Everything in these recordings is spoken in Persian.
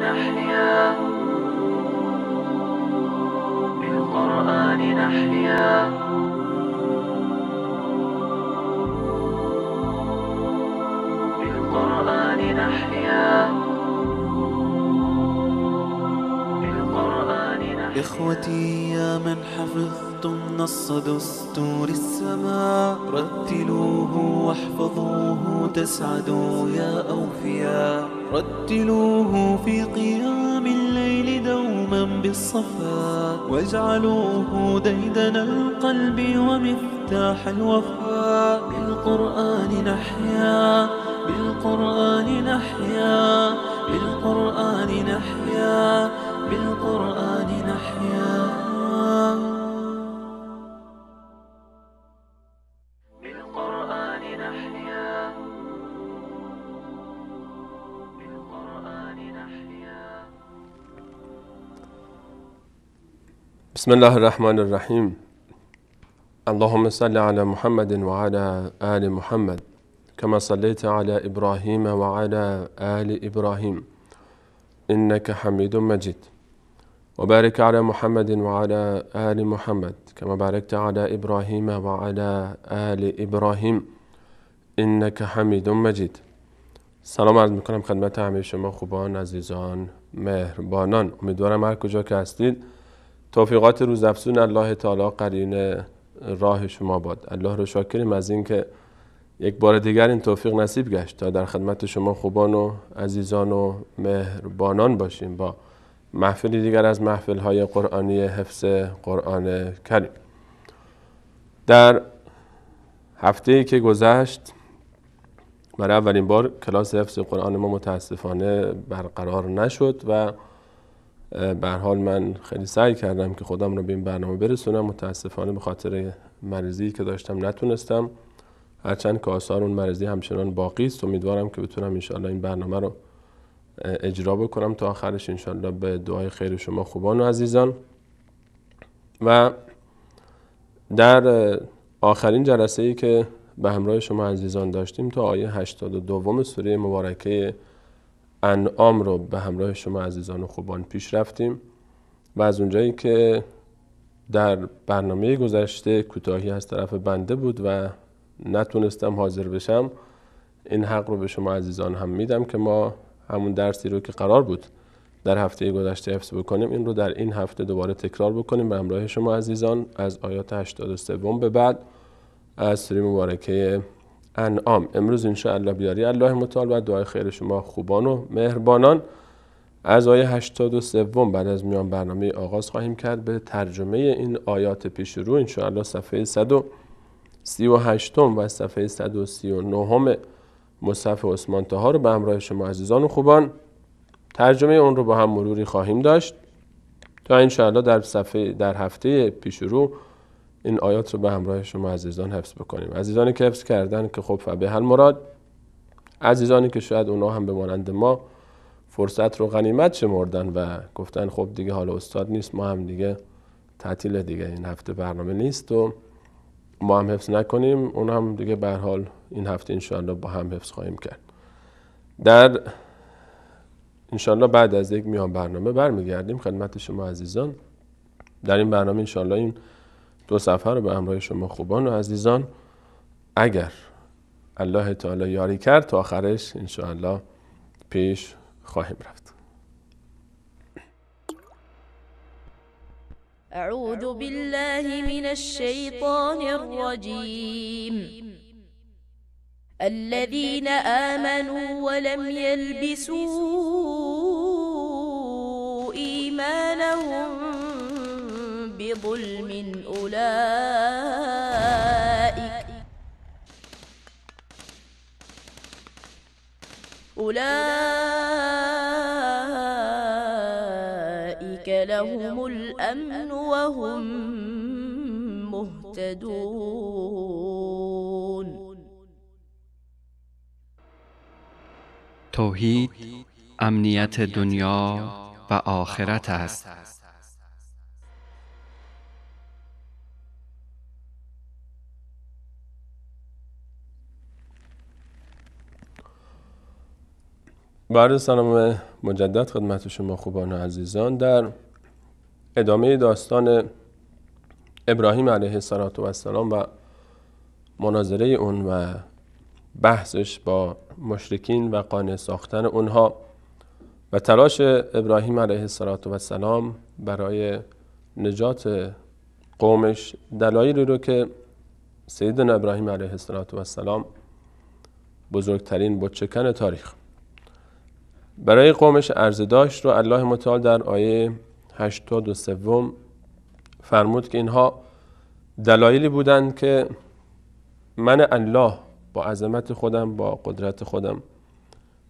بالقرآن نحيا بالقرآن نحيا بالقرآن نحيا إخوتي يا من حفظ حفظتم نص دستور السماء رتلوه واحفظوه تسعدوا يا أوفياء رتلوه في قيام الليل دوما بالصفا واجعلوه ديدن القلب ومفتاح الوفا بالقرآن نحيا بالقرآن نحيا بالقرآن نحيا بالقرآن بسم الله الرحمن الرحيم اللهم صل على محمد وعلى آل محمد كما صليت على إبراهيم وعلى آل إبراهيم إنك حميد مجيد وبارك على محمد وعلى آل محمد كما باركت على إبراهيم وعلى آل إبراهيم إنك حميد مجيد سلام عرض میکنم خدمت همه شما خوبان عزیزان مهربانان امیدوارم هر کجا که هستید توفیقات روزافزون الله تعالی قرین راه شما باد الله رو شاکریم از اینکه یک بار دیگر این توفیق نصیب گشت تا در خدمت شما خوبان و عزیزان و مهربانان باشیم با محفلی دیگر از محفل های قرآنی حفظ قرآن کریم در هفته که گذشت برای اولین بار کلاس حفظ قرآن ما متاسفانه برقرار نشد و به حال من خیلی سعی کردم که خودم رو به این برنامه برسونم متاسفانه به خاطر مریضی که داشتم نتونستم هرچند که آثار اون مریضی همچنان باقی است امیدوارم که بتونم انشالله این برنامه رو اجرا بکنم تا آخرش انشالله به دعای خیر شما خوبان و عزیزان و در آخرین جلسه ای که به همراه شما عزیزان داشتیم تا آیه 82 سوره مبارکه انعام رو به همراه شما عزیزان و خوبان پیش رفتیم و از اونجایی که در برنامه گذشته کوتاهی از طرف بنده بود و نتونستم حاضر بشم این حق رو به شما عزیزان هم میدم که ما همون درسی رو که قرار بود در هفته گذشته حفظ بکنیم این رو در این هفته دوباره تکرار بکنیم به همراه شما عزیزان از آیات 83 به بعد از سری مبارکه انعام امروز ان الله بیاری الله متعال و دعای خیر شما خوبان و مهربانان از آیه 83 بعد از میان برنامه آغاز خواهیم کرد به ترجمه این آیات پیش رو ان الله صفحه 138 و صفحه 139 مصحف عثمان تها رو به همراه شما عزیزان و خوبان ترجمه اون رو با هم مروری خواهیم داشت تا ان در صفحه در هفته پیش رو این آیات رو به همراه شما عزیزان حفظ بکنیم عزیزانی که حفظ کردن که خب فبه هل مراد عزیزانی که شاید اونا هم به مانند ما فرصت رو غنیمت شمردن و گفتن خب دیگه حالا استاد نیست ما هم دیگه تعطیل دیگه این هفته برنامه نیست و ما هم حفظ نکنیم اون هم دیگه به حال این هفته انشاءالله با هم حفظ خواهیم کرد در انشاءالله بعد از یک میان برنامه برمیگردیم خدمت شما عزیزان در این برنامه انشاءالله این دو سفر رو به همراه شما خوبان و عزیزان اگر الله تعالی یاری کرد تا آخرش انشاءالله پیش خواهیم رفت اعوذ بالله من الشیطان الرجیم الذين آمنوا ولم يلبسوا إيمانهم بظلم أولئك أولئك لهم الأمن وهم مهتدون توحید امنیت دنیا و آخرت است بعد سلام مجدد خدمت شما خوبان عزیزان در ادامه داستان ابراهیم علیه السلام و مناظره اون و بحثش با مشرکین و قانع ساختن اونها و تلاش ابراهیم علیه السلام برای نجات قومش دلایلی رو که سیدنا ابراهیم علیه السلام بزرگترین بچکن تاریخ برای قومش عرض داشت رو الله متعال در آیه 83 فرمود که اینها دلایلی بودند که من الله با عظمت خودم با قدرت خودم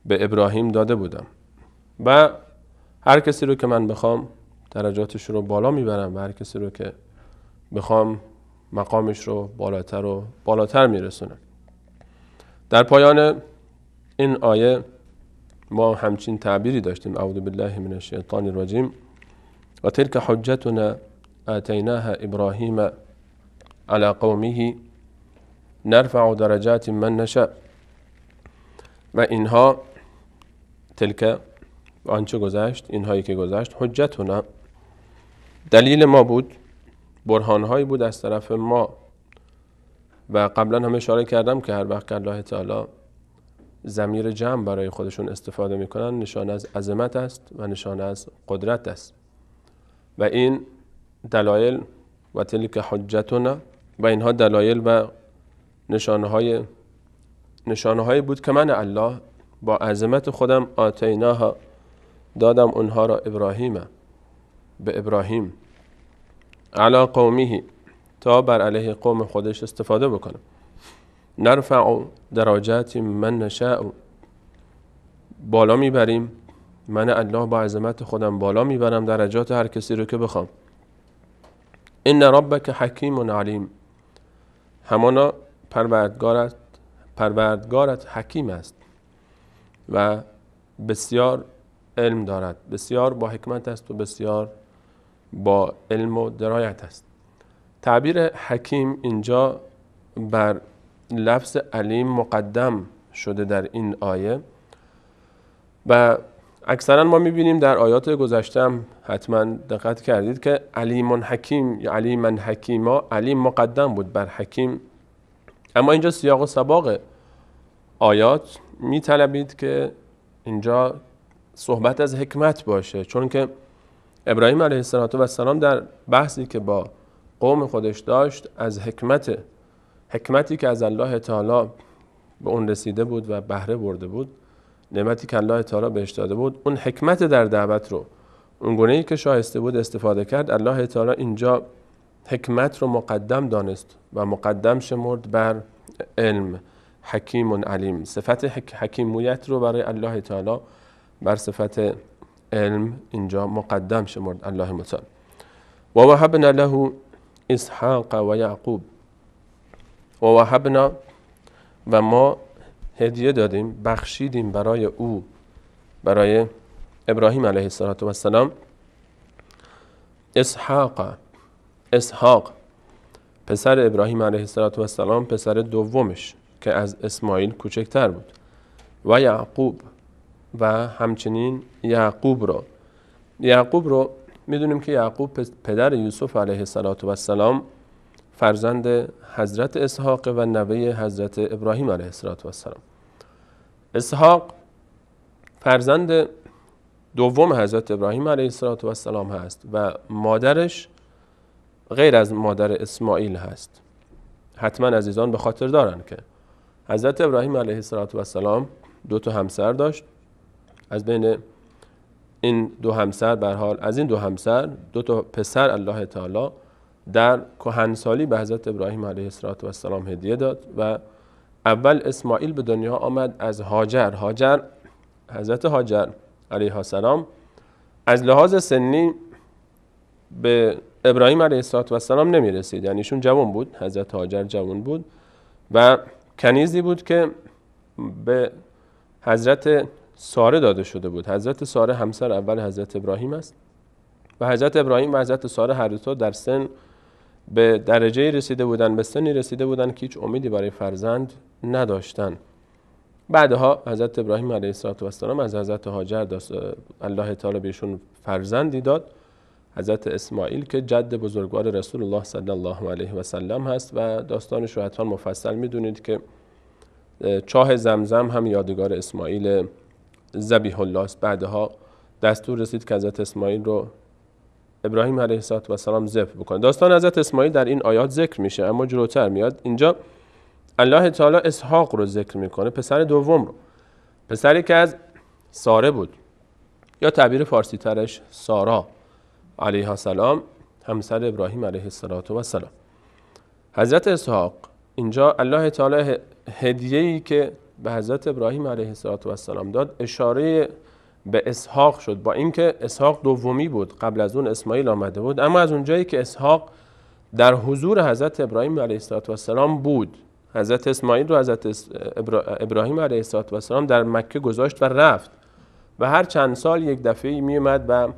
به ابراهیم داده بودم و هر کسی رو که من بخوام درجاتش رو بالا میبرم و هر کسی رو که بخوام مقامش رو بالاتر و بالاتر میرسونم در پایان این آیه ما همچین تعبیری داشتیم اعوذ بالله من الشیطان الرجیم و تلک حجتنا آتیناها ابراهیم على قومه نرفع درجات من نشاء و اینها تلک آنچه گذشت اینهایی که گذشت حجتنا دلیل ما بود برهانهایی بود از طرف ما و قبلا هم اشاره کردم که هر وقت الله تعالی زمیر جمع برای خودشون استفاده میکنن نشان از عظمت است و نشان از قدرت است و این دلایل و تلک حجتنا و اینها دلایل و نشانهای نشانهایی بود که من الله با عظمت خودم آتیناها دادم اونها را ابراهیم به ابراهیم علا قومیه تا بر علیه قوم خودش استفاده بکنم نرفع درجات من نشاء بالا میبریم من الله با عظمت خودم بالا میبرم درجات هر کسی رو که بخوام ان ربک حکیم و علیم همانا پروردگارت پروردگارت حکیم است و بسیار علم دارد بسیار با حکمت است و بسیار با علم و درایت است تعبیر حکیم اینجا بر لفظ علیم مقدم شده در این آیه و اکثرا ما میبینیم در آیات گذشتم حتما دقت کردید که من حکیم یا من حکیما علیم مقدم بود بر حکیم اما اینجا سیاق و سباق آیات میطلبید که اینجا صحبت از حکمت باشه چون که ابراهیم علیه السلام در بحثی که با قوم خودش داشت از حکمت حکمتی که از الله تعالی به اون رسیده بود و بهره برده بود نعمتی که الله تعالی بهش داده بود اون حکمت در دعوت رو اون گونه ای که شایسته بود استفاده کرد الله تعالی اینجا حکمت رو مقدم دانست و مقدم شمرد بر علم حکیم و علیم صفت حکیمیت رو برای الله تعالی بر صفت علم اینجا مقدم شمرد الله متعال و وهبنا له اسحاق و یعقوب و وهبنا و ما هدیه دادیم بخشیدیم برای او برای ابراهیم علیه السلام اسحاق اسحاق پسر ابراهیم علیه السلام پسر دومش که از اسماعیل کوچکتر بود و یعقوب و همچنین یعقوب رو یعقوب رو میدونیم که یعقوب پدر یوسف علیه السلام فرزند حضرت اسحاق و نوه حضرت ابراهیم علیه السلام اسحاق فرزند دوم حضرت ابراهیم علیه السلام هست و مادرش غیر از مادر اسماعیل هست حتما عزیزان به خاطر دارن که حضرت ابراهیم علیه السلام دو تا همسر داشت از بین این دو همسر به حال از این دو همسر دو تا پسر الله تعالی در کهنسالی به حضرت ابراهیم علیه السلام هدیه داد و اول اسماعیل به دنیا آمد از هاجر هاجر حضرت هاجر علیه السلام از لحاظ سنی به ابراهیم علیه السلام نمی رسید یعنی ایشون جوان بود حضرت هاجر جوان بود و کنیزی بود که به حضرت ساره داده شده بود حضرت ساره همسر اول حضرت ابراهیم است و حضرت ابراهیم و حضرت ساره هر دو در سن به درجه رسیده بودن به سنی رسیده بودن که هیچ امیدی برای فرزند نداشتن بعدها حضرت ابراهیم علیه السلام از حضرت هاجر الله تعالی بهشون فرزندی داد حضرت اسماعیل که جد بزرگوار رسول الله صلی الله علیه و سلم هست و داستانش رو حتما مفصل میدونید که چاه زمزم هم یادگار اسماعیل زبیح الله است بعدها دستور رسید که حضرت اسماعیل رو ابراهیم علیه السلام سلام بکنه داستان حضرت اسماعیل در این آیات ذکر میشه اما جلوتر میاد اینجا الله تعالی اسحاق رو ذکر میکنه پسر دوم رو پسری که از ساره بود یا تعبیر فارسی ترش سارا علیه السلام همسر ابراهیم علیه السلام حضرت اسحاق اینجا الله تعالی هدیه ای که به حضرت ابراهیم علیه السلام داد اشاره به اسحاق شد با اینکه اسحاق دومی بود قبل از اون اسماعیل آمده بود اما از اونجایی که اسحاق در حضور حضرت ابراهیم علیه السلام بود حضرت اسماعیل رو حضرت ابراهیم علیه السلام در مکه گذاشت و رفت و هر چند سال یک دفعه می اومد و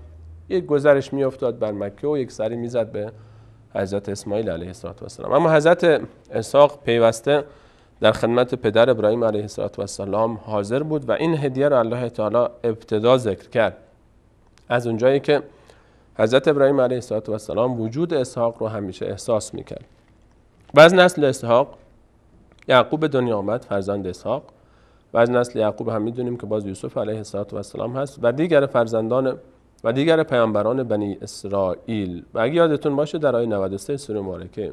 یک گذرش می افتاد بر مکه و یک سری میزد به حضرت اسماعیل علیه السلام اما حضرت اسحاق پیوسته در خدمت پدر ابراهیم علیه السلام حاضر بود و این هدیه را الله تعالی ابتدا ذکر کرد از اونجایی که حضرت ابراهیم علیه السلام وجود اسحاق رو همیشه احساس میکرد و از نسل اسحاق یعقوب دنیا آمد فرزند اسحاق و از نسل یعقوب هم میدونیم که باز یوسف علیه السلام هست و دیگر فرزندان و دیگر پیامبران بنی اسرائیل و اگه یادتون باشه در آیه 93 سوره مبارکه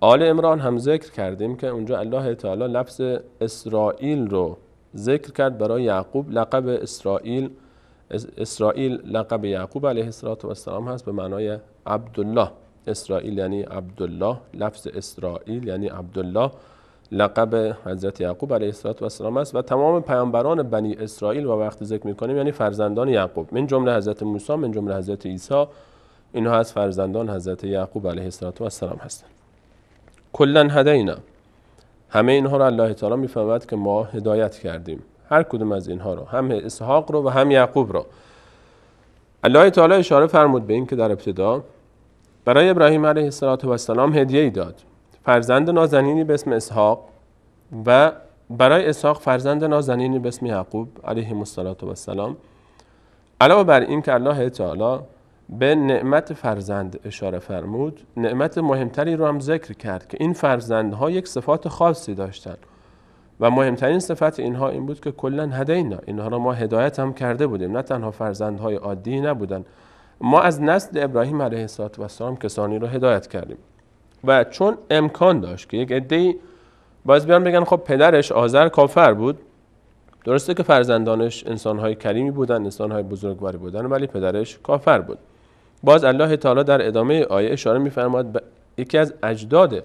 آل امران هم ذکر کردیم که اونجا الله تعالی لفظ اسرائیل رو ذکر کرد برای یعقوب لقب اسرائیل اسرائیل لقب یعقوب علیه السلام هست به معنای عبدالله اسرائیل یعنی عبدالله لفظ اسرائیل یعنی عبدالله لقب حضرت یعقوب علیه السلام است و تمام پیامبران بنی اسرائیل و وقتی ذکر میکنیم یعنی فرزندان یعقوب من جمله حضرت موسی من جمله حضرت عیسی اینها از فرزندان حضرت یعقوب علیه السلام هستند کلا هدینا همه اینها رو الله تعالی میفهمد که ما هدایت کردیم هر کدوم از اینها رو هم اسحاق رو و هم یعقوب رو الله تعالی اشاره فرمود به این که در ابتدا برای ابراهیم علیه السلام هدیه ای داد فرزند نازنینی به اسم اسحاق و برای اسحاق فرزند نازنینی به اسم یعقوب علیه السلام علاوه بر این که الله تعالی به نعمت فرزند اشاره فرمود نعمت مهمتری رو هم ذکر کرد که این فرزندها یک صفات خاصی داشتن و مهمترین صفت اینها این بود که کلا هدینا اینها رو ما هدایت هم کرده بودیم نه تنها فرزندهای عادی نبودن ما از نسل ابراهیم علیه السلام کسانی رو هدایت کردیم و چون امکان داشت که یک عده‌ای باز بیان بگن خب پدرش آذر کافر بود درسته که فرزندانش انسانهای کریمی بودن انسانهای بزرگواری بودن ولی پدرش کافر بود باز الله تعالی در ادامه آیه اشاره میفرماد ب... یکی از اجداد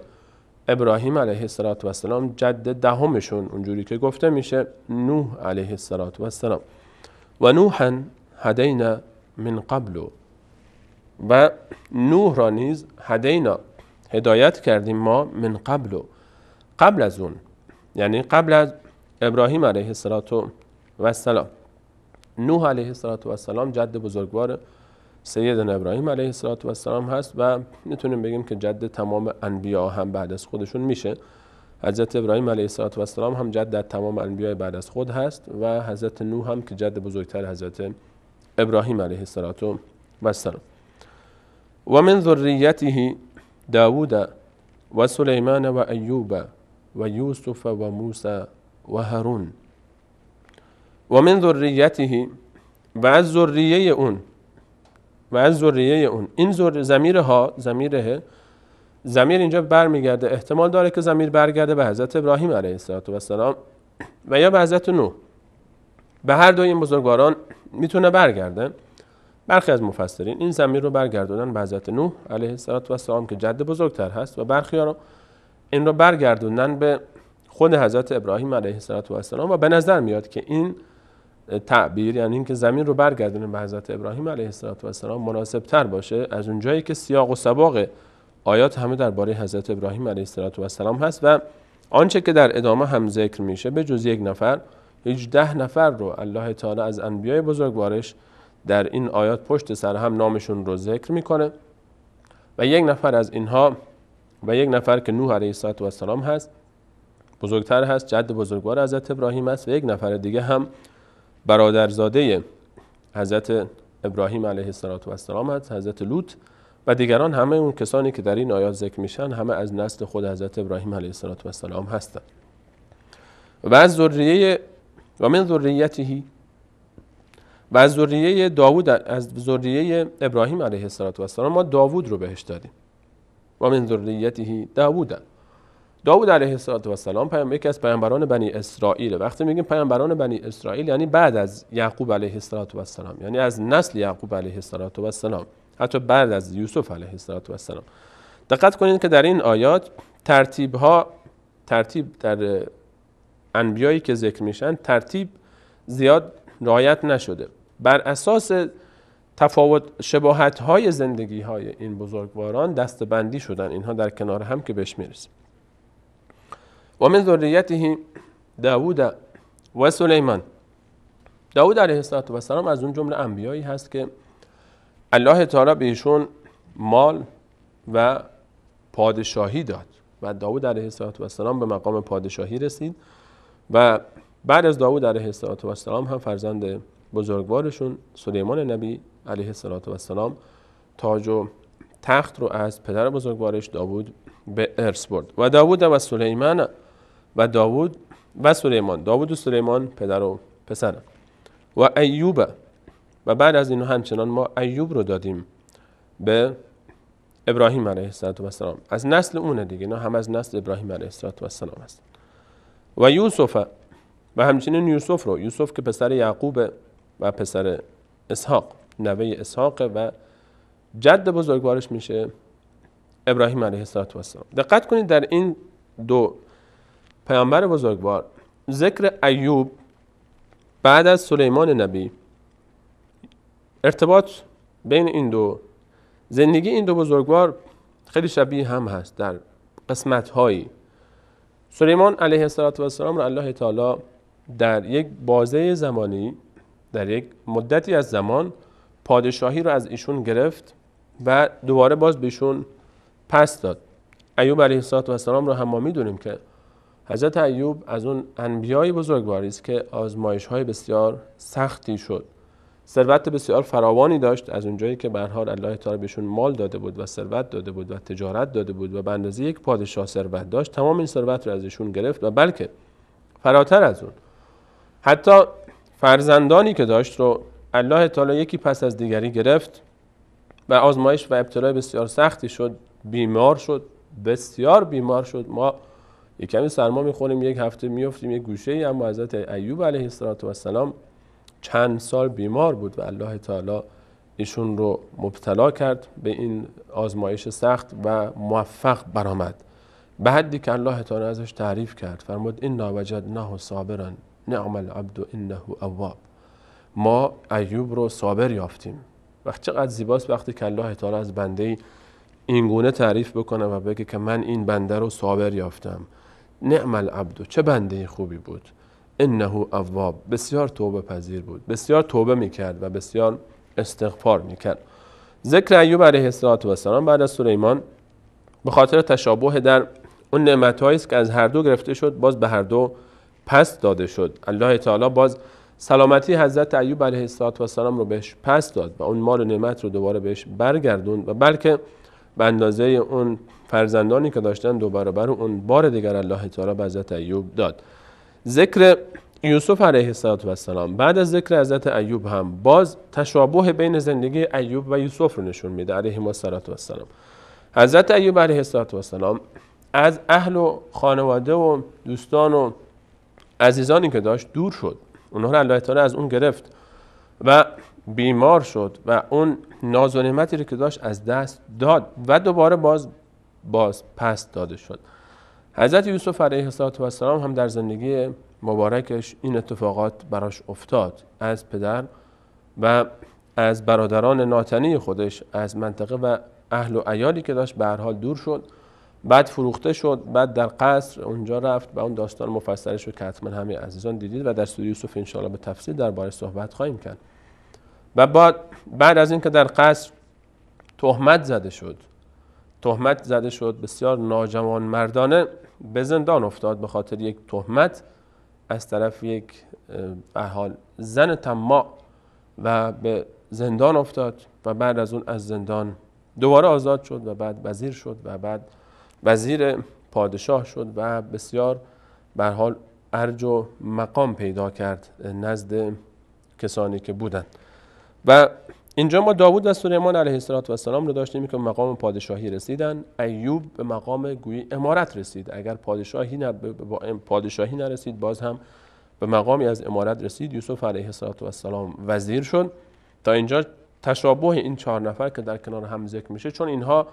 ابراهیم علیه السلام جد دهمشون اونجوری که گفته میشه نوح علیه السلام و نوحا هدینا من قبل و نوح را نیز هدینا هدایت کردیم ما من قبل قبل از اون یعنی قبل از ابراهیم علیه السلام نوح علیه السلام جد بزرگوار سیدنا ابراهیم علیه السلام هست و میتونیم بگیم که جد تمام انبیا هم بعد از خودشون میشه حضرت ابراهیم علیه السلام هم جد در تمام انبیا بعد از خود هست و حضرت نوح هم که جد بزرگتر حضرت ابراهیم علیه السلام و من ذریته داوود و سلیمان و ایوب و یوسف و موسی و هارون و من ذریته و از ذریه اون و از ذریه اون این ذریه زمیر ها زمیره زمیر اینجا برمیگرده احتمال داره که زمیر برگرده به حضرت ابراهیم علیه السلام و یا به حضرت نو. به هر دوی این بزرگواران میتونه برگرده برخی از مفسرین این زمیر رو برگردوندن به حضرت نوح علیه السلام که جد بزرگتر هست و برخی رو این رو برگردوندن به خود حضرت ابراهیم علیه السلام و به نظر میاد که این تعبیر یعنی اینکه زمین رو برگردونیم به حضرت ابراهیم علیه السلام مناسب تر باشه از اونجایی که سیاق و سباق آیات همه درباره حضرت ابراهیم علیه السلام هست و آنچه که در ادامه هم ذکر میشه به جز یک نفر ده نفر رو الله تعالی از انبیای بزرگوارش در این آیات پشت سر هم نامشون رو ذکر میکنه و یک نفر از اینها و یک نفر که نوح علیه السلام هست بزرگتر هست جد بزرگوار حضرت ابراهیم است و یک نفر دیگه هم برادرزاده حضرت ابراهیم علیه السلام هست حضرت لوط و دیگران همه اون کسانی که در این آیات ذکر میشن همه از نسل خود حضرت ابراهیم علیه السلام هستند و از ذریه و من ذریته و از ذریه داوود از ذریه ابراهیم علیه السلام ما داوود رو بهش دادیم و من ذریته داوود داود علیه السلام پیامبر یکی از پیامبران بنی اسرائیل وقتی میگیم پیامبران بنی اسرائیل یعنی بعد از یعقوب علیه السلام یعنی از نسل یعقوب علیه السلام حتی بعد از یوسف علیه السلام دقت کنید که در این آیات ترتیب ها ترتیب در انبیایی که ذکر میشن ترتیب زیاد رعایت نشده بر اساس تفاوت شباهت های زندگی های این بزرگواران دستبندی شدن اینها در کنار هم که بهش میرسیم و من ذریته داوود و سلیمان داوود علیه السلام از اون جمله انبیایی هست که الله تعالی بهشون مال و پادشاهی داد و داوود علیه السلام به مقام پادشاهی رسید و بعد از داوود علیه السلام هم فرزند بزرگوارشون سلیمان نبی علیه السلام تاج و تخت رو از پدر بزرگوارش داوود به ارث برد و داوود و سلیمان و داوود و سلیمان داوود و سلیمان پدر و پسر و ایوب و بعد از اینو همچنان ما ایوب رو دادیم به ابراهیم علیه السلام از نسل اونه دیگه نه هم از نسل ابراهیم علیه السلام است و یوسف و همچنین یوسف رو یوسف که پسر یعقوب و پسر اسحاق نوه اسحاق و جد بزرگوارش میشه ابراهیم علیه السلام دقت کنید در این دو پیامبر بزرگوار ذکر ایوب بعد از سلیمان نبی ارتباط بین این دو زندگی این دو بزرگوار خیلی شبیه هم هست در قسمت هایی سلیمان علیه السلام را الله تعالی در یک بازه زمانی در یک مدتی از زمان پادشاهی را از ایشون گرفت و دوباره باز بهشون پس داد ایوب علیه السلام را هم ما میدونیم که حضرت ایوب از اون انبیای بزرگواری است که آزمایش های بسیار سختی شد ثروت بسیار فراوانی داشت از اونجایی که به حال الله تعالی بهشون مال داده بود و ثروت داده بود و تجارت داده بود و به اندازه یک پادشاه ثروت داشت تمام این ثروت رو ازشون گرفت و بلکه فراتر از اون حتی فرزندانی که داشت رو الله تعالی یکی پس از دیگری گرفت و آزمایش و ابتلای بسیار سختی شد بیمار شد بسیار بیمار شد ما یک کمی سرما میخوریم یک هفته میفتیم یک گوشه ای اما حضرت ایوب علیه السلام چند سال بیمار بود و الله تعالی ایشون رو مبتلا کرد به این آزمایش سخت و موفق برآمد به حدی که الله تعالی ازش تعریف کرد فرمود انا وجدناه صابرا نعم العبد انه اواب ما ایوب رو صابر یافتیم و چقدر زیباست وقتی که الله تعالی از بنده اینگونه تعریف بکنه و بگه که من این بنده رو صابر یافتم نعم العبد چه بنده خوبی بود انه اواب بسیار توبه پذیر بود بسیار توبه میکرد و بسیار استغفار میکرد ذکر ایوب علیه السلام بعد از سلیمان به خاطر تشابه در اون نعمتهایی است که از هر دو گرفته شد باز به هر دو پس داده شد الله تعالی باز سلامتی حضرت ایوب علیه السلام رو بهش پس داد و اون مال و نعمت رو دوباره بهش برگردوند و بلکه به اندازه اون فرزندانی که داشتن دو برابر اون بار دیگر الله تعالی به حضرت ایوب داد ذکر یوسف علیه السلام بعد از ذکر حضرت ایوب هم باز تشابه بین زندگی ایوب و یوسف رو نشون میده علیه السلام حضرت ایوب علیه السلام از اهل و خانواده و دوستان و عزیزانی که داشت دور شد اونها رو الله تعالی از اون گرفت و بیمار شد و اون ناز و نعمتی رو که داشت از دست داد و دوباره باز باز پس داده شد حضرت یوسف علیه السلام هم در زندگی مبارکش این اتفاقات براش افتاد از پدر و از برادران ناتنی خودش از منطقه و اهل و ایالی که داشت به حال دور شد بعد فروخته شد بعد در قصر اونجا رفت و اون داستان مفصلش رو که حتما همه عزیزان دیدید و در سوره یوسف انشاءالله به تفصیل درباره صحبت خواهیم کرد و بعد بعد از اینکه در قصر تهمت زده شد تهمت زده شد بسیار ناجوان مردانه به زندان افتاد به خاطر یک تهمت از طرف یک حال زن تماع و به زندان افتاد و بعد از اون از زندان دوباره آزاد شد و بعد وزیر شد و بعد وزیر پادشاه شد و بسیار به حال ارج و مقام پیدا کرد نزد کسانی که بودند و اینجا ما داوود و سلیمان علیه السلام رو داشتیم که مقام پادشاهی رسیدن ایوب به مقام گویی امارت رسید اگر پادشاهی پادشاهی نرسید باز هم به مقامی از امارت رسید یوسف علیه السلام وزیر شد تا اینجا تشابه این چهار نفر که در کنار هم ذکر میشه چون اینها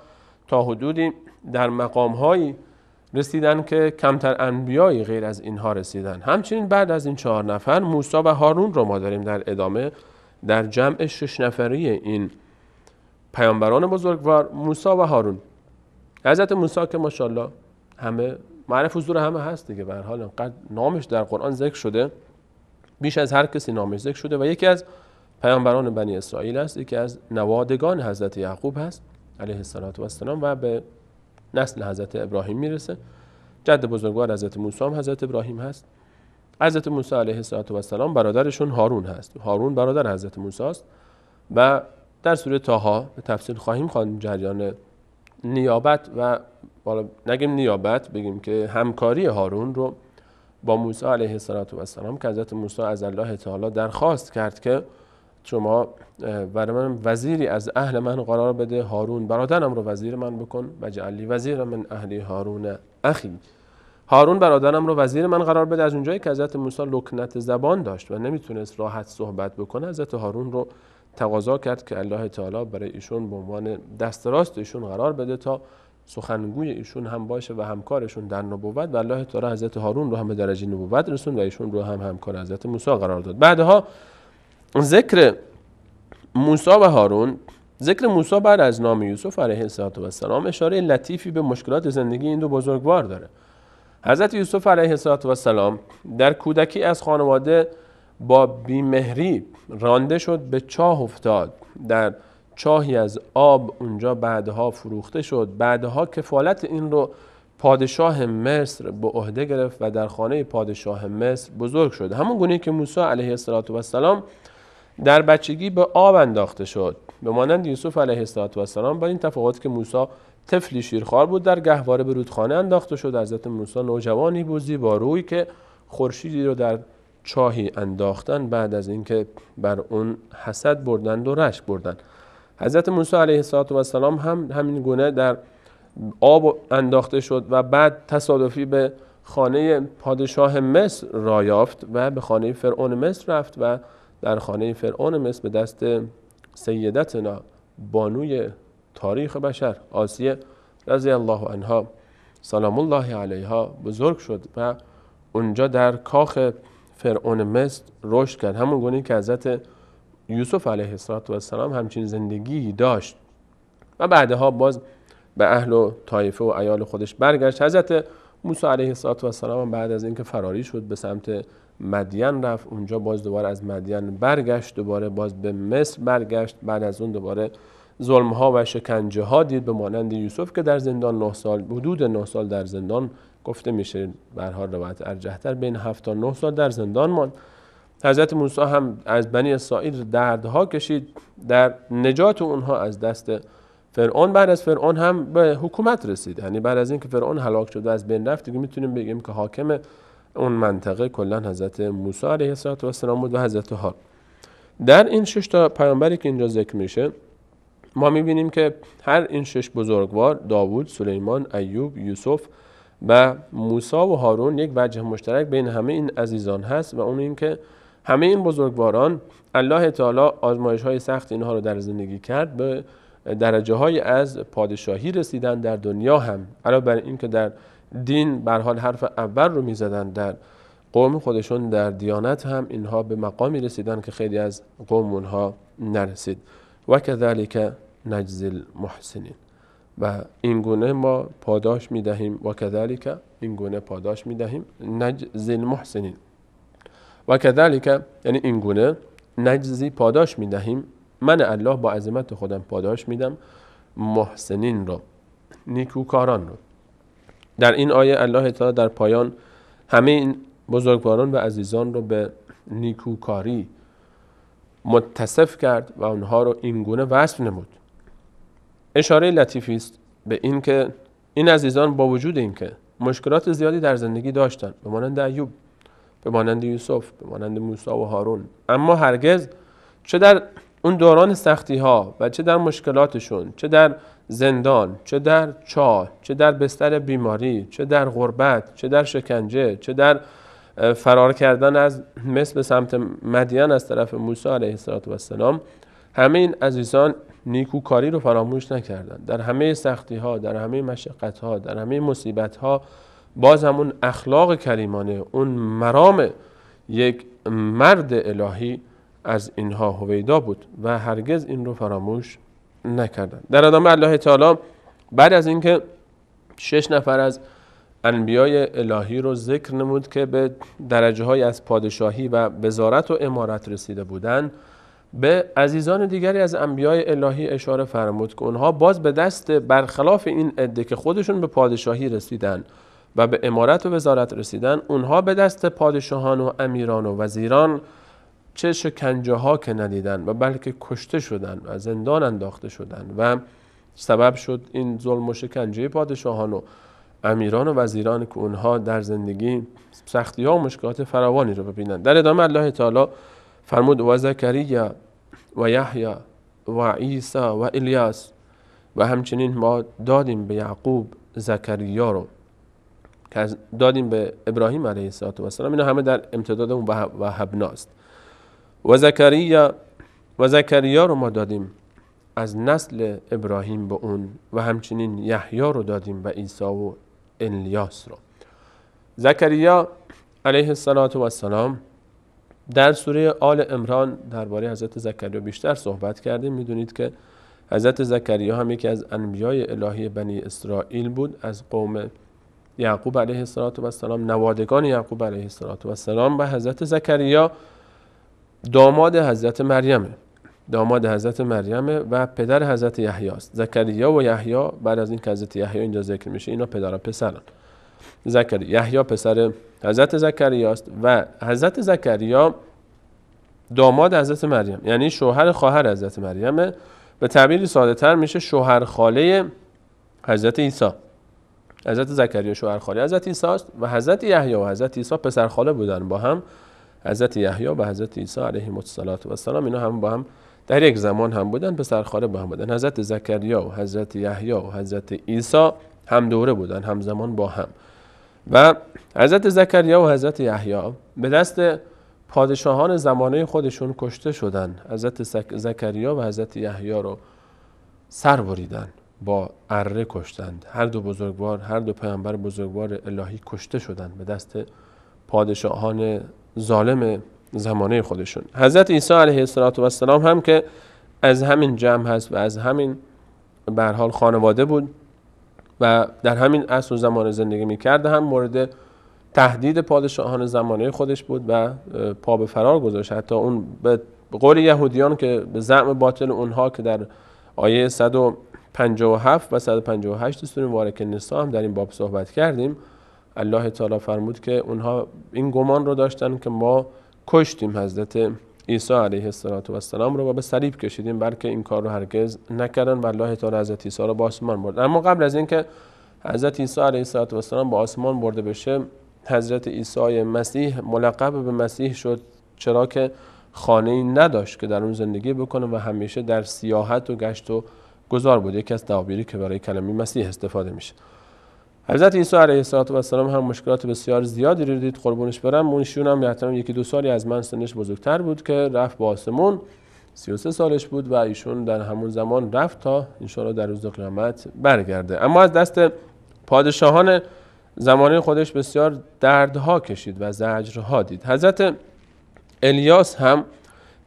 تا حدودی در مقام هایی رسیدن که کمتر انبیایی غیر از اینها رسیدن همچنین بعد از این چهار نفر موسی و هارون رو ما داریم در ادامه در جمع شش نفری این پیامبران بزرگوار موسی و هارون حضرت موسی که ماشاءالله همه معرف حضور همه هست دیگه به حال انقدر نامش در قرآن ذکر شده بیش از هر کسی نامش ذکر شده و یکی از پیامبران بنی اسرائیل است یکی از نوادگان حضرت یعقوب هست علیه السلام و به نسل حضرت ابراهیم میرسه جد بزرگوار حضرت موسی هم حضرت ابراهیم هست حضرت موسی علیه السلام برادرشون هارون هست هارون برادر حضرت موسی است و در سوره تاها به تفصیل خواهیم خواند جریان نیابت و بالا نگیم نیابت بگیم که همکاری هارون رو با موسی علیه السلام که حضرت موسی از الله تعالی درخواست کرد که شما برای من وزیری از اهل من قرار بده هارون برادرم رو وزیر من بکن و جعلی وزیر من اهلی هارون اخی هارون برادرم رو وزیر من قرار بده از اونجایی که حضرت موسی لکنت زبان داشت و نمیتونست راحت صحبت بکنه حضرت هارون رو تقاضا کرد که الله تعالی برای ایشون به عنوان دست راست ایشون قرار بده تا سخنگوی ایشون هم باشه و همکارشون در نبوت و الله تعالی حضرت هارون رو هم به درجه نبوت رسوند و ایشون رو هم همکار حضرت موسی قرار داد بعدها ذکر موسی و هارون ذکر موسی بعد از نام یوسف علیه السلام اشاره لطیفی به مشکلات زندگی این دو بزرگوار داره حضرت یوسف علیه السلام در کودکی از خانواده با بیمهری رانده شد به چاه افتاد در چاهی از آب اونجا بعدها فروخته شد بعدها کفالت این رو پادشاه مصر به عهده گرفت و در خانه پادشاه مصر بزرگ شد همون گونه که موسی علیه السلام در بچگی به آب انداخته شد به مانند یوسف علیه السلام با این تفاوت که موسی طفلی شیرخوار بود در گهواره به رودخانه انداخته شد حضرت موسی نوجوانی بود زیبا روی که خورشیدی رو در چاهی انداختن بعد از اینکه بر اون حسد بردند و رشک بردند حضرت موسی علیه السلام هم همین گونه در آب انداخته شد و بعد تصادفی به خانه پادشاه مصر را یافت و به خانه فرعون مصر رفت و در خانه فرعون مصر به دست سیدتنا بانوی تاریخ بشر آسیه رضی الله عنها سلام الله علیها بزرگ شد و اونجا در کاخ فرعون مصر رشد کرد همون گونه که حضرت یوسف علیه السلام همچین زندگی داشت و بعدها باز به اهل و طایفه و ایال خودش برگشت حضرت موسی علیه السلام بعد از اینکه فراری شد به سمت مدین رفت اونجا باز دوباره از مدین برگشت دوباره باز به مصر برگشت بعد از اون دوباره ظلم ها و شکنجه ها دید به مانند یوسف که در زندان 9 سال حدود 9 سال در زندان گفته میشه بر حال روایت ارجحتر بین 7 تا 9 سال در زندان ماند حضرت موسی هم از بنی اسرائیل دردها کشید در نجات اونها از دست فرعون بعد از فرعون هم به حکومت رسید یعنی بعد از اینکه فرعون هلاک شده از بین رفت دیگه میتونیم بگیم که حاکم اون منطقه کلا حضرت موسی علیه السلام بود و حضرت هارون در این شش تا پیامبری که اینجا ذکر میشه ما میبینیم که هر این شش بزرگوار داوود، سلیمان، ایوب، یوسف و موسا و هارون یک وجه مشترک بین همه این عزیزان هست و اون این که همه این بزرگواران الله تعالی آزمایش های سخت اینها رو در زندگی کرد به درجه های از پادشاهی رسیدن در دنیا هم علاوه بر این که در دین بر حال حرف اول رو میزدن در قوم خودشون در دیانت هم اینها به مقامی رسیدن که خیلی از قوم اونها نرسید و کذالک نجز المحسنین و این گونه ما پاداش می دهیم و کذالک این گونه پاداش می دهیم نجز المحسنین و کذالک یعنی این گونه نجزی پاداش می دهیم من الله با عظمت خودم پاداش میدم محسنین رو نیکوکاران رو در این آیه الله تعالی در پایان همه این بزرگواران و عزیزان رو به نیکوکاری متصف کرد و اونها رو این گونه وصف نمود اشاره لطیفی است به این که این عزیزان با وجود اینکه مشکلات زیادی در زندگی داشتند به مانند ایوب به مانند یوسف به مانند موسی و هارون اما هرگز چه در اون دوران سختی ها و چه در مشکلاتشون چه در زندان چه در چاه چه در بستر بیماری چه در غربت چه در شکنجه چه در فرار کردن از مثل سمت مدین از طرف موسی علیه السلام همه این عزیزان نیکوکاری رو فراموش نکردن در همه سختی ها در همه مشقت ها در همه مصیبت ها باز اون اخلاق کریمانه اون مرام یک مرد الهی از اینها هویدا بود و هرگز این رو فراموش نکردن در ادامه الله تعالی بعد از اینکه شش نفر از انبیای الهی رو ذکر نمود که به درجه های از پادشاهی و وزارت و امارت رسیده بودند به عزیزان دیگری از انبیای الهی اشاره فرمود که اونها باز به دست برخلاف این عده که خودشون به پادشاهی رسیدن و به امارت و وزارت رسیدن اونها به دست پادشاهان و امیران و وزیران چه شکنجه ها که ندیدن و بلکه کشته شدن و زندان انداخته شدن و سبب شد این ظلم و شکنجه پادشاهان و امیران و وزیران که اونها در زندگی سختی ها و مشکلات فراوانی رو ببینن در ادامه الله تعالی فرمود و زکریا و یحیی و عیسی و الیاس و همچنین ما دادیم به یعقوب زکریا رو که دادیم به ابراهیم علیه السلام اینا همه در امتداد اون وهبناست و زکریا و زکریا رو ما دادیم از نسل ابراهیم به اون و همچنین یحیی رو دادیم به عیسی و الیاس رو زکریا علیه السلام در سوره آل امران درباره حضرت زکریا بیشتر صحبت کردیم میدونید که حضرت زکریا هم یکی از انبیای الهی بنی اسرائیل بود از قوم یعقوب علیه السلام نوادگان یعقوب علیه السلام و حضرت زکریا داماد حضرت مریمه داماد حضرت مریمه و پدر حضرت یحیی است زکریا و یحیی بعد از این که حضرت یحیی اینجا ذکر میشه اینا پدر و پسرن زکریا یحیی پسر حضرت زکریا است و حضرت زکریا داماد حضرت مریم یعنی شوهر خواهر حضرت مریمه به تعبیری ساده تر میشه شوهر خاله حضرت عیسی حضرت زکریا شوهر خاله حضرت عیسی است و حضرت یحیی و حضرت عیسی پسر خاله بودن با هم حضرت یحیی و حضرت عیسی علیه و السلام اینا هم با هم در یک زمان هم بودن پسر خاله با هم بودن حضرت زکریا و حضرت یحیی و حضرت عیسی هم دوره بودن زمان با هم و حضرت زکریا و حضرت یحیی به دست پادشاهان زمانه خودشون کشته شدن حضرت زکریا و حضرت یحیی رو سر بریدن با اره کشتند هر دو بزرگوار هر دو پیامبر بزرگوار الهی کشته شدند به دست پادشاهان ظالم زمانه خودشون حضرت عیسی علیه السلام هم که از همین جمع هست و از همین به حال خانواده بود و در همین اصل و زمان زندگی میکرد هم مورد تهدید پادشاهان زمانه خودش بود و پا به فرار گذاشت حتی اون به قول یهودیان که به زعم باطل اونها که در آیه 157 و 158 سوره مبارک نسا هم در این باب صحبت کردیم الله تعالی فرمود که اونها این گمان رو داشتن که ما کشتیم حضرت عیسی علیه السلام رو به صلیب کشیدیم بلکه این کار رو هرگز نکردن و الله تعالی حضرت عیسی رو به آسمان برد اما قبل از اینکه حضرت عیسی علیه السلام به آسمان برده بشه حضرت عیسی مسیح ملقب به مسیح شد چرا که خانه ای نداشت که در اون زندگی بکنه و همیشه در سیاحت و گشت و گذار بود یکی از تعابیری که برای کلمه مسیح استفاده میشه حضرت عیسی علیه السلام هم مشکلات بسیار زیادی رو دید قربونش برم اونشون هم یعنی یکی دو سالی از من سنش بزرگتر بود که رفت به آسمون 33 سالش بود و ایشون در همون زمان رفت تا انشاءالله در روز قیامت برگرده اما از دست پادشاهان زمانه خودش بسیار دردها کشید و زجرها دید حضرت الیاس هم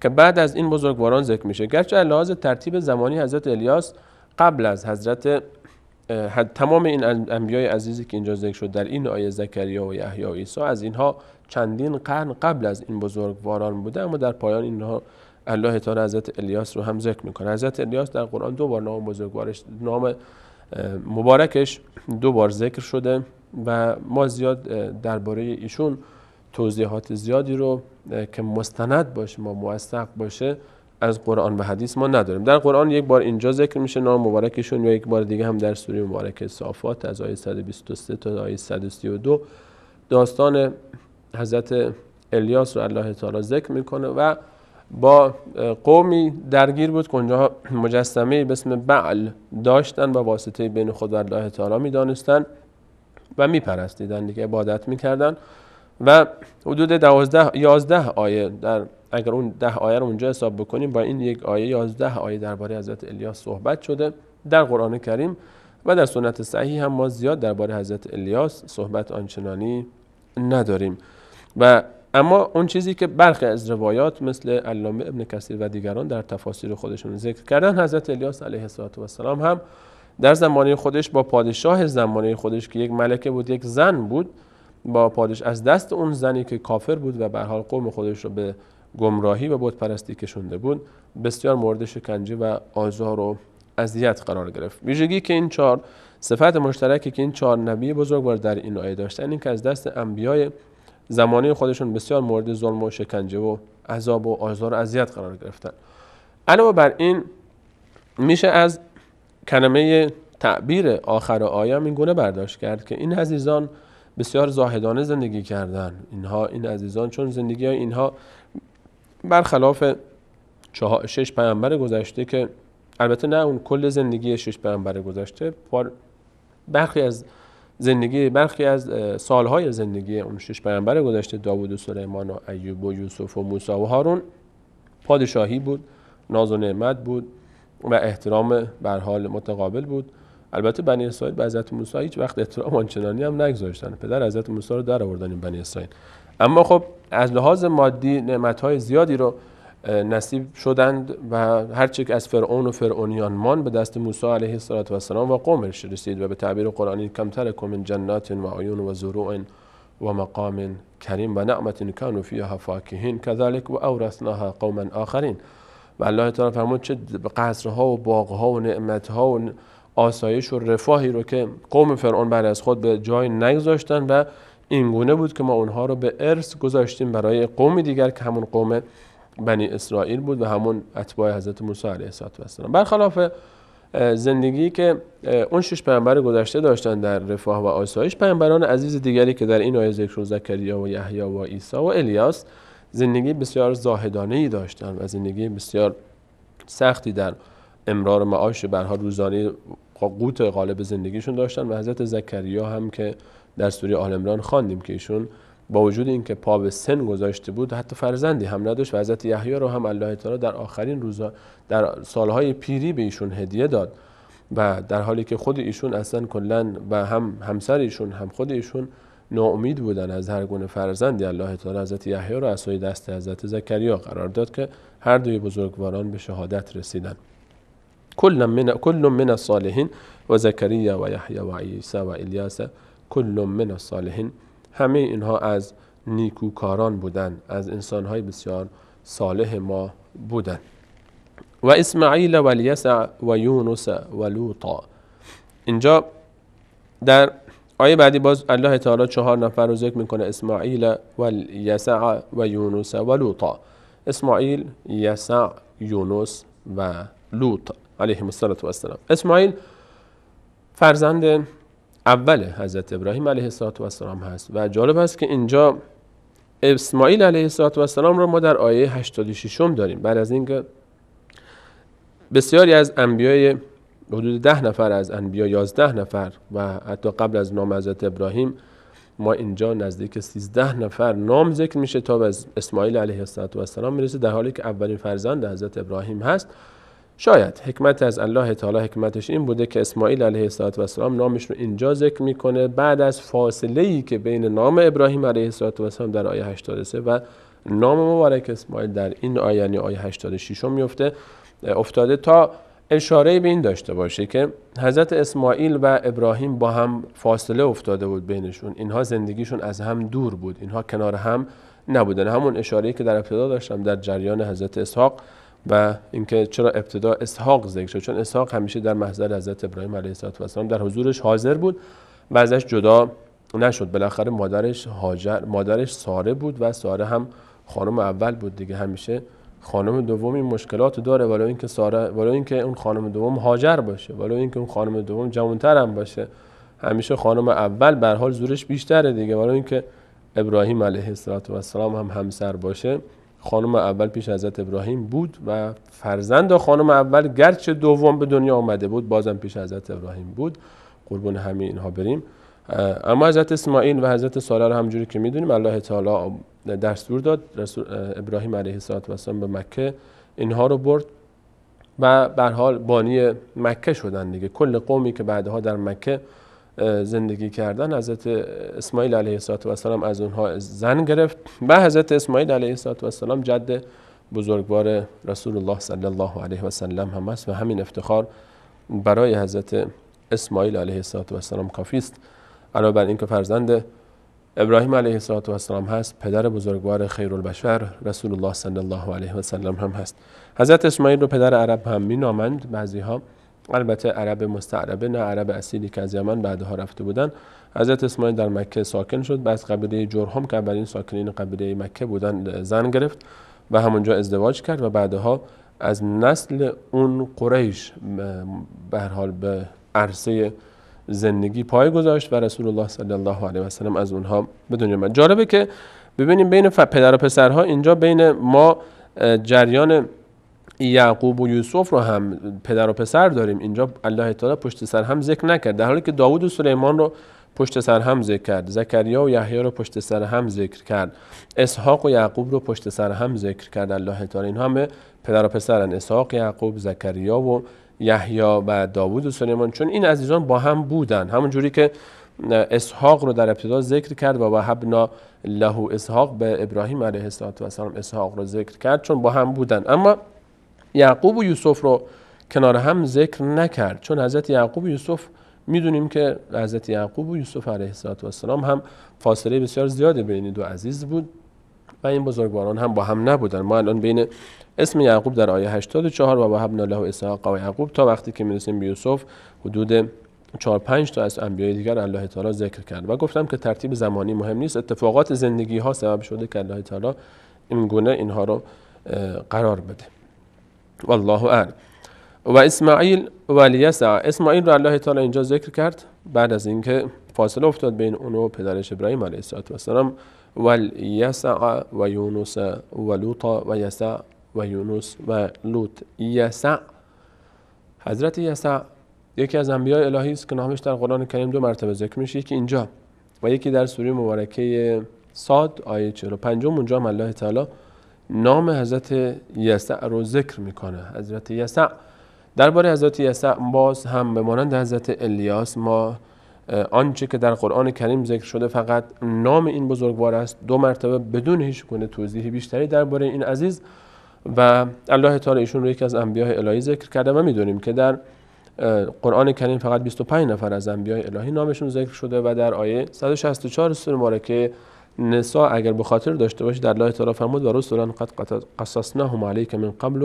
که بعد از این بزرگواران ذکر میشه گرچه لحاظ ترتیب زمانی حضرت الیاس قبل از حضرت تمام این انبیای عزیزی که اینجا ذکر شد در این آیه زکریا و یحیی و عیسی از اینها چندین قرن قبل از این بزرگواران بوده اما در پایان اینها الله تعالی حضرت الیاس رو هم ذکر میکنه حضرت الیاس در قرآن دو بار نام بزرگوارش نام مبارکش دو بار ذکر شده و ما زیاد درباره ایشون توضیحات زیادی رو که مستند باشه ما موثق باشه از قرآن و حدیث ما نداریم در قرآن یک بار اینجا ذکر میشه نام مبارکشون یا یک بار دیگه هم در سوره مبارک صافات از آیه 123 تا آیه 132 داستان حضرت الیاس رو الله تعالی ذکر میکنه و با قومی درگیر بود که اونجا مجسمه به اسم بعل داشتن و واسطه بین خود و الله تعالی میدانستن و میپرستیدن دیگه عبادت میکردن و حدود 12 آیه در اگر اون ده آیه رو اونجا حساب بکنیم با این یک آیه یازده آیه درباره حضرت الیاس صحبت شده در قرآن کریم و در سنت صحیح هم ما زیاد درباره حضرت الیاس صحبت آنچنانی نداریم و اما اون چیزی که برخی از روایات مثل علامه ابن کثیر و دیگران در تفاسیر خودشون ذکر کردن حضرت الیاس علیه السلام هم در زمانه خودش با پادشاه زمانه خودش که یک ملکه بود یک زن بود با پادش از دست اون زنی که کافر بود و به حال قوم خودش رو به گمراهی و بت پرستی کشونده بود بسیار مورد شکنجه و آزار و اذیت قرار گرفت ویژگی که این چهار صفت مشترکی که این چهار نبی بزرگوار در این آیه داشتن این که از دست انبیای زمانی خودشون بسیار مورد ظلم و شکنجه و عذاب و آزار و اذیت قرار گرفتن علاوه بر این میشه از کلمه تعبیر آخر آیه این گونه برداشت کرد که این عزیزان بسیار زاهدانه زندگی کردن اینها این عزیزان چون زندگی اینها برخلاف چهار شش پیامبر گذشته که البته نه اون کل زندگی شش پیامبر گذشته برخی از زندگی برخی از سالهای زندگی اون شش پیامبر گذشته داوود و سلیمان و ایوب و یوسف و موسی و هارون پادشاهی بود ناز و نعمت بود و احترام بر حال متقابل بود البته بنی اسرائیل به حضرت موسی هیچ وقت احترام آنچنانی هم نگذاشتن پدر حضرت موسی رو در آوردن بنی اسرائیل اما خب از لحاظ مادی نعمت های زیادی رو نصیب شدند و هرچه که از فرعون و فرعونیان مان به دست موسی علیه السلام و قومش رسید و به تعبیر قرآنی کمتر من جنات و عیون و زروع و مقام کریم و نعمت کانو فیها فاکهین کذلک و اورثناها قوما آخرین و الله تعالی فرمود چه قصرها و باغها و نعمتها و آسایش و رفاهی رو که قوم فرعون بعد از خود به جای نگذاشتن و اینگونه بود که ما اونها رو به ارث گذاشتیم برای قوم دیگر که همون قوم بنی اسرائیل بود و همون اتباع حضرت موسی علیه السلام برخلاف زندگی که اون شش پیامبر گذشته داشتن در رفاه و آسایش پیامبران عزیز دیگری که در این آیه ذکر زکریا و یحیی و عیسی و الیاس زندگی بسیار زاهدانه ای داشتن و زندگی بسیار سختی در امرار معاش برها روزانه خب قوت قالب زندگیشون داشتن و حضرت زکریا هم که در سوره آل عمران خواندیم که ایشون با وجود اینکه پا به سن گذاشته بود حتی فرزندی هم نداشت و حضرت یحیی رو هم الله تعالی در آخرین روزا در سالهای پیری به ایشون هدیه داد و در حالی که خود ایشون اصلا کلا و هم همسر ایشون هم خود ایشون ناامید بودن از هر گونه فرزندی الله تعالی حضرت یحیی رو از دست حضرت زکریا قرار داد که هر دوی بزرگواران به شهادت رسیدند کل من کل من الصالحین و زکریا و یحیی و عیسی و الیاس کل من الصالحین همه اینها از نیکوکاران بودند از انسانهای بسیار صالح ما بودند و اسماعیل و الیسع و یونس و لوطا اینجا در آیه بعدی باز الله تعالی چهار نفر رو ذکر میکنه اسماعیل و الیسع و یونس و لوطا اسماعیل یسع یونس و لوط و السلام اسماعیل فرزند اول حضرت ابراهیم علیه السلام هست و جالب است که اینجا اسماعیل علیه السلام رو ما در آیه 86 داریم بعد از اینکه بسیاری از انبیای حدود ده نفر از انبیا یازده نفر و حتی قبل از نام حضرت ابراهیم ما اینجا نزدیک 13 نفر نام ذکر میشه تا از اسماعیل علیه السلام میرسه در حالی که اولین فرزند حضرت ابراهیم هست شاید حکمت از الله تعالی حکمتش این بوده که اسماعیل علیه السلام نامش رو اینجا ذکر میکنه بعد از فاصله ای که بین نام ابراهیم علیه السلام در آیه 83 و نام مبارک اسماعیل در این آیه یعنی آیه 86 میفته افتاده تا اشاره به این داشته باشه که حضرت اسماعیل و ابراهیم با هم فاصله افتاده بود بینشون اینها زندگیشون از هم دور بود اینها کنار هم نبودن همون اشاره که در ابتدا داشتم در جریان حضرت اسحاق و اینکه چرا ابتدا اسحاق ذکر شد چون اسحاق همیشه در محضر حضرت ابراهیم علیه السلام در حضورش حاضر بود و ازش جدا نشد بالاخره مادرش هاجر مادرش ساره بود و ساره هم خانم اول بود دیگه همیشه خانم دوم این مشکلات داره ولی اینکه ساره ولی اینکه اون خانم دوم هاجر باشه ولی اینکه اون خانم دوم جوانتر هم باشه همیشه خانم اول به حال زورش بیشتره دیگه ولی اینکه ابراهیم علیه السلام هم همسر باشه خانم اول پیش حضرت ابراهیم بود و فرزند خانم اول گرچه دوم به دنیا آمده بود بازم پیش حضرت ابراهیم بود قربون همین اینها بریم اما حضرت اسماعیل و حضرت ساره رو همجوری که میدونیم الله تعالی دستور داد رسول ابراهیم علیه السلام به مکه اینها رو برد و به حال بانی مکه شدن دیگه کل قومی که بعدها در مکه زندگی کردن حضرت اسماعیل علیه السلام از اونها زن گرفت و حضرت اسماعیل علیه السلام جد بزرگوار رسول الله صلی الله علیه و سلم هم است و همین افتخار برای حضرت اسماعیل علیه السلام کافی است علاوه بر اینکه فرزند ابراهیم علیه السلام هست پدر بزرگوار البشر، رسول الله صلی الله علیه و سلم هم هست حضرت اسماعیل رو پدر عرب هم مینامند بعضی ها البته عرب مستعربه نه عرب اصیلی که از یمن بعدها رفته بودن حضرت اسماعیل در مکه ساکن شد بعد قبیله جرهم که اولین ساکنین قبیله مکه بودن زن گرفت و همونجا ازدواج کرد و بعدها از نسل اون قریش به حال به عرصه زندگی پای گذاشت و رسول الله صلی الله علیه و سلم از اونها به دنیا جالبه که ببینیم بین پدر و پسرها اینجا بین ما جریان یعقوب و یوسف رو هم پدر و پسر داریم اینجا الله تعالی پشت سر هم ذکر نکرد در حالی که داوود و سلیمان رو پشت سر هم ذکر کرد زکریا و یحیی رو پشت سر هم ذکر کرد اسحاق و یعقوب رو پشت سر هم ذکر کرد الله تعالی این همه پدر و پسرن اسحاق یعقوب زکریا و یحیی و داوود و سلیمان چون این عزیزان با هم بودن همون جوری که اسحاق رو در ابتدا ذکر کرد و وهبنا له اسحاق به ابراهیم علیه السلام اسحاق رو ذکر کرد چون با هم بودن اما یعقوب و یوسف رو کنار هم ذکر نکرد چون حضرت یعقوب و یوسف میدونیم که حضرت یعقوب و یوسف علیه السلام هم فاصله بسیار زیادی بین دو عزیز بود و این بزرگواران هم با هم نبودن ما الان بین اسم یعقوب در آیه 84 و وهبنا له اسحاق و یعقوب تا وقتی که میرسیم به یوسف حدود 4 5 تا از انبیای دیگر الله تعالی ذکر کرد و گفتم که ترتیب زمانی مهم نیست اتفاقات زندگی ها سبب شده که الله تعالی این گونه اینها رو قرار بده والله اعلم و اسماعیل الیسع اسماعیل رو الله تعالی اینجا ذکر کرد بعد از اینکه فاصله افتاد بین اون و پدرش ابراهیم علیه السلام و الیسع و یونس و لوط و یسع و یونس و لوط یسع حضرت یسع یکی از انبیاء الهی است که نامش در قرآن کریم دو مرتبه ذکر میشه که اینجا و یکی در سوره مبارکه صاد آیه 45 اونجا هم الله تعالی نام حضرت یسع رو ذکر میکنه حضرت یسع درباره حضرت یسع باز هم به مانند حضرت الیاس ما آنچه که در قرآن کریم ذکر شده فقط نام این بزرگوار است دو مرتبه بدون هیچ گونه توضیحی بیشتری درباره این عزیز و الله تعالی ایشون رو یکی از انبیاء الهی ذکر کرده و میدونیم که در قرآن کریم فقط 25 نفر از انبیاء الهی نامشون ذکر شده و در آیه 164 سوره مبارکه نسا اگر به خاطر داشته باشی در لای تعالی فرمود و رسولا قد قصصناهم علیک من قبل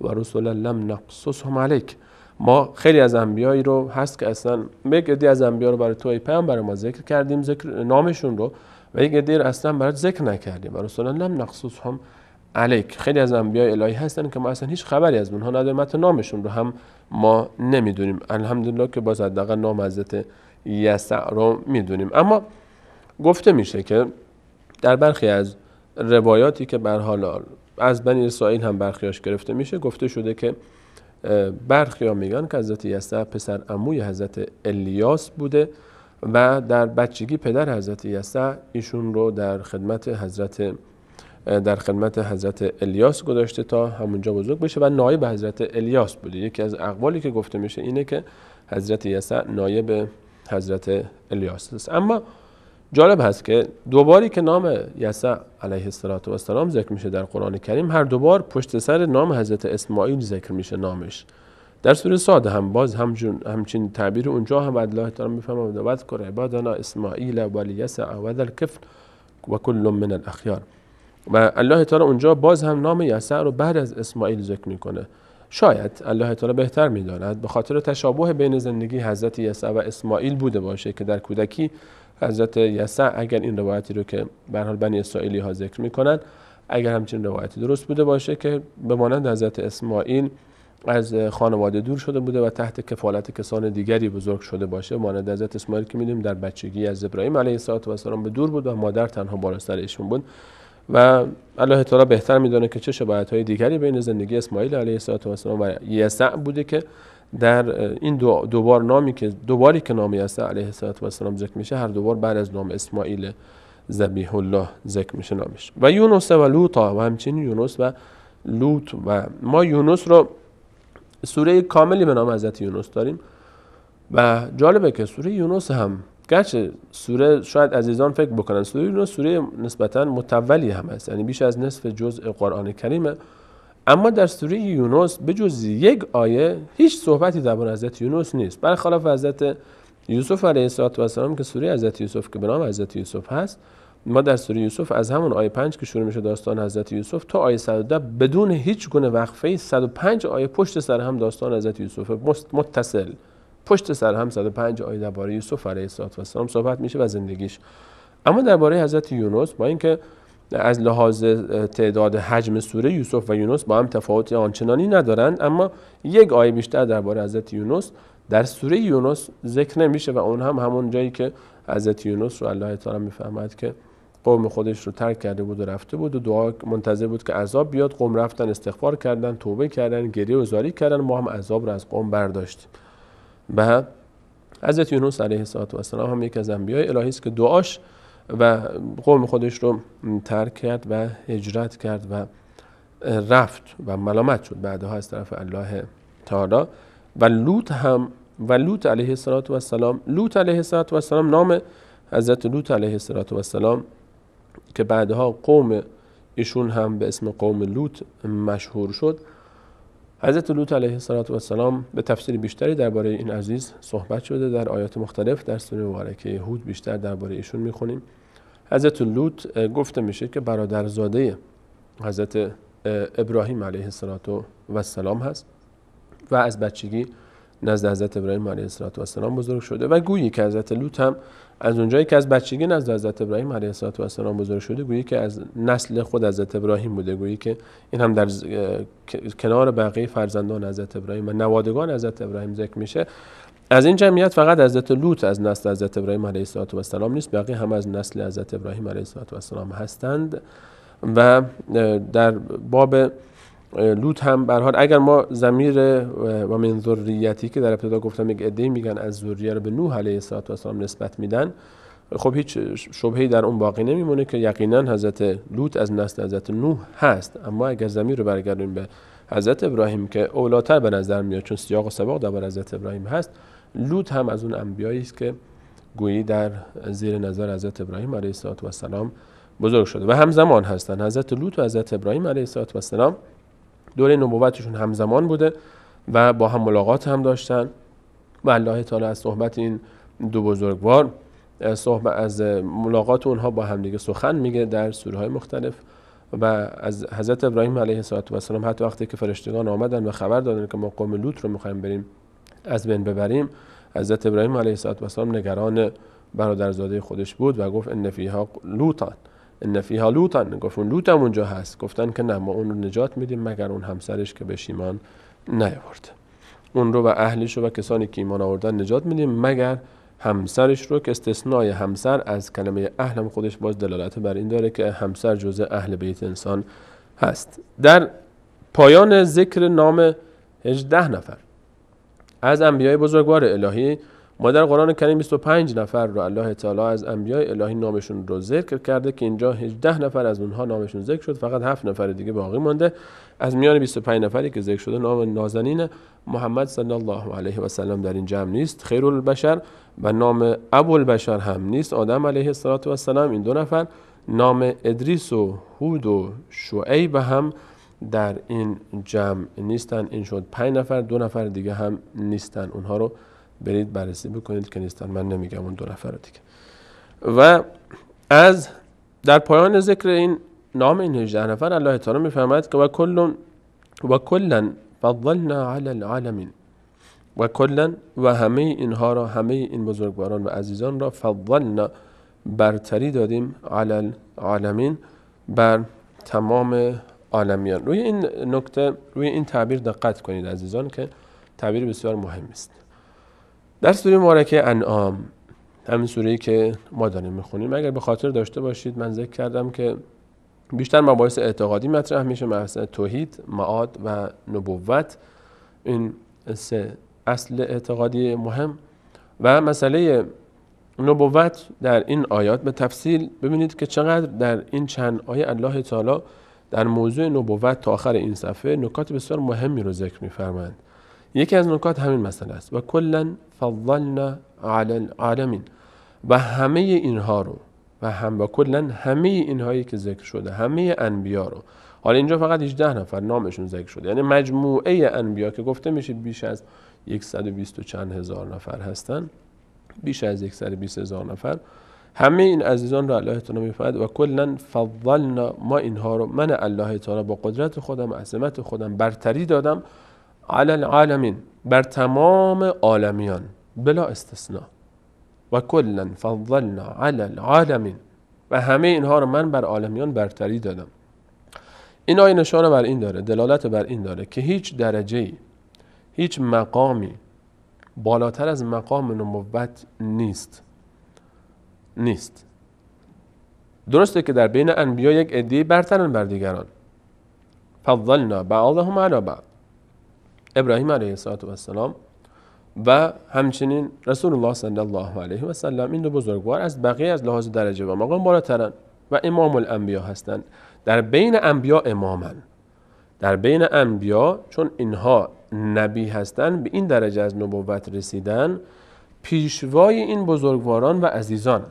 و رسولا لم نقصصهم علیک ما خیلی از انبیایی رو هست که اصلا یک عده از انبیا رو برای تو ای برای ما ذکر کردیم ذکر نامشون رو و یک عده اصلا برای ذکر نکردیم و رسولا لم نقصصهم علیک خیلی از انبیا الهی هستن که ما اصلا هیچ خبری از اونها نداریم حتی نامشون رو هم ما نمیدونیم الحمدلله که با حداقل نام حضرت یسع رو میدونیم اما گفته میشه که در برخی از روایاتی که بر حال از بنی اسرائیل هم برخیاش گرفته میشه گفته شده که برخی ها میگن که حضرت یسع پسر عموی حضرت الیاس بوده و در بچگی پدر حضرت یسع ایشون رو در خدمت حضرت در خدمت حضرت الیاس گذاشته تا همونجا بزرگ بشه و نایب حضرت الیاس بوده یکی از اقوالی که گفته میشه اینه که حضرت یسع نایب حضرت الیاس است اما جالب هست که دوباری که نام یسع علیه السلام ذکر میشه در قرآن کریم هر دوبار پشت سر نام حضرت اسماعیل ذکر میشه نامش در سوره ساده هم باز همچین تعبیر اونجا هم الله تعالی میفهمه و کره عبادنا اسماعیل و یسع و الکفل و کل من الاخیار و الله تعالی اونجا باز هم نام یسع رو بعد از اسماعیل ذکر میکنه شاید الله تعالی بهتر میداند به خاطر تشابه بین زندگی حضرت یسع و اسماعیل بوده باشه که در کودکی حضرت یسع اگر این روایتی رو که به حال بنی اسرائیلی ها ذکر میکنن اگر همچین روایتی درست بوده باشه که به مانند حضرت اسماعیل از خانواده دور شده بوده و تحت کفالت کسان دیگری بزرگ شده باشه مانند حضرت اسماعیل که میدونیم در بچگی از ابراهیم علیه السلام به دور بود و مادر تنها بالا بود و الله تعالی بهتر میدونه که چه شباهت های دیگری بین زندگی اسماعیل علیه السلام و یسع بوده که در این دو دوبار نامی که دوباری که نامی هست علیه السلام ذکر میشه هر دوبار بعد از نام اسماعیل زبیه الله ذکر میشه نامش و یونس و لوطا و همچنین یونس و لوط و ما یونس رو سوره کاملی به نام حضرت یونس داریم و جالبه که سوره یونس هم گرچه سوره شاید عزیزان فکر بکنن سوره یونس سوره نسبتا متولی هم هست یعنی بیش از نصف جزء قرآن کریمه اما در سوره یونس به جز یک آیه هیچ صحبتی درباره حضرت یونس نیست برخلاف حضرت یوسف علیه السلام که سوره حضرت یوسف که به نام حضرت یوسف هست ما در سوره یوسف از همون آیه 5 که شروع میشه داستان حضرت یوسف تا آیه 110 بدون هیچ گونه وقفه 105 آیه پشت سر هم داستان حضرت یوسف متصل پشت سر هم 105 آیه درباره یوسف علیه السلام صحبت میشه و زندگیش اما درباره حضرت یونس با اینکه از لحاظ تعداد حجم سوره یوسف و یونس با هم تفاوت آنچنانی ندارند اما یک آیه بیشتر درباره حضرت یونس در سوره یونس ذکر نمیشه و اون هم همون جایی که حضرت یونس رو الله تعالی میفهمد که قوم خودش رو ترک کرده بود و رفته بود و دعا منتظر بود که عذاب بیاد قوم رفتن استغفار کردن توبه کردن گریه و زاری کردن ما هم عذاب رو از قوم برداشتیم به حضرت یونس علیه السلام هم یک از انبیای الهی است که دعاش و قوم خودش رو ترک کرد و هجرت کرد و رفت و ملامت شد بعدها از طرف الله تعالی و لوط هم و لوط علیه السلام لوط علیه السلام نام حضرت لوط علیه السلام که بعدها قوم ایشون هم به اسم قوم لوط مشهور شد حضرت لوط علیه السلام به تفسیر بیشتری درباره این عزیز صحبت شده در آیات مختلف در سوره مبارکه هود بیشتر درباره ایشون میخونیم حضرت لوط گفته میشه که برادرزاده حضرت ابراهیم علیه السلام هست و از بچگی نزد حضرت ابراهیم علیه السلام بزرگ شده و گویی که حضرت لوط هم از اونجایی که از بچگی نزد حضرت ابراهیم علیه السلام بزرگ شده گویی که از نسل خود حضرت ابراهیم بوده گویی که این هم در کنار بقیه فرزندان حضرت ابراهیم و نوادگان حضرت ابراهیم ذکر میشه از این جمعیت فقط حضرت لوط از نسل حضرت ابراهیم علیه السلام نیست بقیه هم از نسل حضرت ابراهیم علیه السلام هستند و در باب لوط هم به اگر ما زمیر و من ذریتی که در ابتدا گفتم یک عده‌ای میگن از ذریه رو به نوح علیه السلام نسبت میدن خب هیچ شبهی در اون باقی نمیمونه که یقینا حضرت لوط از نسل حضرت نوح هست اما اگر زمیر رو برگردیم به حضرت ابراهیم که اولاتر به نظر میاد چون سیاق و سباق در حضرت ابراهیم هست لوط هم از اون انبیایی است که گویی در زیر نظر حضرت ابراهیم علیه السلام بزرگ شده و همزمان هستند حضرت لوط و حضرت ابراهیم علیه السلام دوره نبوتشون همزمان بوده و با هم ملاقات هم داشتن و الله تعالی از صحبت این دو بزرگوار صحبت از ملاقات اونها با همدیگه سخن میگه در سوره های مختلف و از حضرت ابراهیم علیه السلام حتی وقتی که فرشتگان آمدن و خبر دادن که ما قوم لوط رو میخوایم بریم از بین ببریم حضرت ابراهیم علیه السلام نگران برادرزاده خودش بود و گفت ان فیها لوتان ان فیها لوطا گفت اون لوط اونجا هست گفتن که نه ما اون رو نجات میدیم مگر اون همسرش که به شیمان نیاورد اون رو و اهلش رو و کسانی که ایمان آوردن نجات میدیم مگر همسرش رو که استثنای همسر از کلمه اهلم خودش باز دلالت بر این داره که همسر جزء اهل بیت انسان هست در پایان ذکر نام 18 نفر از انبیای بزرگوار الهی ما در قرآن کریم 25 نفر رو الله تعالی از انبیای الهی نامشون رو ذکر کرده که اینجا 18 نفر از اونها نامشون ذکر شد فقط 7 نفر دیگه باقی مانده از میان 25 نفری که ذکر شده نام نازنین محمد صلی الله علیه و سلم در این جمع نیست خیر البشر و نام ابو البشر هم نیست آدم علیه السلام و سلام این دو نفر نام ادریس و هود و شعیب هم در این جمع نیستن این شد پنج نفر دو نفر دیگه هم نیستن اونها رو برید بررسی بکنید که نیستن من نمیگم اون دو نفر دیگه و از در پایان ذکر این نام این 18 نفر الله تعالی میفرماید که و کل و کلا فضلنا علی العالمین و کلا و همه اینها را همه این بزرگواران و عزیزان را فضلنا برتری دادیم علی العالمین بر تمام عالمیان روی این نکته روی این تعبیر دقت کنید عزیزان که تعبیر بسیار مهم است در سوره مبارکه انعام همین سوره که ما داریم میخونیم اگر به خاطر داشته باشید من ذکر کردم که بیشتر مباحث اعتقادی مطرح میشه مبحث توحید معاد و نبوت این سه اصل اعتقادی مهم و مسئله نبوت در این آیات به تفصیل ببینید که چقدر در این چند آیه الله تعالی در موضوع نبوت تا آخر این صفحه نکات بسیار مهمی رو ذکر میفرمایند یکی از نکات همین مسئله است و کلا فضلنا علی العالمین و همه اینها رو و هم با کلا همه اینهایی که ذکر شده همه انبیا رو حالا اینجا فقط 18 نفر نامشون ذکر شده یعنی مجموعه انبیا که گفته میشه بیش از 120 و چند هزار نفر هستن بیش از 120 هزار نفر همه این عزیزان رو الله تعالی میفرد و کلا فضلنا ما اینها رو من الله تعالی با قدرت خودم عظمت خودم برتری دادم علی العالمین بر تمام عالمیان بلا استثنا و کلا فضلنا علی العالمین و همه اینها رو من بر عالمیان برتری دادم این آیه نشانه بر این داره دلالت بر این داره که هیچ درجه هیچ مقامی بالاتر از مقام نبوت نیست نیست درسته که در بین انبیا یک عدهای برترن بر دیگران فضلنا بعضهم علی بعض ابراهیم علیه السلام و همچنین رسول الله صلی الله علیه و سلم این دو بزرگوار از بقیه از لحاظ درجه و مقام بالاترن و امام الانبیا هستند در بین انبیا امامن در بین انبیا چون اینها نبی هستند به این درجه از نبوت رسیدن پیشوای این بزرگواران و عزیزان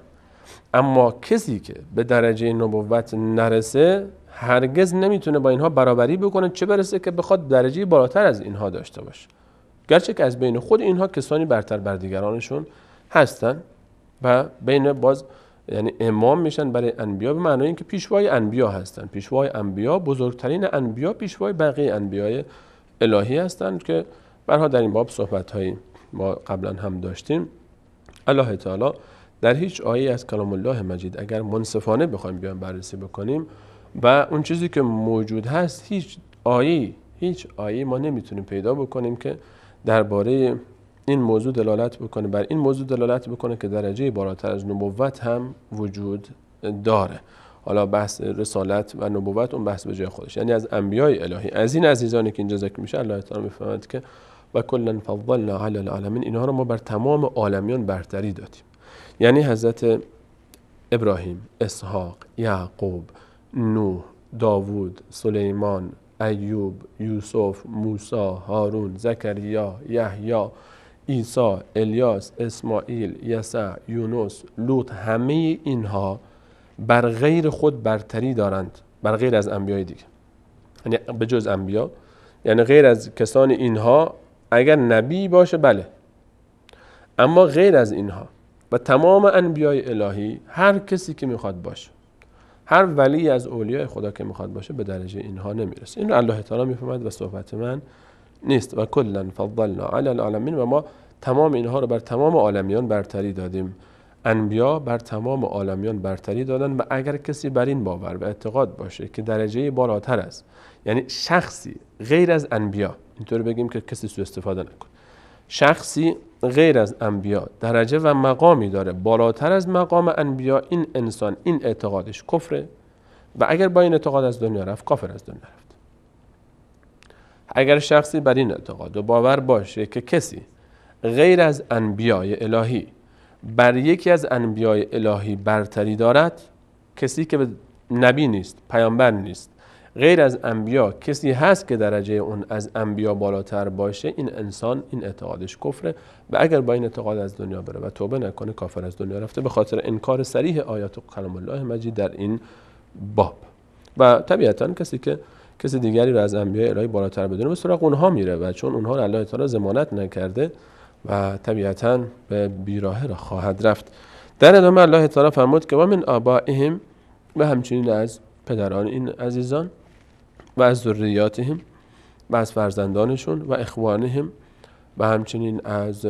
اما کسی که به درجه نبوت نرسه هرگز نمیتونه با اینها برابری بکنه چه برسه که بخواد درجه بالاتر از اینها داشته باشه گرچه که از بین خود اینها کسانی برتر بر دیگرانشون هستن و بین باز یعنی امام میشن برای انبیا به معنای اینکه پیشوای انبیا هستن پیشوای انبیا بزرگترین انبیا پیشوای بقیه انبیای الهی هستند که برها در این باب صحبت هایی ما قبلا هم داشتیم الله تعالی در هیچ آیه از کلام الله مجید اگر منصفانه بخوایم بیان بررسی بکنیم و اون چیزی که موجود هست هیچ آیه هیچ آیه ما نمیتونیم پیدا بکنیم که درباره این موضوع دلالت بکنه بر این موضوع دلالت بکنه که درجه بالاتر از نبوت هم وجود داره حالا بحث رسالت و نبوت اون بحث به جای خودش یعنی از انبیای الهی از این عزیزانی که اینجا ذکر میشه الله تعالی میفهمد که و کلا فضلنا علی العالمین اینها رو ما بر تمام عالمیان برتری دادیم یعنی حضرت ابراهیم اسحاق یعقوب نوح داوود سلیمان ایوب یوسف موسی هارون زکریا یحیی عیسی الیاس اسماعیل یسع یونس لوط همه اینها بر غیر خود برتری دارند بر غیر از انبیای دیگه یعنی به جز انبیا یعنی غیر از کسان اینها اگر نبی باشه بله اما غیر از اینها و تمام انبیای الهی هر کسی که میخواد باشه هر ولی از اولیاء خدا که میخواد باشه به درجه اینها نمیرسه این رو الله تعالی میفهمد و صحبت من نیست و کلا فضلنا علی العالمین و ما تمام اینها رو بر تمام عالمیان برتری دادیم انبیا بر تمام عالمیان برتری دادن و اگر کسی بر این باور و اعتقاد باشه که درجه بالاتر است یعنی شخصی غیر از انبیا اینطور بگیم که کسی سوء استفاده نکنه شخصی غیر از انبیا درجه و مقامی داره بالاتر از مقام انبیا این انسان این اعتقادش کفره و اگر با این اعتقاد از دنیا رفت کافر از دنیا رفت اگر شخصی بر این اعتقاد و باور باشه که کسی غیر از انبیای الهی بر یکی از انبیای الهی برتری دارد کسی که نبی نیست پیامبر نیست غیر از انبیا کسی هست که درجه اون از انبیا بالاتر باشه این انسان این اعتقادش کفره و اگر با این اعتقاد از دنیا بره و توبه نکنه کافر از دنیا رفته به خاطر انکار سریح آیات و کلام الله مجید در این باب و طبیعتا کسی که کسی دیگری رو از انبیا الهی بالاتر بدونه به سراغ اونها میره و چون اونها رو الله تعالی زمانت نکرده و طبیعتا به بیراه را خواهد رفت در ادامه الله تعالی فرمود که و من آبائهم و همچنین از پدران این عزیزان و از ذریاتهم و از فرزندانشون و اخوانهم و همچنین از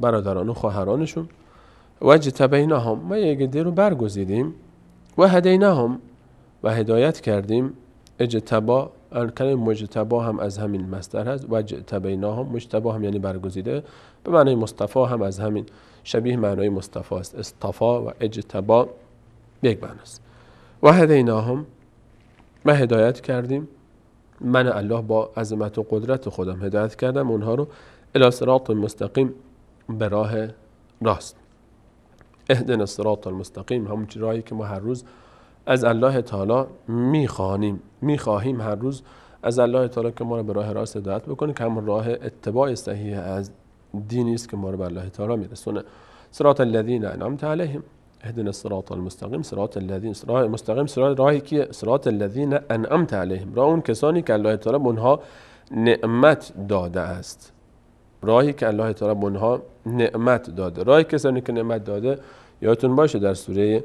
برادران و خواهرانشون و هم ما یک دی رو برگزیدیم و هم و هدایت کردیم اجتبا کلمه مجتبا هم از همین مصدر هست و هم مجتبا هم یعنی برگزیده به معنی مصطفا هم از همین شبیه معنای مصطفی است استفا و اجتبا یک معنی است و هم من هدایت کردیم من الله با عظمت و قدرت خودم هدایت کردم اونها رو الی صراط مستقیم به راه راست اهدن الصراط المستقیم همون راهی که ما هر روز از الله تعالی میخوانیم میخواهیم هر روز از الله تعالی که ما رو به راه راست هدایت بکنه که همون راه اتباع صحیح از دینی است که ما رو به الله تعالی میرسونه صراط الذین انعمت علیهم اهدنا الصراط المستقیم صراط الذین صراط مستقیم صراط راهی که صراط الذین انعمت علیهم راه اون کسانی که الله تعالی نعمت داده است راهی که الله تعالی اونها نعمت داده راهی کسانی که نعمت داده یادتون باشه در سوره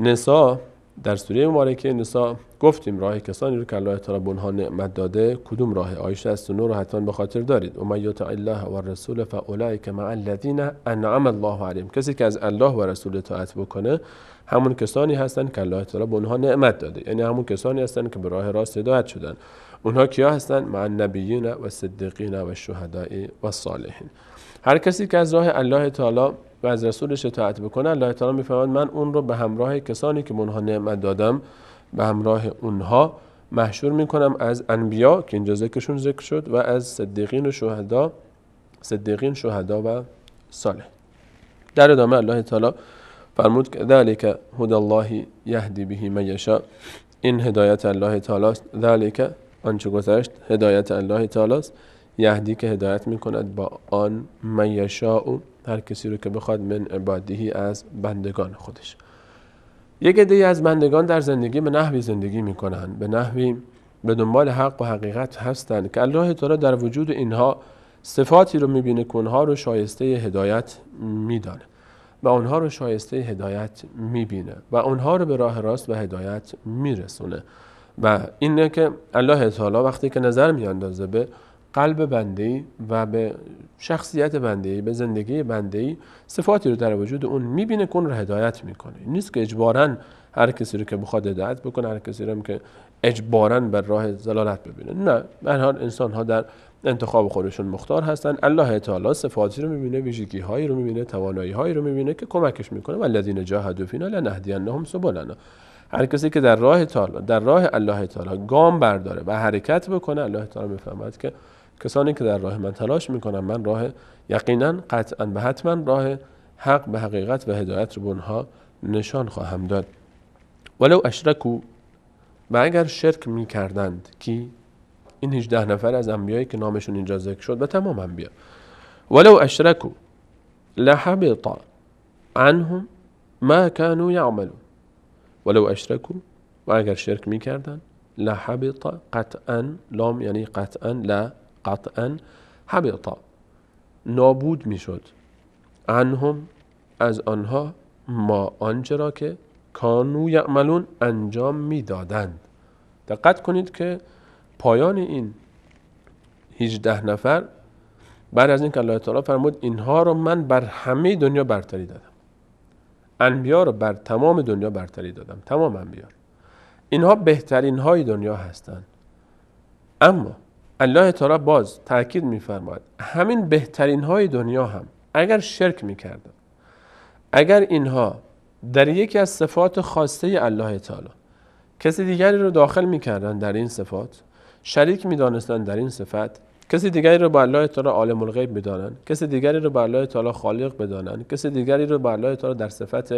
نسا در سوره مبارکه نسا گفتیم راه کسانی رو که الله تعالی به نعمت داده کدوم راه آیش است و رو حتما به خاطر دارید و من یطع الله و رسول فاولئک مع الذین انعم الله علیهم کسی که از الله و رسول اطاعت بکنه همون کسانی هستند که الله تعالی به نعمت داده یعنی همون کسانی هستند که به راه راست هدایت شدن اونها کیا هستند مع النبیین و صدیقین و و صالحین هر کسی که از راه الله تعالی و از رسولش اطاعت بکنه الله تعالی میفهمد من اون رو به همراه کسانی که منها نعمت دادم به همراه اونها محشور میکنم از انبیا که اینجا ذکرشون ذکر شد و از صدیقین و شهدا صدیقین شهدا و صالح در ادامه الله تعالی فرمود که "ذالک هدی الله یهدی به من یشا این هدایت الله تعالی است ذلک آنچه گذشت هدایت الله تعالی است یهدی که هدایت میکند با آن من یشاء هر کسی رو که بخواد من عبادهی از بندگان خودش یک عده‌ای از بندگان در زندگی به نحوی زندگی میکنن به نحوی به دنبال حق و حقیقت هستند که الله تعالی در وجود اینها صفاتی رو میبینه که اونها رو شایسته هدایت میدانه و اونها رو شایسته هدایت میبینه و اونها رو به راه راست و هدایت میرسونه و اینه که الله تعالی وقتی که نظر میاندازه به قلب بنده و به شخصیت بنده به زندگی بنده صفاتی رو در وجود اون میبینه کن رو هدایت میکنه نیست که اجبارا هر کسی رو که بخواد هدایت بکنه هر کسی رو که اجبارا بر راه زلالت ببینه نه به هر انسان ها در انتخاب خودشون مختار هستن الله تعالی صفاتی رو میبینه ویژگی هایی رو میبینه توانایی هایی رو میبینه که کمکش میکنه والذین جاهدوا فینا لنهدینهم سبلنا هر کسی که در راه تعالی در راه الله تعالی گام برداره و حرکت بکنه الله تعالی میفهمد که کسانی که در راه من تلاش میکنن من راه یقینا قطعا و حتما راه حق به حقیقت و هدایت رو به نشان خواهم داد ولو اشرکو و اگر شرک میکردند کی این ده نفر از انبیایی که نامشون اینجا ذکر شد و تمام انبیا ولو اشرکو لحبط عنهم ما کانوا یعملون ولو اشرکو و اگر شرک میکردند لحبط قطعا لام یعنی قطعا لا قطعا حبطا نابود میشد انهم از آنها ما آنچه را که کانو یعملون انجام میدادند دقت کنید که پایان این 18 نفر بعد از اینکه الله تعالی فرمود اینها رو من بر همه دنیا برتری دادم انبیا رو بر تمام دنیا برتری دادم تمام انبیا اینها بهترین های دنیا هستند اما الله تعالی باز تاکید میفرماید همین بهترین های دنیا هم اگر شرک میکردن اگر اینها در یکی از صفات خاصه الله تعالی کسی دیگری رو داخل میکردن در این صفات شریک میدانستند در این صفت کسی دیگری رو به الله تعالی عالم الغیب بدانند کسی دیگری رو به الله تعالی خالق بدانند کسی دیگری رو به الله تعالی در صفت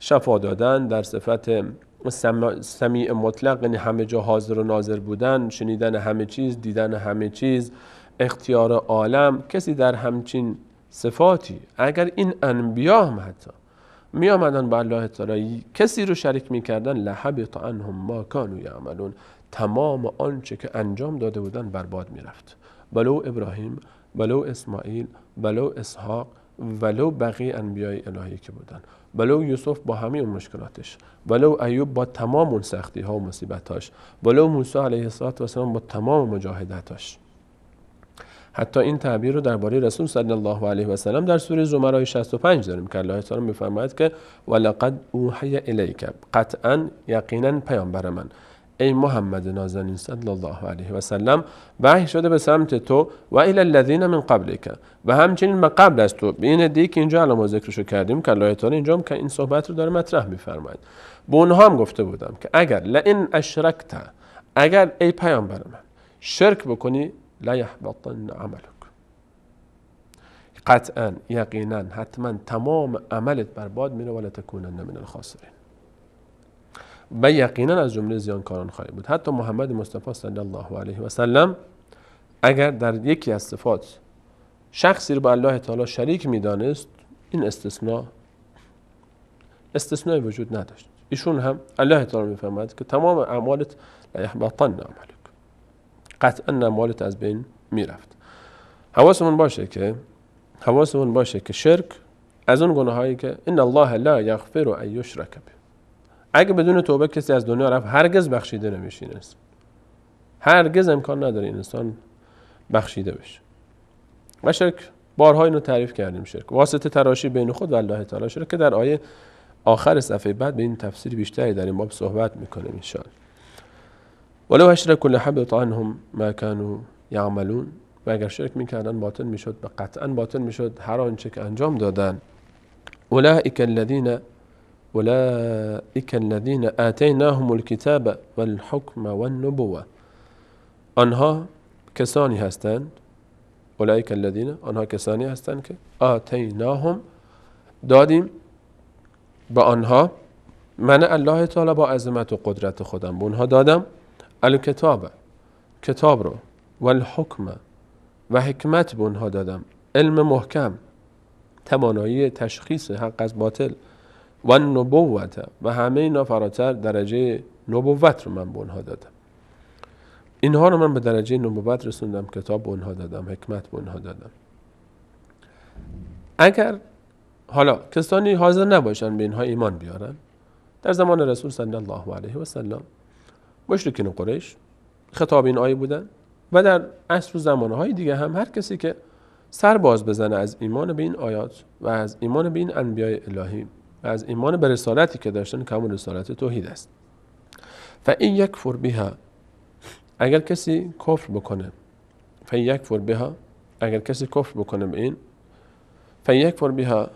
شفا دادن در صفت سمیع مطلق یعنی همه جا حاضر و ناظر بودن شنیدن همه چیز دیدن همه چیز اختیار عالم کسی در همچین صفاتی اگر این انبیا هم حتی می آمدن به الله تعالی کسی رو شریک می کردن ما کانو یعملون تمام آنچه که انجام داده بودن برباد می رفت ولو ابراهیم بلو اسماعیل ولو اسحاق ولو بقیه انبیای الهی که بودن ولو یوسف با همه اون مشکلاتش ولو ایوب با تمام اون سختی ها و مصیبتاش ولو موسی علیه السلام با تمام مجاهدتاش حتی این تعبیر رو درباره رسول صلی الله علیه و سلم در سوره زمرای 65 داریم که الله تعالی میفرماید که ولقد اوحی الیک قطعا یقینا پیامبر من ای محمد نازنین صلی الله علیه و سلم وحی شده به سمت تو و الی الذین من قبلک و همچنین ما قبل از تو به این دی که اینجا الان ذکرشو کردیم که الله اینجا که این صحبت رو داره مطرح میفرماید به اونها هم گفته بودم که اگر لئن اشرکت اگر ای پیامبر من شرک بکنی لا یحبطن عملک قطعا یقینا حتما تمام عملت برباد میره ولا تکونن من الخاسرین و یقینا از جمله زیانکاران خواهیم بود حتی محمد مصطفی صلی الله علیه و سلم اگر در یکی از صفات شخصی رو با الله تعالی شریک میدانست این استثناء استثناء وجود نداشت ایشون هم الله تعالی میفهمد که تمام اعمالت لا یحبطن قطعا اعمالت از بین میرفت حواسمون باشه که حواسمون باشه که شرک از اون گناهایی که ان الله لا یغفر ان یشرک به اگه بدون توبه کسی از دنیا رفت هرگز بخشیده نمیشه این هرگز امکان نداره این انسان بخشیده بشه و شرک بارها اینو تعریف کردیم شرک واسطه تراشی بین خود و الله تعالی شرک که در آیه آخر صفحه بعد به این تفسیر بیشتری در این باب صحبت میکنیم ان ولو کل حب عنهم ما کانوا یعملون و اگر شرک میکردن باطل میشد به قطعا باطل میشد هر آنچه که انجام دادن اولئک الذین اولئک الذین اتیناهم الکتاب والحکم والنبوه آنها کسانی هستند اولئک الذین آنها کسانی هستند که آتیناهم دادیم به آنها من الله تعالی با عظمت و قدرت خودم به اونها دادم الکتاب کتاب رو و الحکم و حکمت به دادم علم محکم توانایی تشخیص حق از باطل و نبوته و همه اینا فراتر درجه نبوت رو من به اونها دادم اینها رو من به درجه نبوت رسوندم کتاب به اونها دادم حکمت به اونها دادم اگر حالا کسانی حاضر نباشن به اینها ایمان بیارن در زمان رسول صلی الله علیه و سلم مشرکین قریش خطاب این آیه بودن و در عصر و زمانهای دیگه هم هر کسی که سر باز بزنه از ایمان به این آیات و از ایمان به این انبیاء الهی از ایمان به رسالتی که داشتن که همون رسالت توحید است و این یک فر بها اگر کسی کفر بکنه و یک فر بها اگر کسی کفر بکنه به این و یک فر بها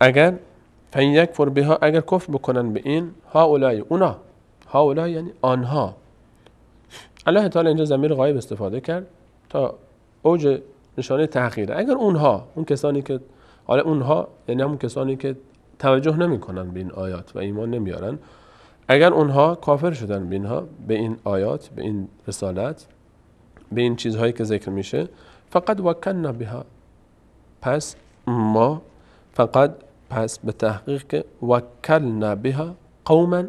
اگر و یک فر بها اگر کفر بکنن به این هؤلاء اونا هؤلاء یعنی آنها الله تعالی اینجا زمیر غایب استفاده کرد تا اوج نشانه تحقیره اگر اونها اون کسانی که حالا آره، اونها یعنی همون کسانی که توجه نمیکنن به این آیات و ایمان نمیارن اگر اونها کافر شدن به اینها به این آیات به این رسالت به این چیزهایی که ذکر میشه فقط وکن بها پس ما فقط پس به تحقیق که وکلنا بها قوما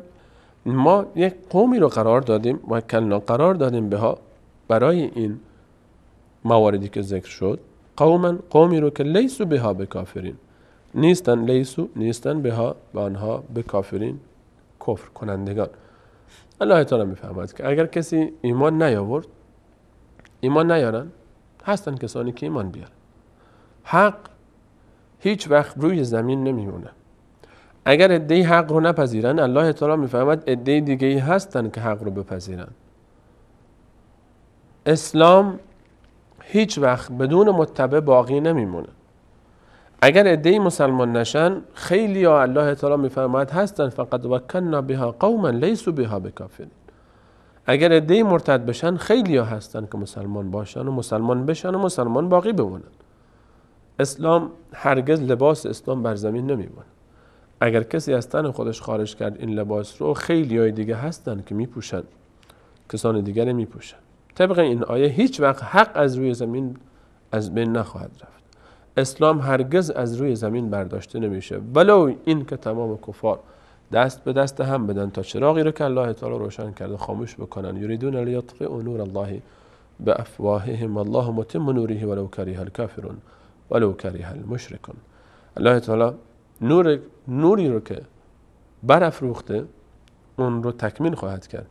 ما یک قومی رو قرار دادیم وکلنا قرار دادیم بها برای این مواردی که ذکر شد قوما قومی رو که لیسو بها به کافرین نیستن لیسو نیستن بها به آنها به کافرین کفر کنندگان الله تعالی میفهمد که اگر کسی ایمان نیاورد ایمان نیارن هستن کسانی که ایمان بیارن حق هیچ وقت روی زمین نمیمونه اگر ادهی حق رو نپذیرن الله تعالی میفهمد ادهی دیگه هستن که حق رو بپذیرن اسلام هیچ وقت بدون متبع باقی نمیمونه اگر ادهی مسلمان نشن خیلی یا الله تعالی میفرماید هستن فقط وکننا بها قوما لیسو بها بکافرین اگر ادهی مرتد بشن خیلی ها هستن که مسلمان باشن و مسلمان بشن و مسلمان باقی بمونن اسلام هرگز لباس اسلام بر زمین نمیمونه اگر کسی از تن خودش خارج کرد این لباس رو خیلی های دیگه هستن که میپوشن کسان دیگر میپوشن. طبق این آیه هیچ وقت حق از روی زمین از بین نخواهد رفت اسلام هرگز از روی زمین برداشته نمیشه ولو این که تمام کفار دست به دست هم بدن تا چراغی رو که الله تعالی روشن کرده خاموش بکنن یریدون اون نور الله افواههم الله متم نوره ولو کریه الکافرون ولو کریه المشرکون الله تعالی نور نوری رو که برافروخته اون رو تکمیل خواهد کرد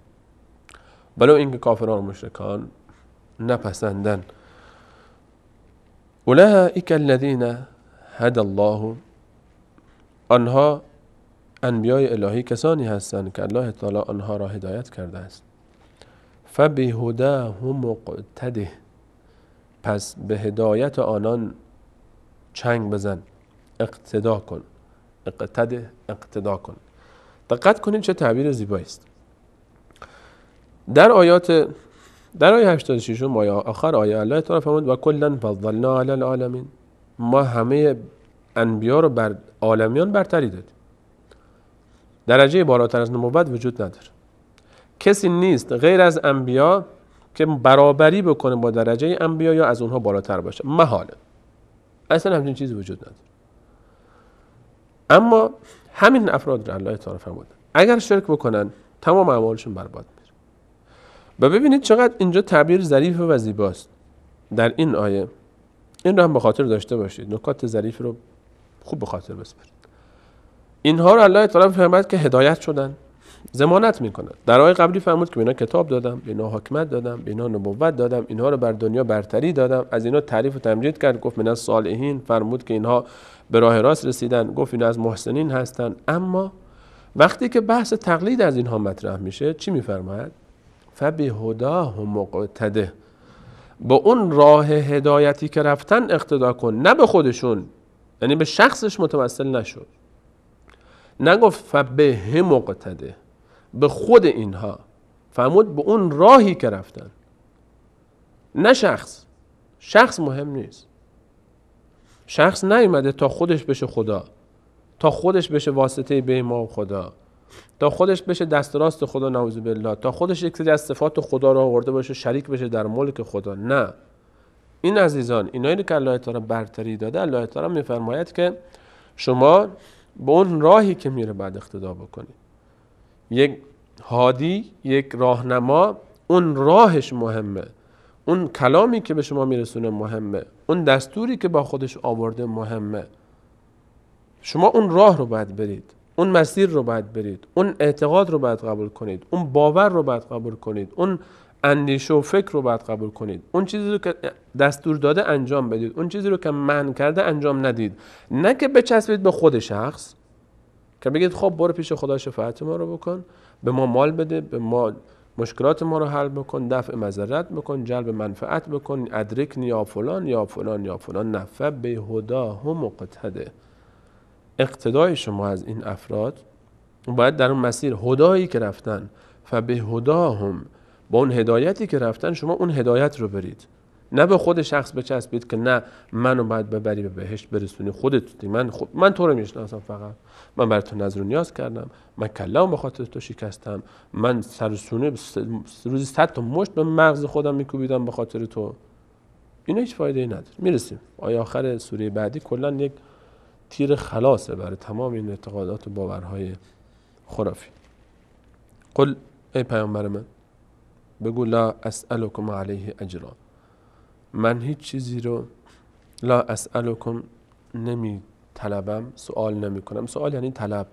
ولو اینکه کافران و مشرکان نپسندن اولئک الذین هد الله آنها انبیای الهی کسانی هستند که الله تعالی آنها را هدایت کرده است هم مقتده پس به هدایت آنان چنگ بزن اقتدا کن اقتده اقتدا کن دقت کنید چه تعبیر زیبایی است در آیات در آیه 86 و آخر آیه الله تعالی فرمود و کلا فضلنا علی العالمین ما همه انبیا رو بر عالمیان برتری دادیم درجه بالاتر از نبوت وجود نداره کسی نیست غیر از انبیا که برابری بکنه با درجه انبیا یا از اونها بالاتر باشه محاله اصلا همچین چیزی وجود نداره اما همین افراد رو الله تعالی فرمود اگر شرک بکنن تمام اعمالشون برباد و ببینید چقدر اینجا تعبیر ظریف و زیباست در این آیه این رو هم به خاطر داشته باشید نکات ظریف رو خوب به خاطر بسپارید اینها رو الله تعالی فرمود که هدایت شدن زمانت میکنن در آیه قبلی فرمود که اینا کتاب دادم به اینا حکمت دادم به اینا نبوت دادم اینها رو بر دنیا برتری دادم از اینا تعریف و تمجید کرد گفت من از صالحین فرمود که اینها به راه راست رسیدن گفت اینا از محسنین هستند اما وقتی که بحث تقلید از اینها مطرح میشه چی میفرماید فبه هم مقتده با اون راه هدایتی که رفتن اقتدا کن نه به خودشون یعنی به شخصش متوسل نشد نگفت فبه مقتده به خود اینها فهمود به اون راهی که رفتن نه شخص شخص مهم نیست شخص نیومده تا خودش بشه خدا تا خودش بشه واسطه به ما و خدا تا خودش بشه دست راست خدا نعوذ بالله تا خودش یک سری از صفات خدا را آورده باشه شریک بشه در ملک خدا نه این عزیزان اینایی که الله تعالی برتری داده الله تعالی میفرماید که شما به اون راهی که میره بعد اقتدا بکنید یک هادی یک راهنما اون راهش مهمه اون کلامی که به شما میرسونه مهمه اون دستوری که با خودش آورده مهمه شما اون راه رو باید برید اون مسیر رو باید برید اون اعتقاد رو باید قبول کنید اون باور رو باید قبول کنید اون اندیشه و فکر رو باید قبول کنید اون چیزی رو که دستور داده انجام بدید اون چیزی رو که من کرده انجام ندید نه که بچسبید به خود شخص که بگید خب برو پیش خدا شفاعت ما رو بکن به ما مال بده به ما مشکلات ما رو حل بکن دفع مذرت بکن جلب منفعت بکن ادرک یا فلان یا فلان یا فلان نفع به هم مقتده اقتدای شما از این افراد باید در اون مسیر هدایی که رفتن و به هم با اون هدایتی که رفتن شما اون هدایت رو برید نه به خود شخص بچسبید که نه منو باید ببری به بهشت برسونی خودت من خود من تو رو میشناسم فقط من بر تو نظر نیاز کردم من کلام به خاطر تو شکستم من سرسونه روزی صد تا مشت به مغز خودم میکوبیدم به خاطر تو اینا هیچ فایده ای نداره میرسیم آیا آخر سوره بعدی کلا یک تیر خلاصه برای تمام این اعتقادات و باورهای خرافی قل ای پیامبر من بگو لا اسألکم علیه اجرا من هیچ چیزی رو لا اسألکم نمی طلبم سوال نمی کنم سوال یعنی طلب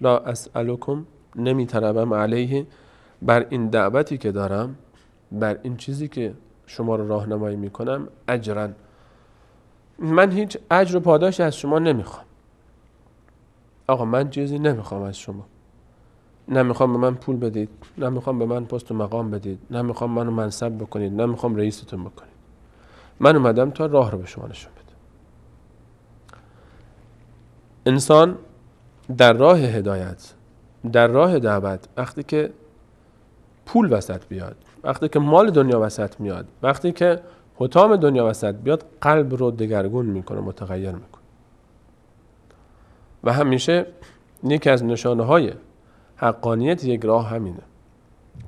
لا اسألکم نمی طلبم علیه بر این دعوتی که دارم بر این چیزی که شما رو راهنمایی میکنم اجرا من هیچ اجر و پاداشی از شما نمیخوام آقا من چیزی نمیخوام از شما نمیخوام به من پول بدید نمیخوام به من پست و مقام بدید نمیخوام منو منصب بکنید نمیخوام رئیستون بکنید من اومدم تا راه رو به شما نشون بدم انسان در راه هدایت در راه دعوت وقتی که پول وسط بیاد وقتی که مال دنیا وسط میاد وقتی که حتام دنیا وسط بیاد قلب رو دگرگون میکنه متغیر میکنه و همیشه یکی از نشانه های حقانیت یک راه همینه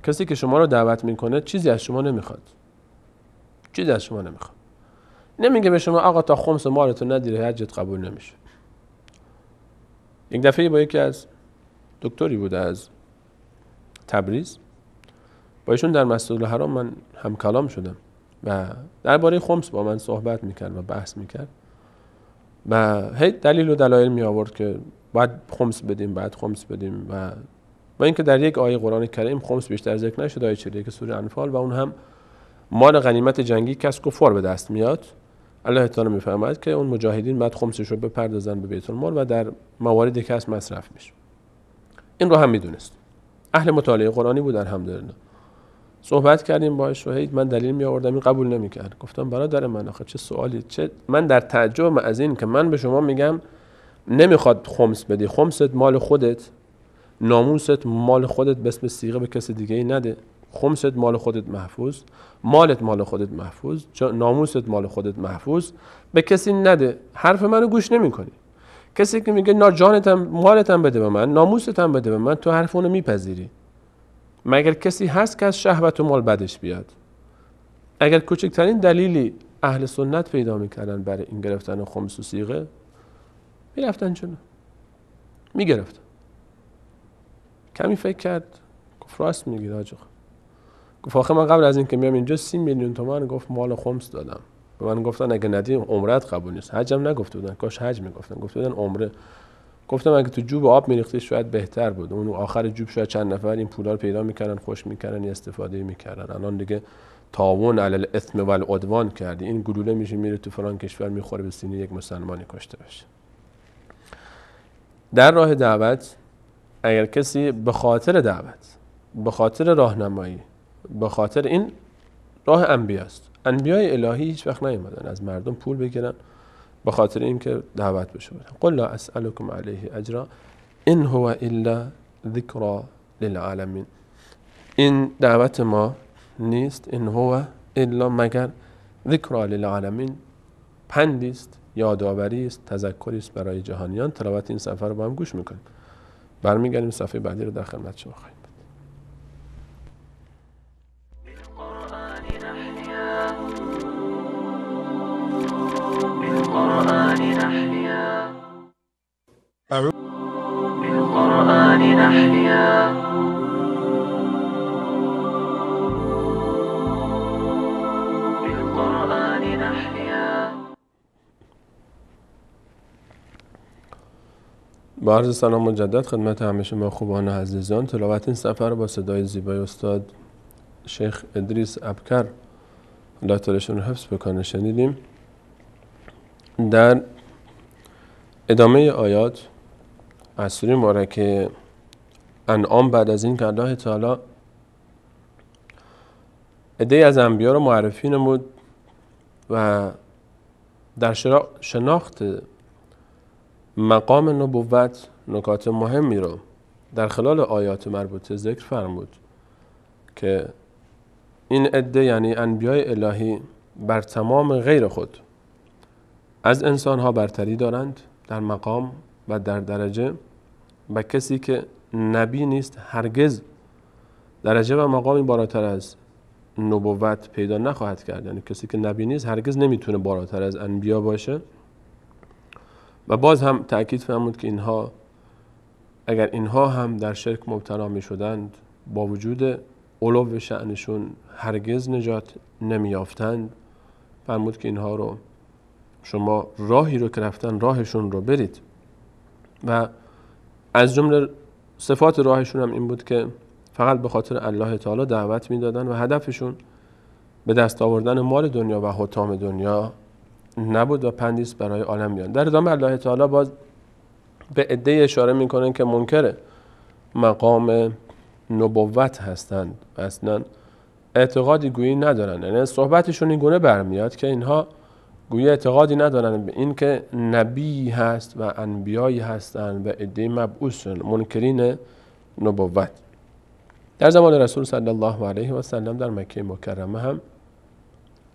کسی که شما رو دعوت میکنه چیزی از شما نمیخواد چیزی از شما نمیخواد نمیگه به شما آقا تا خمس مارتو ندیره حجت قبول نمیشه یک دفعه با یکی از دکتری بوده از تبریز با ایشون در مسجد الحرام من هم کلام شدم و درباره خمس با من صحبت میکرد و بحث میکرد و هی دلیل و دلایل می آورد که باید خمس بدیم بعد خمس بدیم و و اینکه در یک آیه قرآن کریم خمس بیشتر ذکر نشد آیه که سوره انفال و اون هم مال غنیمت جنگی که کفار به دست میاد الله تعالی میفهمد که اون مجاهدین بعد خمسش رو بپردازن به بیت المال و در مواردی که از مصرف میشه این رو هم میدونست اهل مطالعه قرآنی بود الحمدلله صحبت کردیم با شهید من دلیل می آوردم این قبول کرد گفتم برادر من آخه چه سوالی چه من در تعجب از این که من به شما میگم نمیخواد خمس بدی خمست مال خودت ناموست مال خودت به اسم سیغه به کسی دیگه ای نده خمست مال خودت محفوظ مالت مال خودت محفوظ ناموست مال خودت محفوظ به کسی نده حرف منو گوش نمیکنی کسی که میگه نا جانتم مالتم بده به من ناموستم بده به من تو حرف اونو میپذیری مگر کسی هست که از شهوت و مال بدش بیاد اگر کوچکترین دلیلی اهل سنت پیدا میکردن برای این گرفتن خمس و سیغه میرفتن چون میگرفتن کمی فکر کرد گفت راست میگید آجو خب. گفت آخه من قبل از اینکه میام اینجا سی میلیون تومن گفت مال خمس دادم به من گفتن اگه ندیم عمرت قبول نیست حجم نگفته بودن کاش حج میگفتن گفته بودن عمره گفتم اگه تو جوب آب میریختی شاید بهتر بود اون آخر جوب شاید چند نفر این پولا رو پیدا میکردن خوش میکردن استفاده میکردن الان دیگه تاون علل اثم و العدوان کردی این گلوله میشه میره تو فلان کشور میخوره به سینه یک مسلمانی کشته بشه در راه دعوت اگر کسی به خاطر دعوت به خاطر راهنمایی به خاطر این راه انبیاست انبیای الهی هیچ وقت نیومدن از مردم پول بگیرن به خاطر اینکه دعوت بشه قل لا اسالکم علیه اجرا ان هو الا ذکرا للعالمین این دعوت ما نیست این هو الا مگر ذکرا للعالمین پندی است یادآوری است تذکری است برای جهانیان تلاوت این سفر رو با هم گوش میکنیم برمیگردیم صفحه بعدی رو در خدمت شما خواهیم بالقرآن نحيا با عرض سلام مجدد خدمت همه شما خوبان و عزیزان تلاوت این سفر با صدای زیبای استاد شیخ ادریس ابکر لاترشون رو حفظ بکنه شنیدیم در ادامه آیات از سوره که انعام بعد از این که الله تعالی عده از انبیا رو معرفی نمود و در شناخت مقام نبوت نکات مهمی رو در خلال آیات مربوطه ذکر فرمود که این عده یعنی انبیای الهی بر تمام غیر خود از انسان ها برتری دارند در مقام و در درجه و کسی که نبی نیست هرگز درجه و مقامی بالاتر از نبوت پیدا نخواهد کرد یعنی کسی که نبی نیست هرگز نمیتونه بالاتر از انبیا باشه و باز هم تاکید فرمود که اینها اگر اینها هم در شرک مبتلا می شدند با وجود علو شعنشون هرگز نجات نمیافتند فرمود که اینها رو شما راهی رو که رفتن راهشون رو برید و از جمله صفات راهشون هم این بود که فقط به خاطر الله تعالی دعوت میدادن و هدفشون به دست آوردن مال دنیا و حطام دنیا نبود و پندیس برای عالم بیان در ادامه الله تعالی باز به عده اشاره میکنن که منکر مقام نبوت هستند و اصلا اعتقادی گویی ندارن یعنی صحبتشون این گونه برمیاد که اینها گویا اعتقادی ندارند به اینکه نبی هست و انبیایی هستند و عده مبعوثن منکرین نبوت در زمان رسول صلی الله علیه و سلم در مکه مکرمه هم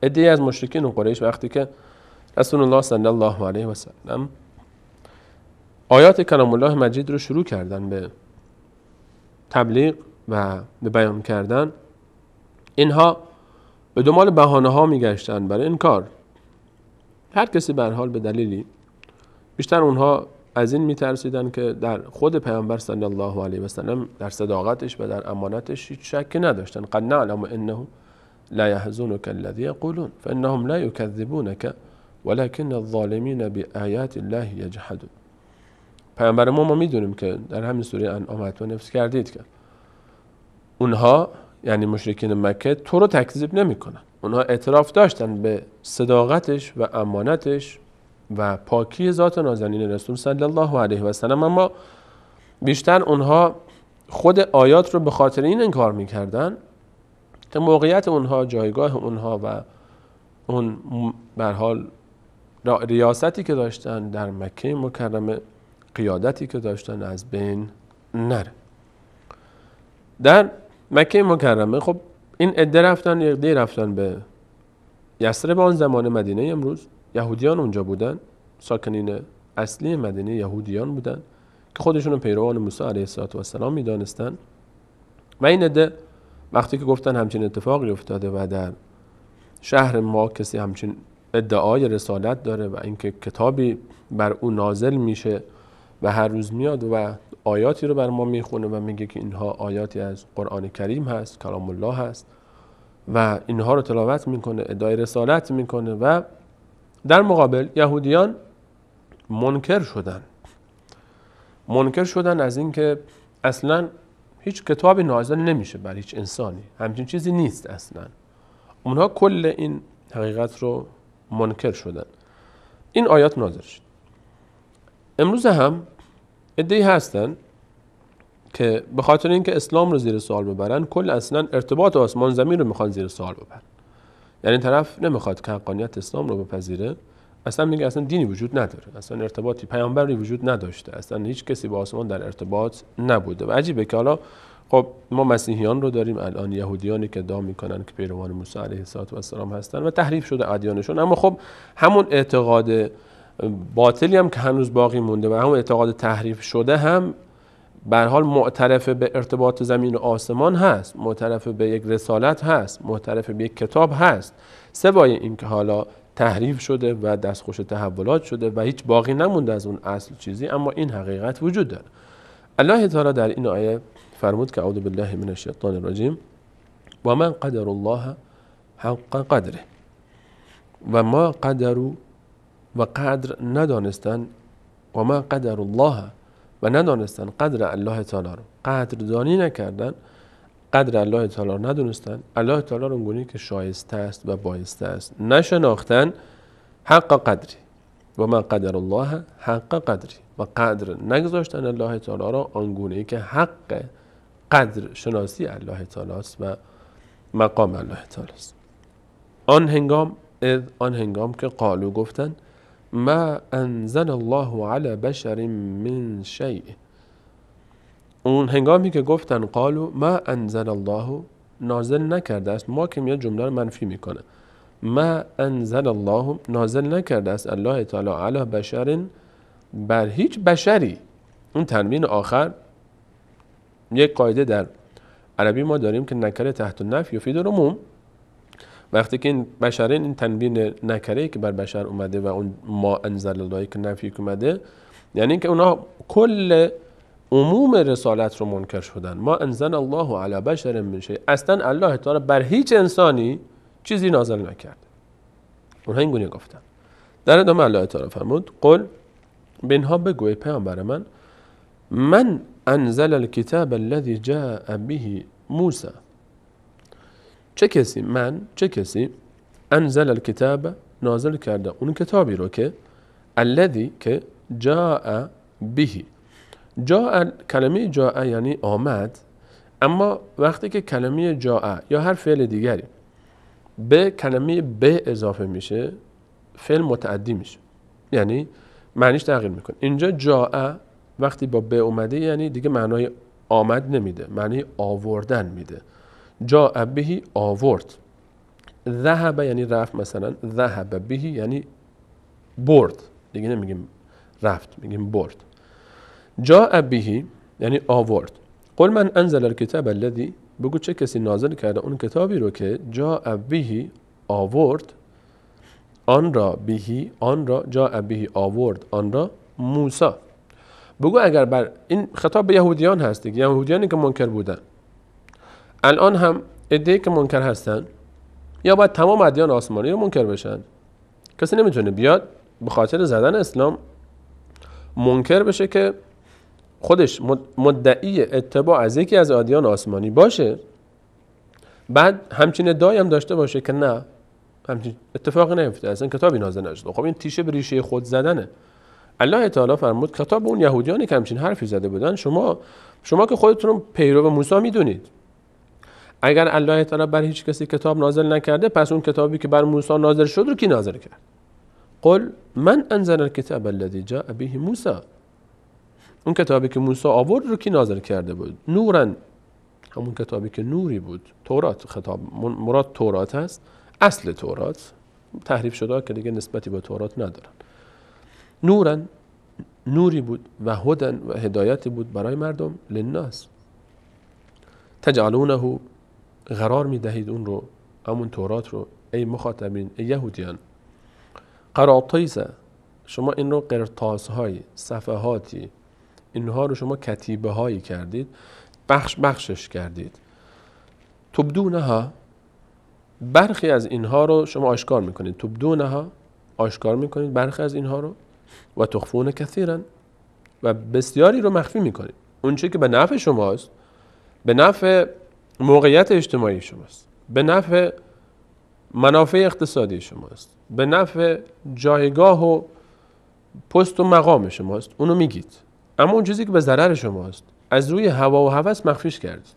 عده از مشرکین و قریش وقتی که رسول الله صلی الله علیه و سلم آیات کلام الله مجید رو شروع کردن به تبلیغ و به بیان کردن اینها به دنبال بهانه ها میگشتن برای این کار هر کسی به حال به دلیلی بیشتر اونها از این میترسیدن که در خود پیامبر صلی الله علیه و سلم در صداقتش و در امانتش هیچ شکی نداشتن قد نعلم انه لا يحزنك الذي يقولون فانهم لا يكذبونك ولكن الظالمین بآیات الله یجحدون پیامبر ما ما میدونیم که در همین سوره انعام حتما نفس کردید که اونها یعنی مشرکین مکه تو رو تکذیب نمیکنن اونها اعتراف داشتن به صداقتش و امانتش و پاکی ذات نازنین رسول صلی الله علیه و سلم اما بیشتر اونها خود آیات رو به خاطر این انکار میکردن که موقعیت اونها جایگاه اونها و اون به حال ریاستی که داشتن در مکه مکرمه قیادتی که داشتن از بین نره در مکه مکرمه خب این عده رفتن یه عده رفتن به به آن زمان مدینه امروز یهودیان اونجا بودن ساکنین اصلی مدینه یهودیان بودن که خودشون پیروان موسی علیه السلام میدانستند و این عده وقتی که گفتن همچین اتفاقی افتاده و در شهر ما کسی همچین ادعای رسالت داره و اینکه کتابی بر او نازل میشه و هر روز میاد و آیاتی رو بر ما میخونه و میگه که اینها آیاتی از قرآن کریم هست کلام الله هست و اینها رو تلاوت میکنه ادای رسالت میکنه و در مقابل یهودیان منکر شدن منکر شدن از اینکه اصلا هیچ کتابی نازل نمیشه بر هیچ انسانی همچین چیزی نیست اصلا اونها کل این حقیقت رو منکر شدن این آیات نازل شد امروز هم ادهی هستن که به خاطر اینکه اسلام رو زیر سوال ببرن کل اصلا ارتباط آسمان زمین رو میخوان زیر سوال ببرن یعنی طرف نمیخواد که حقانیت اسلام رو بپذیره اصلا میگه اصلا دینی وجود نداره اصلا ارتباطی پیامبری وجود نداشته اصلا هیچ کسی با آسمان در ارتباط نبوده و عجیبه که حالا خب ما مسیحیان رو داریم الان یهودیانی که ادعا میکنن که پیروان موسی علیه السلام هستن و تحریف شده ادیانشون اما خب همون اعتقاد باطلی هم که هنوز باقی مونده و همون اعتقاد تحریف شده هم بر حال معترف به ارتباط زمین و آسمان هست معترف به یک رسالت هست معترف به یک کتاب هست سوای اینکه حالا تحریف شده و دستخوش تحولات شده و هیچ باقی نمونده از اون اصل چیزی اما این حقیقت وجود داره الله تعالی در این آیه فرمود که اعوذ بالله من الشیطان الرجیم و من قدر الله حق قدره و ما قدر و قدر ندانستن و ما قدر الله و ندانستن قدر الله تعالی رو قدردانی نکردن قدر الله تعالی رو ندونستن الله تعالی رو که شایسته است و بایسته است نشناختن حق قدری و ما قدر الله حق قدری و قدر نگذاشتن الله تعالی را آنگونه که حق قدر شناسی الله تعالی است و مقام الله تعالی است آن هنگام اذ آن هنگام که قالو گفتن ما انزل الله علی بشر من شیء اون هنگامی که گفتن قالو ما انزل الله نازل نکرده است ما که میاد جمله رو منفی میکنه ما انزل الله نازل نکرده است الله تعالی علی بشر بر هیچ بشری اون تنوین آخر یک قاعده در عربی ما داریم که نکره تحت النفی یفید العموم وقتی که این بشرین این تنبین نکره که بر بشر اومده و اون ما انزل اللهی که نفی اومده یعنی که اونا کل عموم رسالت رو منکر شدن ما انزل الله علی بشر من شی اصلا الله تعالی بر هیچ انسانی چیزی نازل نکرد اونها این گونه گفتن در ادامه الله تعالی فرمود قل به اینها بگو پیامبر من من انزل الکتاب الذی جاء به موسی چه کسی من چه کسی انزل الکتاب نازل کرده اون کتابی رو که الذی که جاء بهی جاء کلمه جاء یعنی آمد اما وقتی که کلمه جاء یا هر فعل دیگری به کلمه به اضافه میشه فعل متعدی میشه یعنی معنیش تغییر میکنه اینجا جاء وقتی با به اومده یعنی دیگه معنای آمد نمیده معنی آوردن میده جا بهی آورد ذهب یعنی رفت مثلا ذهب بهی یعنی برد دیگه نمیگیم رفت میگیم برد جا بهی یعنی آورد قل من انزل الکتاب الذی بگو چه کسی نازل کرده اون کتابی رو که جا بهی آورد آن را بهی آن را جا بهی آورد آن را موسی بگو اگر بر این خطاب به یهودیان هست یهودیانی که منکر بودن الان هم ادعی که منکر هستن یا باید تمام ادیان آسمانی رو منکر بشن کسی نمیتونه بیاد به خاطر زدن اسلام منکر بشه که خودش مدعی اتباع از یکی از ادیان آسمانی باشه بعد همچین ادعایی هم داشته باشه که نه همچین اتفاقی نیفتاد اصلا کتابی نازل نشده خب این تیشه به ریشه خود زدنه الله تعالی فرمود کتاب اون یهودیانی که همچین حرفی زده بودن شما شما که خودتون پیرو موسی میدونید اگر الله تعالی بر هیچ کسی کتاب نازل نکرده پس اون کتابی که بر موسی نازل شد رو کی نازل کرد قل من انزل الکتاب الذی جاء به موسی اون کتابی که موسی آورد رو کی نازل کرده بود نورن همون کتابی که نوری بود تورات خطاب مراد تورات هست اصل تورات تحریف شده که دیگه نسبتی به تورات ندارن نورن نوری بود و هدن و هدایتی بود برای مردم للناس تجعلونه قرار می دهید اون رو همون تورات رو ای مخاطبین ای یهودیان قراطیزه شما این رو قرطاس های صفحاتی اینها رو شما کتیبه هایی کردید بخش بخشش کردید ها برخی از اینها رو شما آشکار میکنید ها آشکار میکنید برخی از اینها رو و تخفون کثیرا و بسیاری رو مخفی میکنید اونچه که به نفع شماست به نفع موقعیت اجتماعی شماست به نفع منافع اقتصادی شماست به نفع جایگاه و پست و مقام شماست اونو میگید اما اون چیزی که به ضرر شماست از روی هوا و هوس مخفیش کردید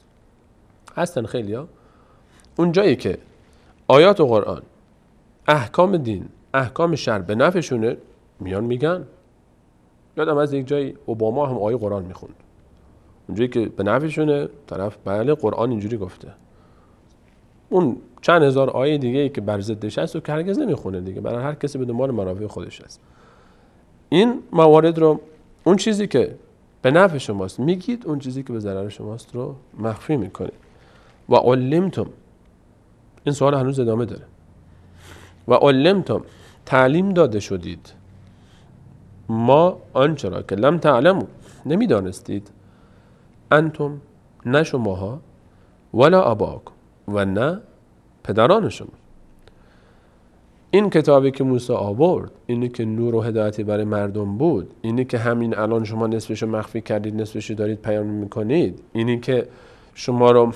هستن خیلیا اون جایی که آیات و قرآن احکام دین احکام شر به نفعشونه میان میگن یادم از یک جایی اوباما هم آیه قرآن میخوند اونجایی که به نفعشونه طرف بله قرآن اینجوری گفته اون چند هزار آیه دیگه ای که بر ضدش هست و که هرگز نمیخونه دیگه برای هر کسی به دنبال منافع خودش هست این موارد رو اون چیزی که به نفع شماست میگید اون چیزی که به ضرر شماست رو مخفی میکنید و علمتم این سوال هنوز ادامه داره و علمتم تعلیم داده شدید ما آنچه که لم تعلمو نمیدانستید انتم نه شماها ولا آباکم و نه پدران شما این کتابی که موسی آورد اینی که نور و هدایتی برای مردم بود اینی که همین الان شما نصفش رو مخفی کردید نصفش دارید پیام میکنید اینی که شما رو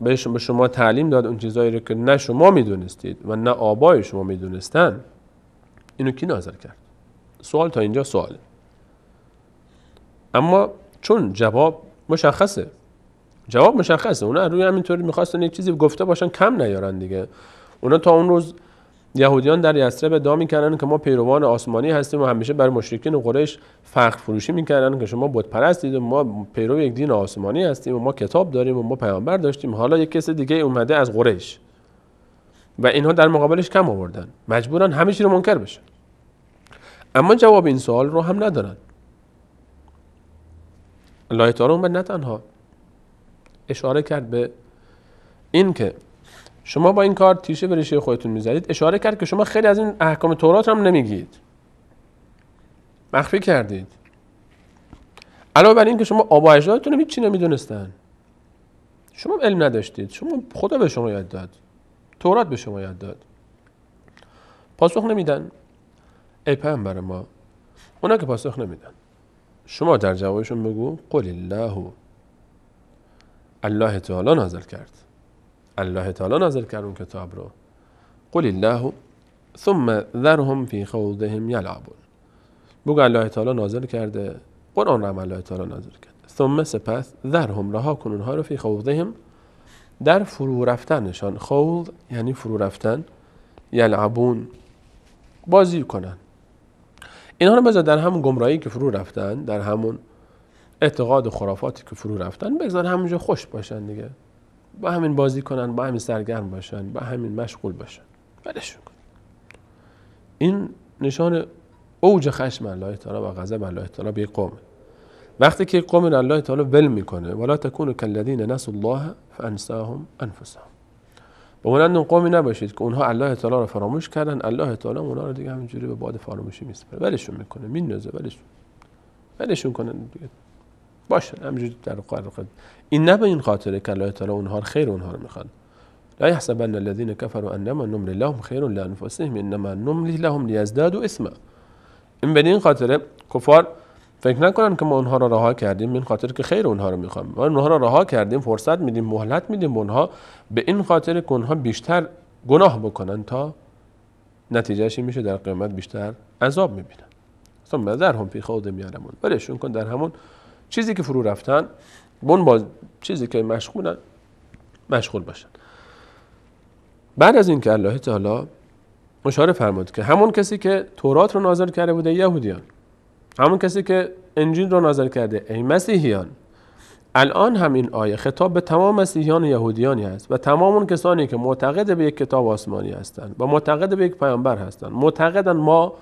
به شما تعلیم داد اون چیزایی رو که نه شما میدونستید و نه آبای شما میدونستن اینو کی نظر کرد سوال تا اینجا سوال اما چون جواب مشخصه جواب مشخصه اونا روی همینطوری میخواستن یک چیزی گفته باشن کم نیارن دیگه اونا تا اون روز یهودیان در به ادعا کردن که ما پیروان آسمانی هستیم و همیشه بر مشرکین و قریش فخر فروشی میکردن که شما بت پرستید و ما پیرو یک دین آسمانی هستیم و ما کتاب داریم و ما پیامبر داشتیم حالا یک کس دیگه اومده از قریش و اینها در مقابلش کم آوردن مجبورن همه رو منکر بشن اما جواب این سوال رو هم ندارن اون اومد نه تنها اشاره کرد به این که شما با این کار تیشه به خودتون میزدید اشاره کرد که شما خیلی از این احکام تورات هم نمیگید مخفی کردید علاوه بر این که شما آبا اجدادتون هم هیچی نمیدونستن شما علم نداشتید شما خدا به شما یاد داد تورات به شما یاد داد پاسخ نمیدن ای بر ما اونا که پاسخ نمیدن شما در جوابشون بگو قل الله الله تعالی نازل کرد الله تعالی نازل کرد اون کتاب رو قل الله ثم ذرهم فی خوضهم یلعبون بگو الله تعالی نازل کرده قرآن رو هم الله تعالی نازل کرد ثم سپس ذرهم رها کن اونها رو فی خوضهم در فرو رفتنشان خوض یعنی فرو رفتن یلعبون بازی کنن اینها رو بذار در همون گمراهی که فرو رفتن در همون اعتقاد و خرافاتی که فرو رفتن بگذار همونجا خوش باشن دیگه با همین بازی کنن با همین سرگرم باشن با همین مشغول باشن ولشون کن این نشان اوج خشم الله تعالی و غضب الله تعالی به قوم وقتی که قوم الله تعالی ول میکنه ولا تکونوا کالذین نسوا الله فانساهم انفسهم و مانند قومی نباشید که اونها الله تعالی رو فراموش کردن الله تعالی اونها رو دیگه همینجوری به باد فراموشی میسپره ولشون میکنه میندازه ولشون ولشون کنن دیگه باشه همینجوری در قرار این نه به این خاطره که الله تعالی اونها خیر اونها رو میخواد لا يحسبن الذين كفروا انما نملي لهم خير لانفسهم انما نملي لهم ليزدادوا اسما این به این خاطره کفار فکر نکنن که ما اونها را رها کردیم این خاطر که خیر اونها رو میخوام ما اونها را رها کردیم فرصت میدیم مهلت میدیم به اونها به این خاطر که اونها بیشتر گناه بکنن تا نتیجهش میشه در قیامت بیشتر عذاب میبینن اصلا در هم فی خود میارمون شون کن در همون چیزی که فرو رفتن بون با چیزی که مشغولن مشغول باشن بعد از این که الله تعالی مشاره فرمود که همون کسی که تورات رو نازل کرده بوده یهودیان همون کسی که انجیل رو نازل کرده ای مسیحیان الان هم این آیه خطاب به تمام مسیحیان و یهودیانی هست و تمام اون کسانی که معتقد به یک کتاب آسمانی هستند و معتقد به یک پیامبر هستند معتقدن ما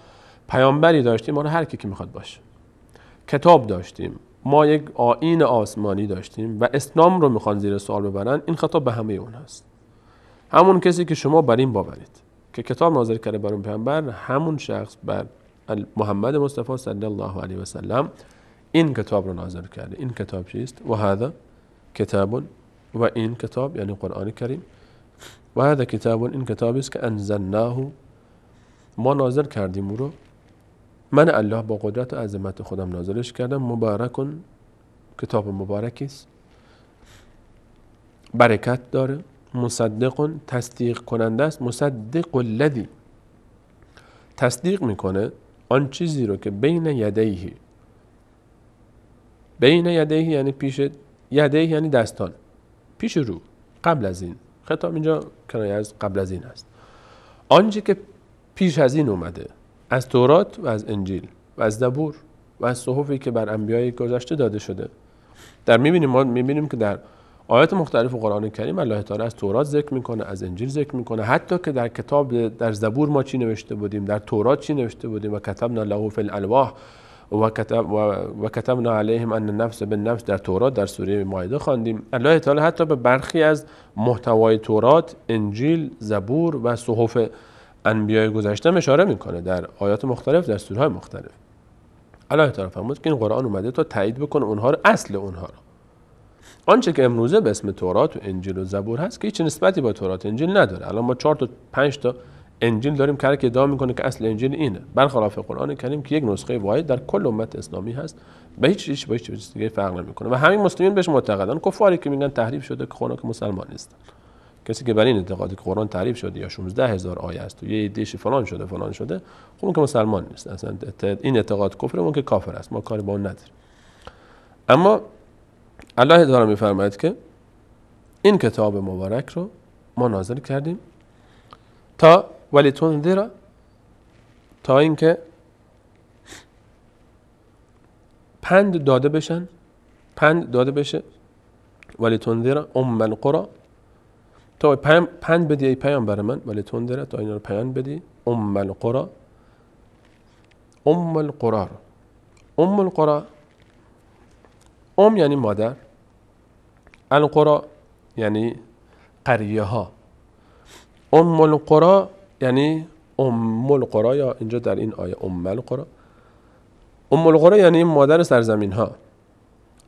پیامبری داشتیم حالا هر کی که میخواد باشه کتاب داشتیم ما یک آین آسمانی داشتیم و اسلام رو میخوان زیر سوال ببرن این خطاب به همه اون هست همون کسی که شما بر این باورید که کتاب نازل کرده بر اون پیامبر همون شخص بر محمد مصطفی صلی الله علیه و سلم این کتاب رو نازل کرده این کتاب چیست و هذا کتاب و این کتاب یعنی قرآن کریم و هذا کتاب این کتابی است که انزلناه ما نازل کردیم او رو من الله با قدرت و عظمت خودم نازلش کردم مبارکون کتاب مبارکی است برکت داره مصدق تصدیق کننده است مصدق الذی تصدیق میکنه آن چیزی رو که بین یدیه بین یدیه یعنی پیش یدیه یعنی دستان پیش رو قبل از این خطاب اینجا کنایه از قبل از این است آنچه که پیش از این اومده از تورات و از انجیل و از دبور و از صحفی که بر انبیای گذشته داده شده در میبینیم ما میبینیم که در آیات مختلف قرآن کریم الله تعالی از تورات ذکر میکنه از انجیل ذکر میکنه حتی که در کتاب در زبور ما چی نوشته بودیم در تورات چی نوشته بودیم و کتبنا له فی الالواح و, کتب و کتبنا علیهم ان النفس بالنفس در تورات در سوره مایده خواندیم الله تعالی حتی به برخی از محتوای تورات انجیل زبور و صحف انبیای گذشته اشاره میکنه در آیات مختلف در سوره مختلف الله تعالی فرمود که این قرآن اومده تا تایید بکنه اونها رو اصل اونها رو آنچه که امروزه به اسم تورات و انجیل و زبور هست که هیچ نسبتی با تورات انجیل نداره الان ما چهار تا پنج تا انجیل داریم که که ادعا میکنه که اصل انجیل اینه برخلاف قرآن کریم که یک نسخه واحد در کل امت اسلامی هست به هیچ چیز به هیچ چیز دیگه فرق نمیکنه و همین مسلمین بهش معتقدن کفاری که میگن تحریف شده که که مسلمان نیستن کسی که بر این اعتقاد که قرآن تحریف شده یا 16 هزار آیه است و یه دیش فلان شده فلان شده خب که مسلمان نیست اصلا این اعتقاد کفر اون که کافر است ما کاری با اون نداریم اما الله تعالی میفرماید که این کتاب مبارک رو ما نازل کردیم تا ولی دیره تا اینکه پند داده بشن پند داده بشه ولی دیره ام القری تا پند بدی ای بر من ولی تا این رو پند بدی ام القری ام القری ام القری ام یعنی مادر القرا یعنی قریه ها ام القرا یعنی ام القرا یا اینجا در این آیه ام القرا ام القرا یعنی مادر سرزمین ها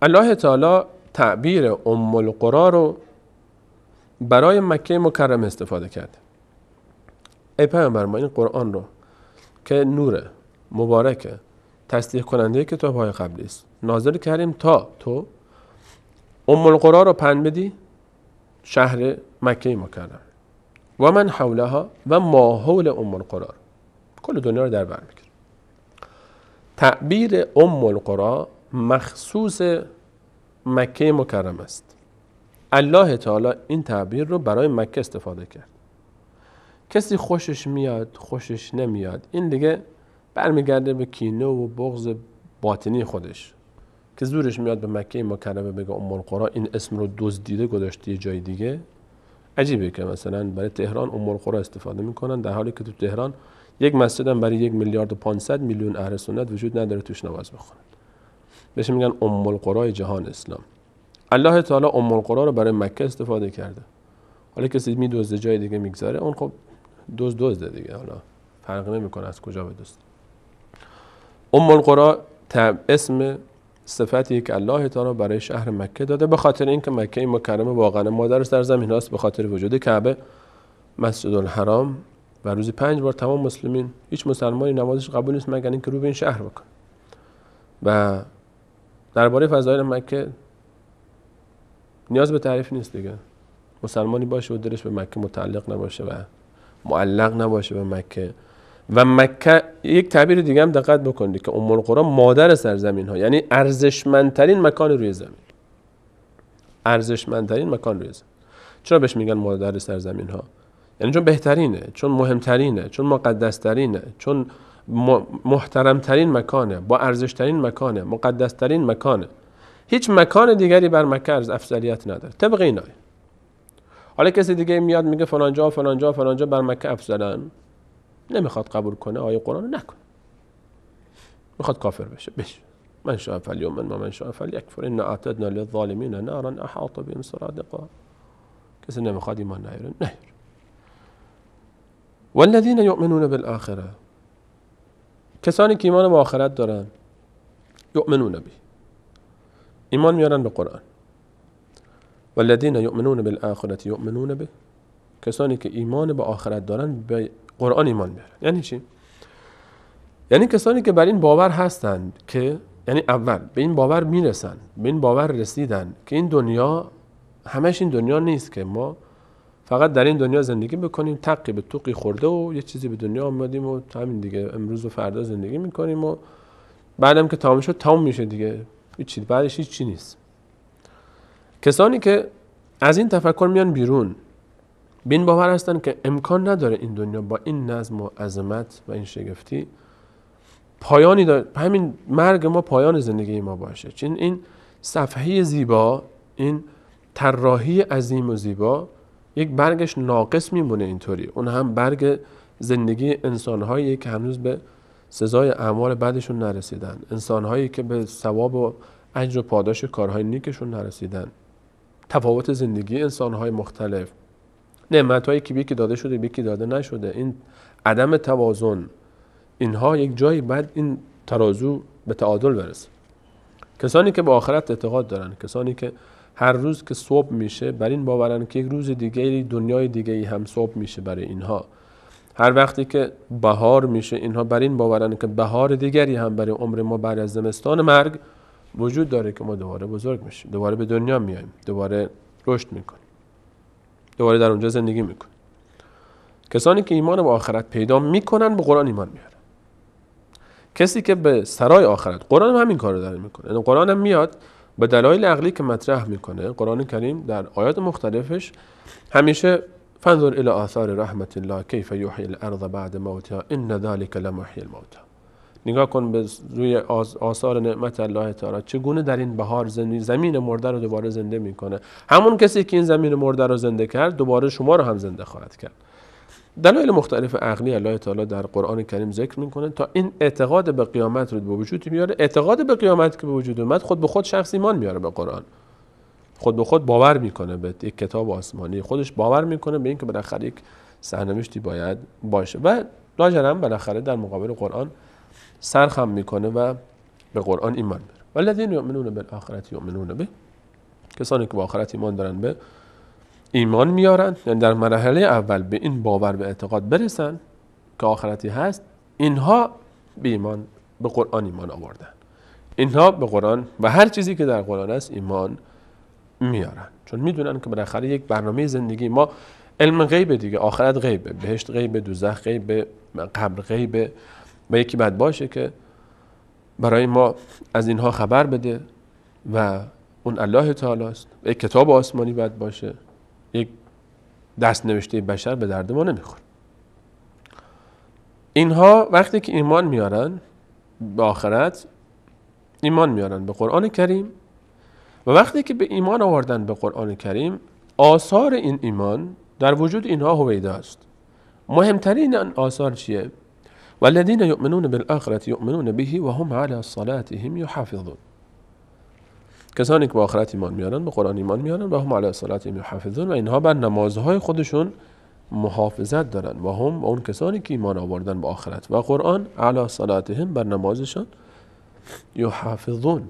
الله تعالی تعبیر ام القرا رو برای مکه مکرم استفاده کرد ای پیامبر ما این قرآن رو که نوره مبارکه تصدیق کننده کتاب های قبلی است ناظر کردیم تا تو ام القرا رو پن بدی شهر مکه مکرم و من حولها و ما حول ام القرا کل دنیا رو در بر میگیره تعبیر ام القرا مخصوص مکه مکرم است الله تعالی این تعبیر رو برای مکه استفاده کرد کسی خوشش میاد خوشش نمیاد این دیگه برمیگرده به کینه و بغض باطنی خودش که زورش میاد به مکه مکرمه بگه ام القرا این اسم رو دزدیده گذاشته یه جای دیگه عجیبه که مثلا برای تهران ام القرا استفاده میکنن در حالی که تو تهران یک مسجد هم برای یک میلیارد و 500 میلیون اهل سنت وجود نداره توش نماز بخونن بهش میگن ام القرای جهان اسلام الله تعالی ام القرا رو برای مکه استفاده کرده حالا کسی میدوزه جای دیگه میگذاره اون خب دوز دوزده دیگه حالا فرق نمیکنه از کجا بدوزه ام القرا اسم صفتی که الله تعالی برای شهر مکه داده به خاطر اینکه مکه مکرمه واقعا مادر در زمین هاست به خاطر وجود کعبه مسجد الحرام و روزی پنج بار تمام مسلمین هیچ مسلمانی نمازش قبول نیست مگر اینکه رو به این شهر بکن و درباره فضایل مکه نیاز به تعریف نیست دیگه مسلمانی باشه و دلش به مکه متعلق نباشه و معلق نباشه به مکه و مکه یک تعبیر دیگه هم دقت بکنید که ام قرآن مادر سرزمین ها یعنی ارزشمندترین مکان روی زمین ارزشمندترین مکان روی زمین چرا بهش میگن مادر سرزمین ها یعنی چون بهترینه چون مهمترینه چون مقدسترینه چون محترمترین مکانه با ارزشترین مکانه مقدسترین مکانه هیچ مکان دیگری بر مکه از افضلیت نداره طبق اینا حالا کسی دیگه میاد میگه فلان فلان جا، جا، فلان جا بر مکه افضلن نمیخواد قبول کنه آیه قرآن رو نکن میخواد کافر بشه بشه من شاء فلیومن و من شاء فلیکفر ان اعتدنا للظالمین نارا احاط بهم سرادقا کسی نمیخواد ایمان نیاره نیاره والذین یؤمنون بالآخره کسانی که ایمان به آخرت دارن یؤمنون به ایمان میارن به قرآن والذین یؤمنون بالآخرة یؤمنون به کسانی که ایمان به آخرت دارن به قرآن ایمان میارن یعنی چی یعنی کسانی که بر این باور هستند که یعنی اول به این باور میرسن به این باور رسیدن که این دنیا همش این دنیا نیست که ما فقط در این دنیا زندگی بکنیم تقی به توقی خورده و یه چیزی به دنیا آمدیم و همین دیگه امروز و فردا زندگی میکنیم و بعدم که تمام شد تمام میشه دیگه هیچ بعدش هیچ چی نیست کسانی که از این تفکر میان بیرون بین این باور هستند که امکان نداره این دنیا با این نظم و عظمت و این شگفتی پایانی داره همین مرگ ما پایان زندگی ما باشه چون این صفحه زیبا این طراحی عظیم و زیبا یک برگش ناقص میمونه اینطوری اون هم برگ زندگی انسانهایی که هنوز به سزای اعمال بعدشون نرسیدن انسانهایی که به ثواب و اجر و پاداش کارهای نیکشون نرسیدن تفاوت زندگی انسانهای مختلف نعمت هایی که یکی داده شده یکی داده نشده این عدم توازن اینها یک جایی بعد این ترازو به تعادل برسه کسانی که به آخرت اعتقاد دارن کسانی که هر روز که صبح میشه بر این باورن که یک روز دیگری دنیای دیگه ای هم صبح میشه برای اینها هر وقتی که بهار میشه اینها بر این باورن که بهار دیگری هم برای عمر ما بعد از زمستان مرگ وجود داره که ما دوباره بزرگ میشیم دوباره به دنیا میایم دوباره رشد میکنیم دوباره در اونجا زندگی میکنه کسانی که ایمان به آخرت پیدا میکنن به قرآن ایمان میارن کسی که به سرای آخرت قرآن هم همین کارو داره میکنه یعنی قرآن هم میاد به دلایل عقلی که مطرح میکنه قرآن کریم در آیات مختلفش همیشه فنظر الی آثار رحمت الله کیف یحیی الارض بعد موتها ان ذلک لمحیی الموتی نگاه کن به روی آثار نعمت الله تعالی چگونه در این بهار زمین مرده رو دوباره زنده میکنه همون کسی که این زمین مرده رو زنده کرد دوباره شما رو هم زنده خواهد کرد دلایل مختلف عقلی الله تعالی در قرآن کریم ذکر میکنه تا این اعتقاد به قیامت رو به وجود میاره اعتقاد به قیامت که به وجود اومد خود به خود شخص ایمان میاره به قرآن خود به خود باور میکنه به یک کتاب آسمانی خودش باور میکنه به اینکه بالاخره یک سرنوشتی باید باشه و لاجرم بالاخره در مقابل قرآن سرخم میکنه و به قرآن ایمان میاره والذین یؤمنون بالآخرت یؤمنون به کسانی که به آخرت ایمان دارن به ایمان میارن یعنی در مرحله اول به این باور به اعتقاد برسن که آخرتی هست اینها به ایمان به قرآن ایمان آوردن اینها به قرآن و هر چیزی که در قرآن است ایمان میارن چون میدونن که بالاخره یک برنامه زندگی ما علم غیب دیگه آخرت غیبه بهشت غیبه دوزخ غیبه قبر غیبه و یکی بد باشه که برای ما از اینها خبر بده و اون الله تعالی است یک کتاب آسمانی بد باشه یک دست نوشته بشر به درد ما نمیخوره اینها وقتی که ایمان میارن به آخرت ایمان میارن به قرآن کریم و وقتی که به ایمان آوردن به قرآن کریم آثار این ایمان در وجود اینها هویدا است مهمترین آثار چیه والذين یؤمنون بالآخرة یؤمنون به وهم هم علی صلاتهم یحافظون کسانی که به آخرت ایمان میارن به قرآن ایمان میارن و هم علی صلاتهم یحافظون و اینها بر نمازهای خودشون محافظت دارن و هم اون کسانی که ایمان آوردن به آخرت و قرآن علی صلاتهم بر نمازشون یحافظون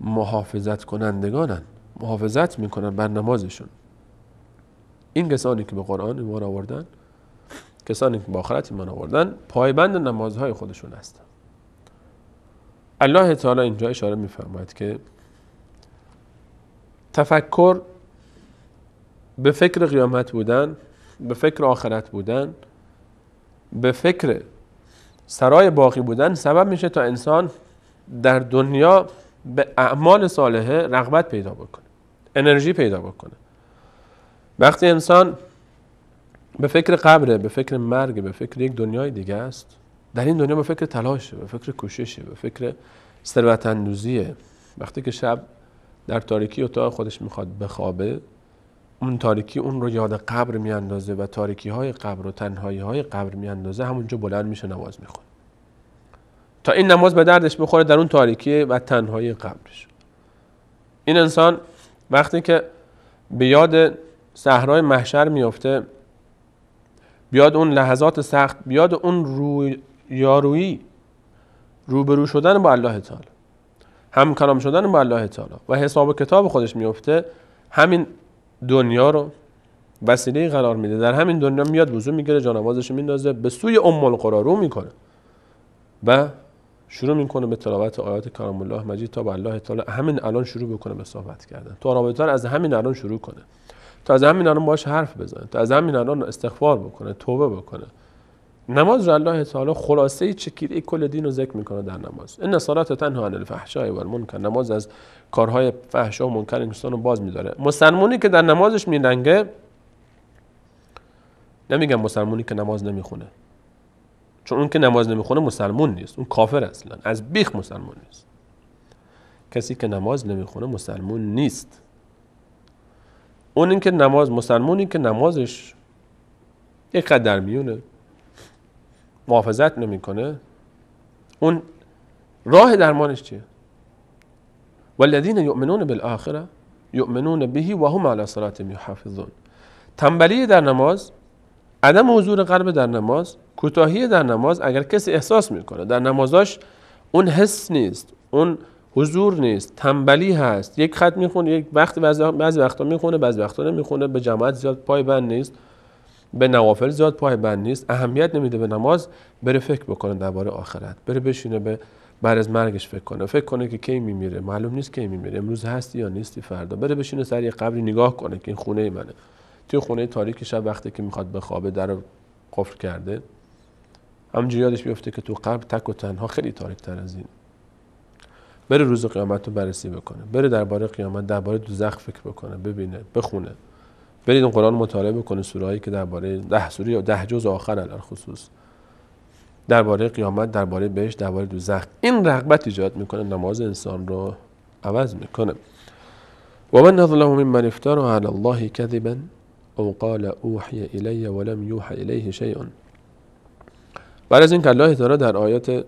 محافظت کنندگانن محافظت میکنن بر نمازشون این کسانی که به قرآن ایمان آوردن کسانی که با آخرت ایمان آوردن پایبند نمازهای خودشون هستن الله تعالی اینجا اشاره میفرماید که تفکر به فکر قیامت بودن به فکر آخرت بودن به فکر سرای باقی بودن سبب میشه تا انسان در دنیا به اعمال صالحه رغبت پیدا بکنه انرژی پیدا بکنه وقتی انسان به فکر قبره به فکر مرگ به فکر یک دنیای دیگه است در این دنیا به فکر تلاشه به فکر کوششه به فکر ثروت اندوزیه وقتی که شب در تاریکی اتاق خودش میخواد بخوابه اون تاریکی اون رو یاد قبر میاندازه و تاریکی های قبر و تنهایی های قبر میاندازه همونجا بلند میشه نماز میخونه تا این نماز به دردش بخوره در اون تاریکی و تنهایی قبرش این انسان وقتی که به یاد صحرای محشر میافته بیاد اون لحظات سخت بیاد اون روی یارویی روبرو شدن با الله تعالی هم کلام شدن با الله تعالی و حساب و کتاب خودش میفته همین دنیا رو وسیله قرار میده در همین دنیا میاد وضو میگیره جانمازش میندازه به سوی ام القرا رو میکنه و شروع میکنه به تلاوت آیات کلام الله مجید تا به الله تعالی همین الان شروع بکنه به صحبت کردن تو رابطه از همین الان شروع کنه تا از همین الان باش حرف بزنه تا از همین الان استغفار بکنه توبه بکنه نماز رو الله تعالی خلاصه چکیده ای کل دین رو ذکر میکنه در نماز این صلات تنها عن الفحشاء و نماز از کارهای فحشا و منکر انسان رو باز میداره مسلمونی که در نمازش میلنگه نمیگم مسلمونی که نماز نمیخونه چون اون که نماز نمیخونه مسلمان نیست اون کافر اصلا از بیخ مسلمون نیست کسی که نماز نمیخونه مسلمون نیست اون اینکه نماز مسلمون این که نمازش یک میونه محافظت نمیکنه اون راه درمانش چیه والذین یؤمنون بالاخره یؤمنون بهی و هم علی صلاتهم یحافظون تنبلی در نماز عدم حضور قلب در نماز کوتاهی در نماز اگر کسی احساس میکنه در نمازاش اون حس نیست اون حضور نیست تنبلی هست یک خط میخونه یک وقت بعضی وقتا میخونه بعضی وقتا نمیخونه به جماعت زیاد پای بند نیست به نوافل زیاد پای بند نیست اهمیت نمیده به نماز بره فکر بکنه درباره آخرت بره بشینه به بعد از مرگش فکر کنه فکر کنه که کی میمیره معلوم نیست کی میمیره امروز هستی یا نیستی فردا بره بشینه سر یه قبری نگاه کنه که این خونه منه توی خونه تاریک شب وقتی که میخواد بخوابه در قفل کرده همونجوری یادش بیفته که تو قبر تک و تنها خیلی تاریک تر از این بره روز قیامت رو بررسی بکنه بره درباره قیامت درباره دوزخ فکر بکنه ببینه بخونه برید اون قرآن مطالعه بکنه سورهایی که درباره ده سوره یا ده جز آخر الان خصوص درباره قیامت درباره بهش درباره دوزخ این رغبت ایجاد میکنه نماز انسان رو عوض میکنه و من اظلم من افتار علی الله کذبا او قال اوحی الی ولم یوحی الیه شیء بعد از این که الله در آیات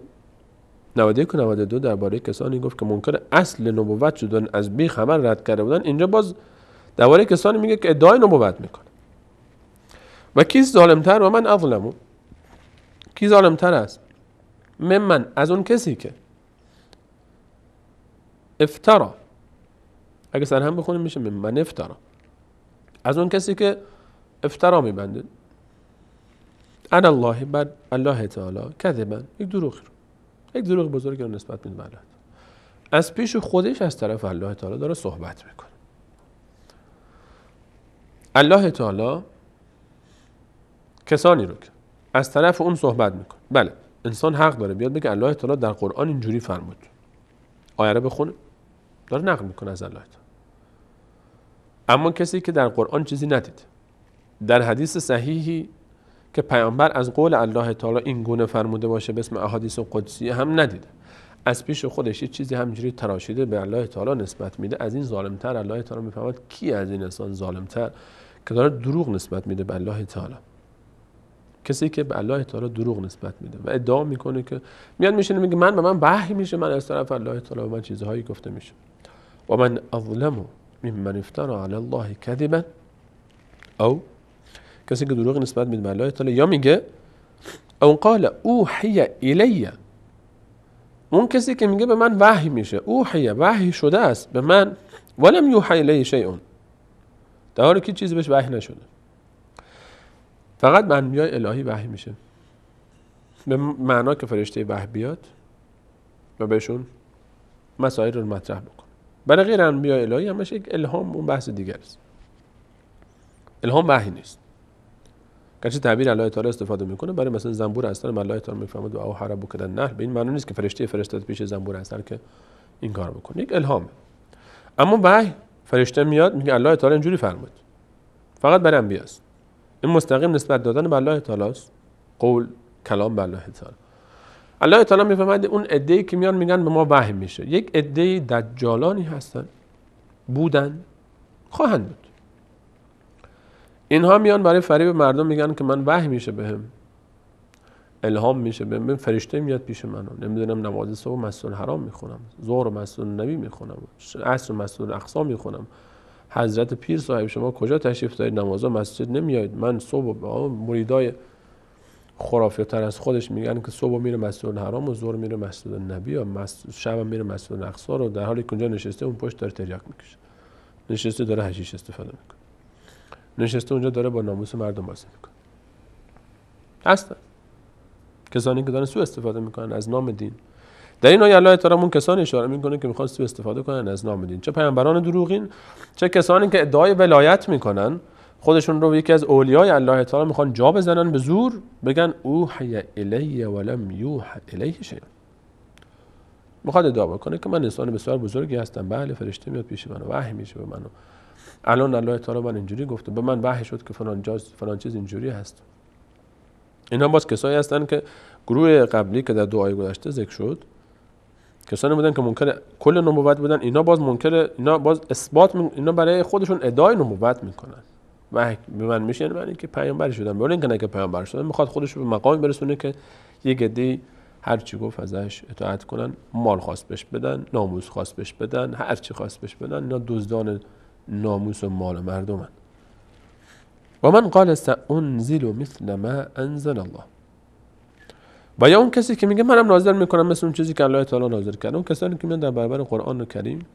91 و 92 درباره کسانی گفت که منکر اصل نبوت شدن از بی خبر رد کرده بودن اینجا باز درباره کسانی میگه که ادعای نبوت میکنه و کی ظالمتر و من اظلمو کی ظالمتر است من من از اون کسی که افترا اگه سر هم بخونیم میشه من من افترا از اون کسی که افترا میبنده انا الله بر الله تعالی کذبا یک دروغی رو یک دروغ بزرگی رو نسبت میده از پیش خودش از طرف الله تعالی داره صحبت میکنه الله تعالی کسانی رو که از طرف اون صحبت میکنه بله انسان حق داره بیاد بگه الله تعالی در قرآن اینجوری فرمود آیه رو بخونه داره نقل میکنه از الله تعالی اما کسی که در قرآن چیزی ندید در حدیث صحیحی که پیامبر از قول الله تعالی این گونه فرموده باشه به اسم احادیث قدسی هم ندیده از پیش خودش یه چیزی همجوری تراشیده به الله تعالی نسبت میده از این ظالمتر الله تعالی میفهمد کی از این انسان ظالمتر که داره دروغ نسبت میده به الله تعالی کسی که به الله تعالی دروغ نسبت میده و ادعا میکنه که میاد میشینه میگه من به من بحی میشه من از طرف الله تعالی به من چیزهایی گفته میشه و من اظلم ممن افتری علی الله کذبا او کسی که دروغ نسبت میده به الله تعالی یا میگه اون قال اوحی الی اون کسی که میگه به من وحی میشه اوحی وحی شده است به من ولم یوحی الی شیء در حالی که چیزی بهش وحی نشده فقط به انبیای الهی وحی میشه به معنا که فرشته وحی بیاد و بهشون مسائل رو مطرح بکنه برای غیر انبیاء الهی همش یک الهام اون بحث دیگر است الهام وحی نیست گرچه تعبیر الله تعالی استفاده میکنه برای مثلا زنبور هستن الله تعالی و او حرب کردن نهر به این معنی نیست که فرشته فرستاد پیش زنبور هستن که این کار میکنه یک الهام اما وحی فرشته میاد میگه الله تعالی اینجوری فرمود فقط برای انبیاست این مستقیم نسبت دادن به الله تعالی است قول کلام به الله تعالی الله تعالی میفهمد اون عده که میان میگن به ما وحی میشه یک عده دجالانی هستن بودن خواهند بود اینها میان برای فریب مردم میگن که من وحی میشه بهم الهام میشه بهم فرشته میاد پیش منو. نمیدونم نماز صبح مسجد حرام میخونم ظهر مسجد نبی میخونم عصر مسجد اقصا میخونم حضرت پیر صاحب شما کجا تشریف دارید نمازا مسجد نمیایید من صبح با مریدای خرافی از خودش میگن که صبح میره مسجد حرام و زور میره مسجد نبی و شب میره مسجد اقصا رو در حالی که اونجا نشسته اون پشت داره تریاک میکشه نشسته داره حشیش استفاده میکنه نشسته اونجا داره با ناموس مردم بازی میکنه هستن کسانی که دارن سوء استفاده میکنن از نام دین در این آیه الله تعالی اون کسانی اشاره میکنه که میخوان سوء استفاده کنن از نام دین چه پیامبران دروغین چه کسانی که ادعای ولایت میکنن خودشون رو یکی از اولیای الله تعالی میخوان جا بزنن به زور بگن او حی الیه ولم یوح الیه شیء میخواد ادعا بکنه که من انسان بسیار بزرگی هستم بله فرشته میاد پیش من وحی میشه به منو الان الله تعالی من اینجوری گفته به من وحی شد که فلان جاز فلان چیز اینجوری هست اینا باز کسایی هستن که گروه قبلی که در دعای گذشته ذکر شد کسانی بودن که ممکن کل نبوت بودن اینا باز منکر اینا باز اثبات اینا برای خودشون ادعای نبوت میکنن و به من میشه یعنی من اینکه پیامبر شدن ولی اینکه نه که پیامبر شدن میخواد خودش به مقام برسونه که یه گدی هر چی گفت ازش اطاعت کنن مال خواست بهش بدن ناموز خواست بهش بدن هر چی خواست بهش بدن اینا دزدان ناموس و مال مردمن و من قال سانزل مثل ما انزل الله و یا اون کسی که میگه منم نازل میکنم مثل اون چیزی که الله تعالی نازل کرده اون کسانی که میان در برابر قرآن و کریم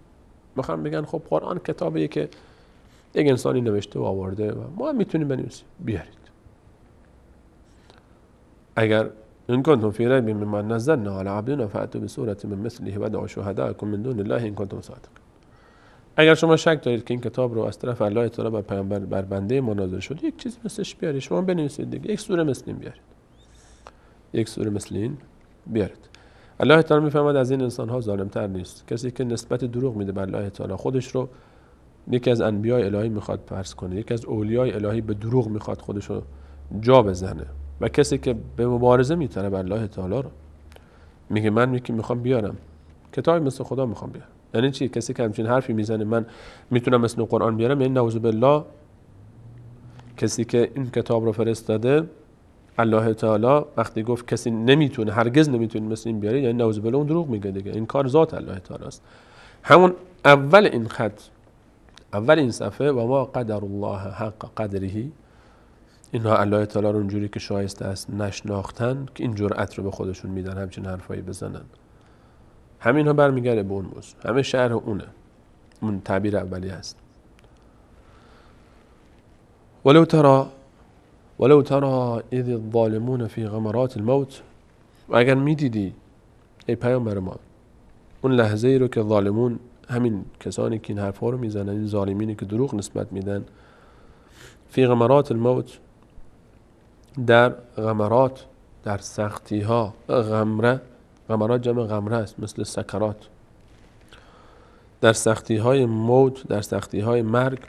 میخوام میگن خب قرآن کتابیه که یک انسانی نوشته و آورده و ما هم میتونیم بنویسیم بیارید اگر ان کنتم فی من مما نزلنا علی عبدنا فاتوا به من مثله ودعوا شهداءکم من دون الله این کنتم صادقین اگر شما شک دارید که این کتاب رو از طرف الله تعالی بر پیامبر بر بنده مناظر شد یک چیزی مثلش بیارید شما بنویسید دیگه یک سوره مثل این بیارید یک سوره مثل این بیارید الله تعالی میفهمد از این انسان ها تر نیست کسی که نسبت دروغ میده به الله تعالی خودش رو یکی از انبیاء الهی میخواد پرس کنه یکی از اولیای الهی به دروغ میخواد خودش رو جا بزنه و کسی که به مبارزه میتونه بر الله تعالی رو میگه من یکی میخوام بیارم کتاب مثل خدا میخوام بیارم یعنی چی کسی که همچین حرفی میزنه من میتونم اسم قرآن بیارم یعنی نعوذ بالله کسی که این کتاب رو فرستاده الله تعالی وقتی گفت کسی نمیتونه هرگز نمیتونه مثل این بیاره یعنی نعوذ بالله اون دروغ میگه دیگه این کار ذات الله تعالی است همون اول این خط اول این صفحه و ما قدر الله حق قدره اینها الله تعالی رو اونجوری که شایسته است نشناختن که این جرأت رو به خودشون میدن همچین حرفایی بزنن همین ها برمیگرده به اون موضوع همه شهر اونه اون تعبیر اولی هست ولو ترا ولو ترا اذ الظالمون فی غمرات الموت و اگر میدیدی ای پیامبر ما اون لحظه ای رو که ظالمون همین کسانی که این حرفها رو میزنن این ظالمینی که دروغ نسبت میدن فی غمرات الموت در غمرات در سختی ها غمره غمرات جمع غمره است مثل سکرات در سختی های موت در سختی های مرگ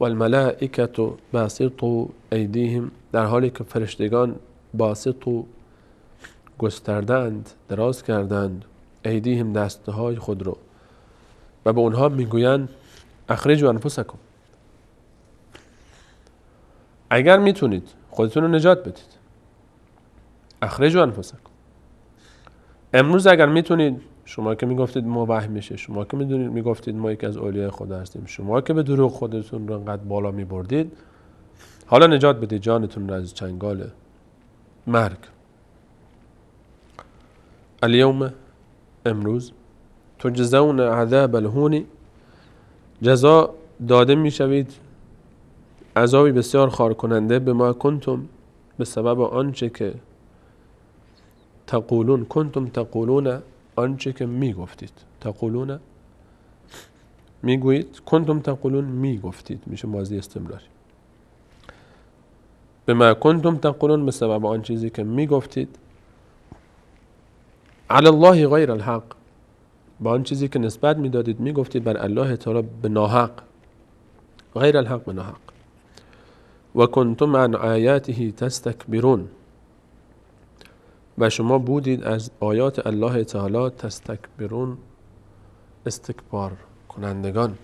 و الملائکت و تو ایدیهم در حالی که فرشتگان باستو و گستردند دراز کردند ایدیهم دستهای خود رو و به اونها میگویند اخرج و انفسکم اگر میتونید خودتون رو نجات بدید اخرج و انفسکم امروز اگر میتونید شما که میگفتید ما وحی میشه شما که میدونید میگفتید ما یکی از اولیاء خدا هستیم شما که به دروغ خودتون رو انقدر بالا میبردید حالا نجات بدید جانتون رو از چنگال مرگ الیوم امروز تجزون عذاب الهونی جزا داده میشوید عذابی بسیار خار کننده به ما کنتم به سبب آنچه که تقولون کنتم تقولون آنچه که میگفتید تقولون میگویید کنتم تقولون میگفتید میشه ماضی استمراری به ما کنتم تقولون به سبب آن چیزی که میگفتید علی الله غیر الحق با آن چیزی که نسبت میدادید میگفتید بر الله تعالی به ناحق غیر الحق به ناحق و کنتم عن آیاته تستکبرون و شما بودید از آیات الله تعالی تستکبرون استکبار کنندگان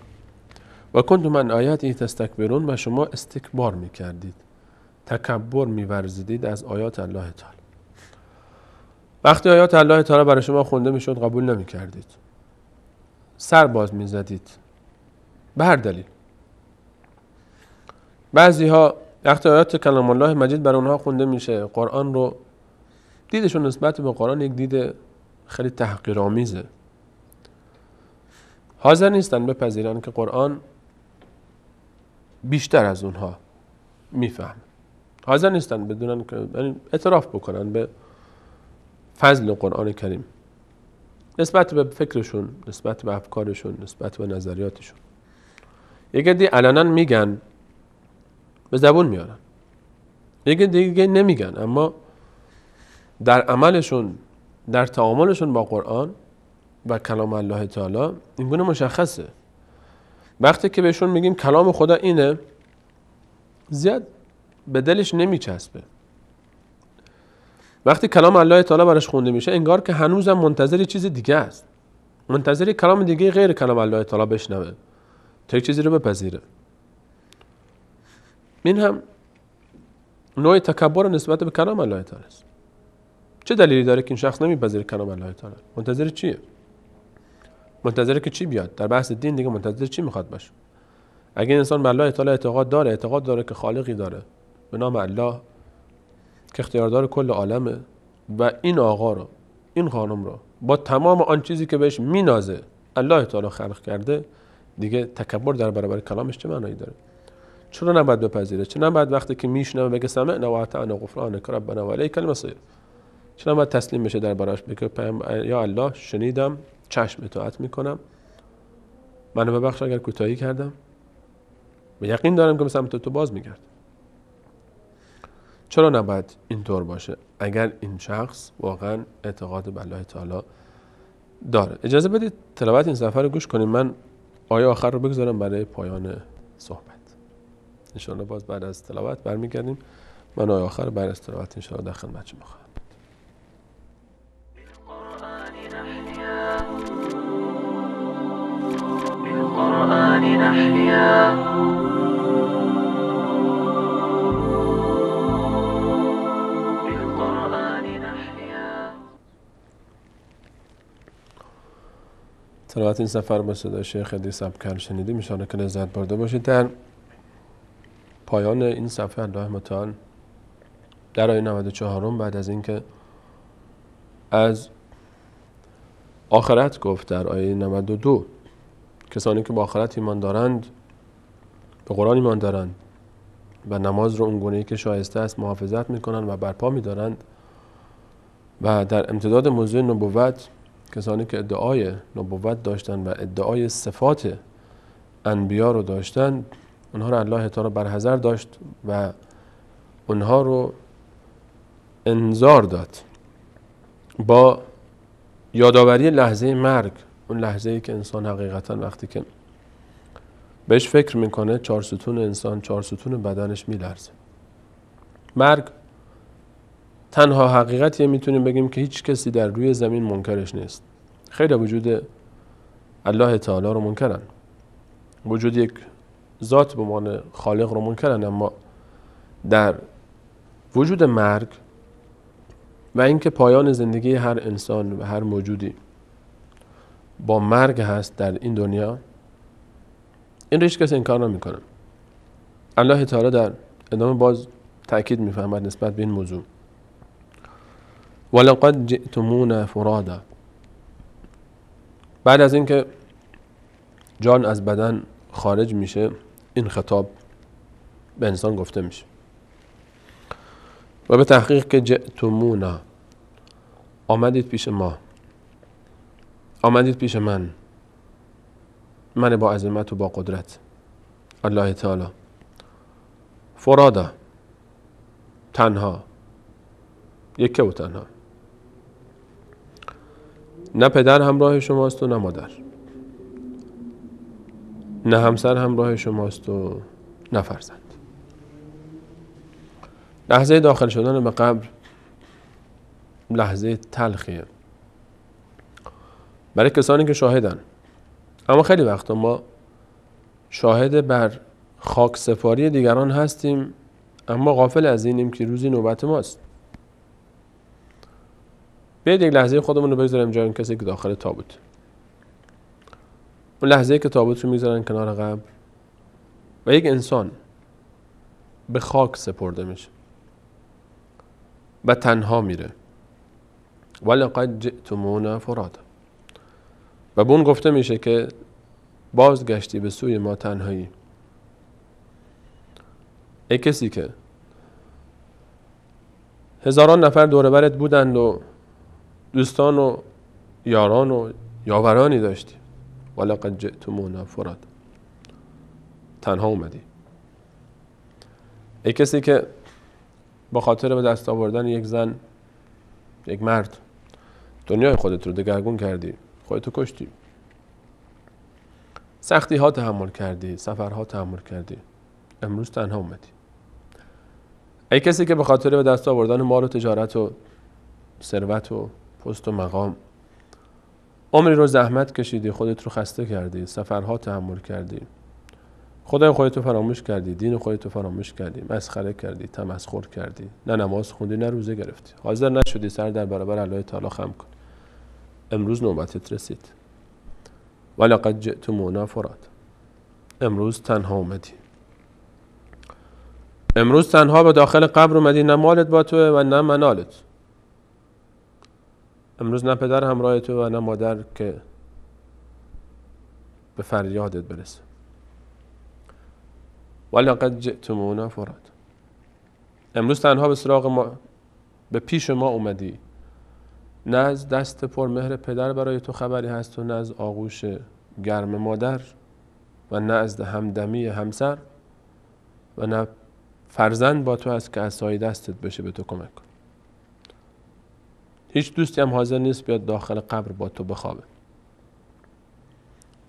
و کنتم من آیاتی تستکبرون و شما استکبار می کردید تکبر می از آیات الله تعالی وقتی آیات الله تعالی برای شما خونده می شد قبول نمی کردید سر باز می زدید به هر دلیل بعضی ها وقتی آیات کلام الله مجید بر اونها خونده میشه قرآن رو دیدشون نسبت به قرآن یک دید خیلی تحقیرآمیزه حاضر نیستن بپذیرن که قرآن بیشتر از اونها میفهم حاضر نیستن بدونن که یعنی اعتراف بکنن به فضل قرآن کریم نسبت به فکرشون نسبت به افکارشون نسبت به نظریاتشون یک دی علنا میگن به زبون میارن یک دیگه نمیگن اما در عملشون در تعاملشون با قرآن و کلام الله تعالی گونه مشخصه وقتی که بهشون میگیم کلام خدا اینه زیاد به دلش نمیچسبه وقتی کلام الله تعالی براش خونده میشه انگار که هنوزم منتظر چیز دیگه است منتظر کلام دیگه غیر کلام الله تعالی بشنوه تا یک چیزی رو بپذیره این هم نوع تکبر نسبت به کلام الله تعالی است چه دلیلی داره که این شخص نمیپذیره کلام الله تعالی منتظر چیه منتظر که چی بیاد در بحث دین دیگه منتظر چی میخواد باشه اگه انسان به الله تعالی اعتقاد داره اعتقاد داره که خالقی داره به نام الله که اختیاردار کل عالمه و این آقا رو این خانم رو با تمام آن چیزی که بهش مینازه الله تعالی خلق کرده دیگه تکبر در برابر کلامش چه معنایی داره چرا نباید بپذیره چرا نباید وقتی که میشنوه بگه سمعنا و اطعنا غفرانک ربنا و الیک المصیر چرا باید تسلیم بشه در براش بگه یا الله شنیدم چشم اطاعت میکنم منو ببخش اگر کوتاهی کردم و یقین دارم که به سمت تو باز میگرد چرا نباید اینطور باشه اگر این شخص واقعا اعتقاد به الله تعالی داره اجازه بدید تلاوت این سفر رو گوش کنیم من آیه آخر رو بگذارم برای پایان صحبت انشاءالله باز بعد از تلاوت برمیگردیم من آیه آخر رو بعد از تلاوت انشاءالله در خدمت شما نحیا تلاوت این سفر با صدای شیخ ادریس ابکر شنیدیم میشانه که لذت برده باشید در پایان این صفحه الله متعال در آیه 94 بعد از اینکه از آخرت گفت در آیه 92 کسانی که با آخرت ایمان دارند به قرآن ایمان دارند و نماز رو اونگونه که شایسته است محافظت میکنند و برپا میدارند و در امتداد موضوع نبوت کسانی که ادعای نبوت داشتند و ادعای صفات انبیا رو داشتند اونها رو الله تعالی برحضر داشت و اونها رو انذار داد با یادآوری لحظه مرگ اون لحظه ای که انسان حقیقتا وقتی که بهش فکر میکنه چهار ستون انسان چهار ستون بدنش میلرزه مرگ تنها حقیقتیه میتونیم بگیم که هیچ کسی در روی زمین منکرش نیست خیلی وجود الله تعالی رو منکرن وجود یک ذات به عنوان خالق رو منکرن اما در وجود مرگ و اینکه پایان زندگی هر انسان و هر موجودی با مرگ هست در این دنیا این رو هیچ کس انکار نمیکنه الله تعالی در ادامه باز تاکید میفهمد نسبت به این موضوع ولقد جئتمونا فرادا بعد از اینکه جان از بدن خارج میشه این خطاب به انسان گفته میشه و به تحقیق که جئتمونا آمدید پیش ما آمدید پیش من من با عظمت و با قدرت الله تعالی فرادا تنها یکه و تنها نه پدر همراه شماست و نه مادر نه همسر همراه شماست و نه فرزند لحظه داخل شدن به قبر لحظه تلخیه برای کسانی که شاهدن اما خیلی وقتا ما شاهد بر خاک سپاری دیگران هستیم اما غافل از اینیم که روزی نوبت ماست بیاید یک لحظه خودمون رو بگذاریم جای اون کسی که داخل تابوت اون لحظه که تابوت رو میذارن کنار قبر و یک انسان به خاک سپرده میشه و تنها میره ولقد جئتمونا فرادا و به اون گفته میشه که بازگشتی به سوی ما تنهایی ای کسی که هزاران نفر دوربرت بودند و دوستان و یاران و یاورانی داشتی ولقد جئتمونا فراد تنها اومدی ای کسی که به خاطر به دست آوردن یک زن یک مرد دنیای خودت رو دگرگون کردی تو کشتی سختی ها تحمل کردی سفرها تحمل کردی امروز تنها اومدی ای کسی که به خاطر به دست آوردن مال و تجارت و ثروت و پست و مقام عمری رو زحمت کشیدی خودت رو خسته کردی سفرها تحمل کردی خدای خودت رو فراموش کردی دین خودت رو فراموش کردی مسخره کردی تمسخر کردی نه نماز خوندی نه روزه گرفتی حاضر نشدی سر در برابر الله تعالی خم کنی امروز نوبتت رسید ولقد جئتمونا فراد امروز تنها اومدی امروز تنها به داخل قبر اومدی نه مالت با توه و نه منالت امروز نه پدر همراه تو و نه مادر که به فریادت برسه ولقد جئتمونا فراد امروز تنها به سراغ ما به پیش ما اومدی نه از دست مهر پدر برای تو خبری هست و نه از آغوش گرم مادر و نه از همدمی همسر و نه فرزند با تو است که از دستت بشه به تو کمک کن هیچ دوستی هم حاضر نیست بیاد داخل قبر با تو بخوابه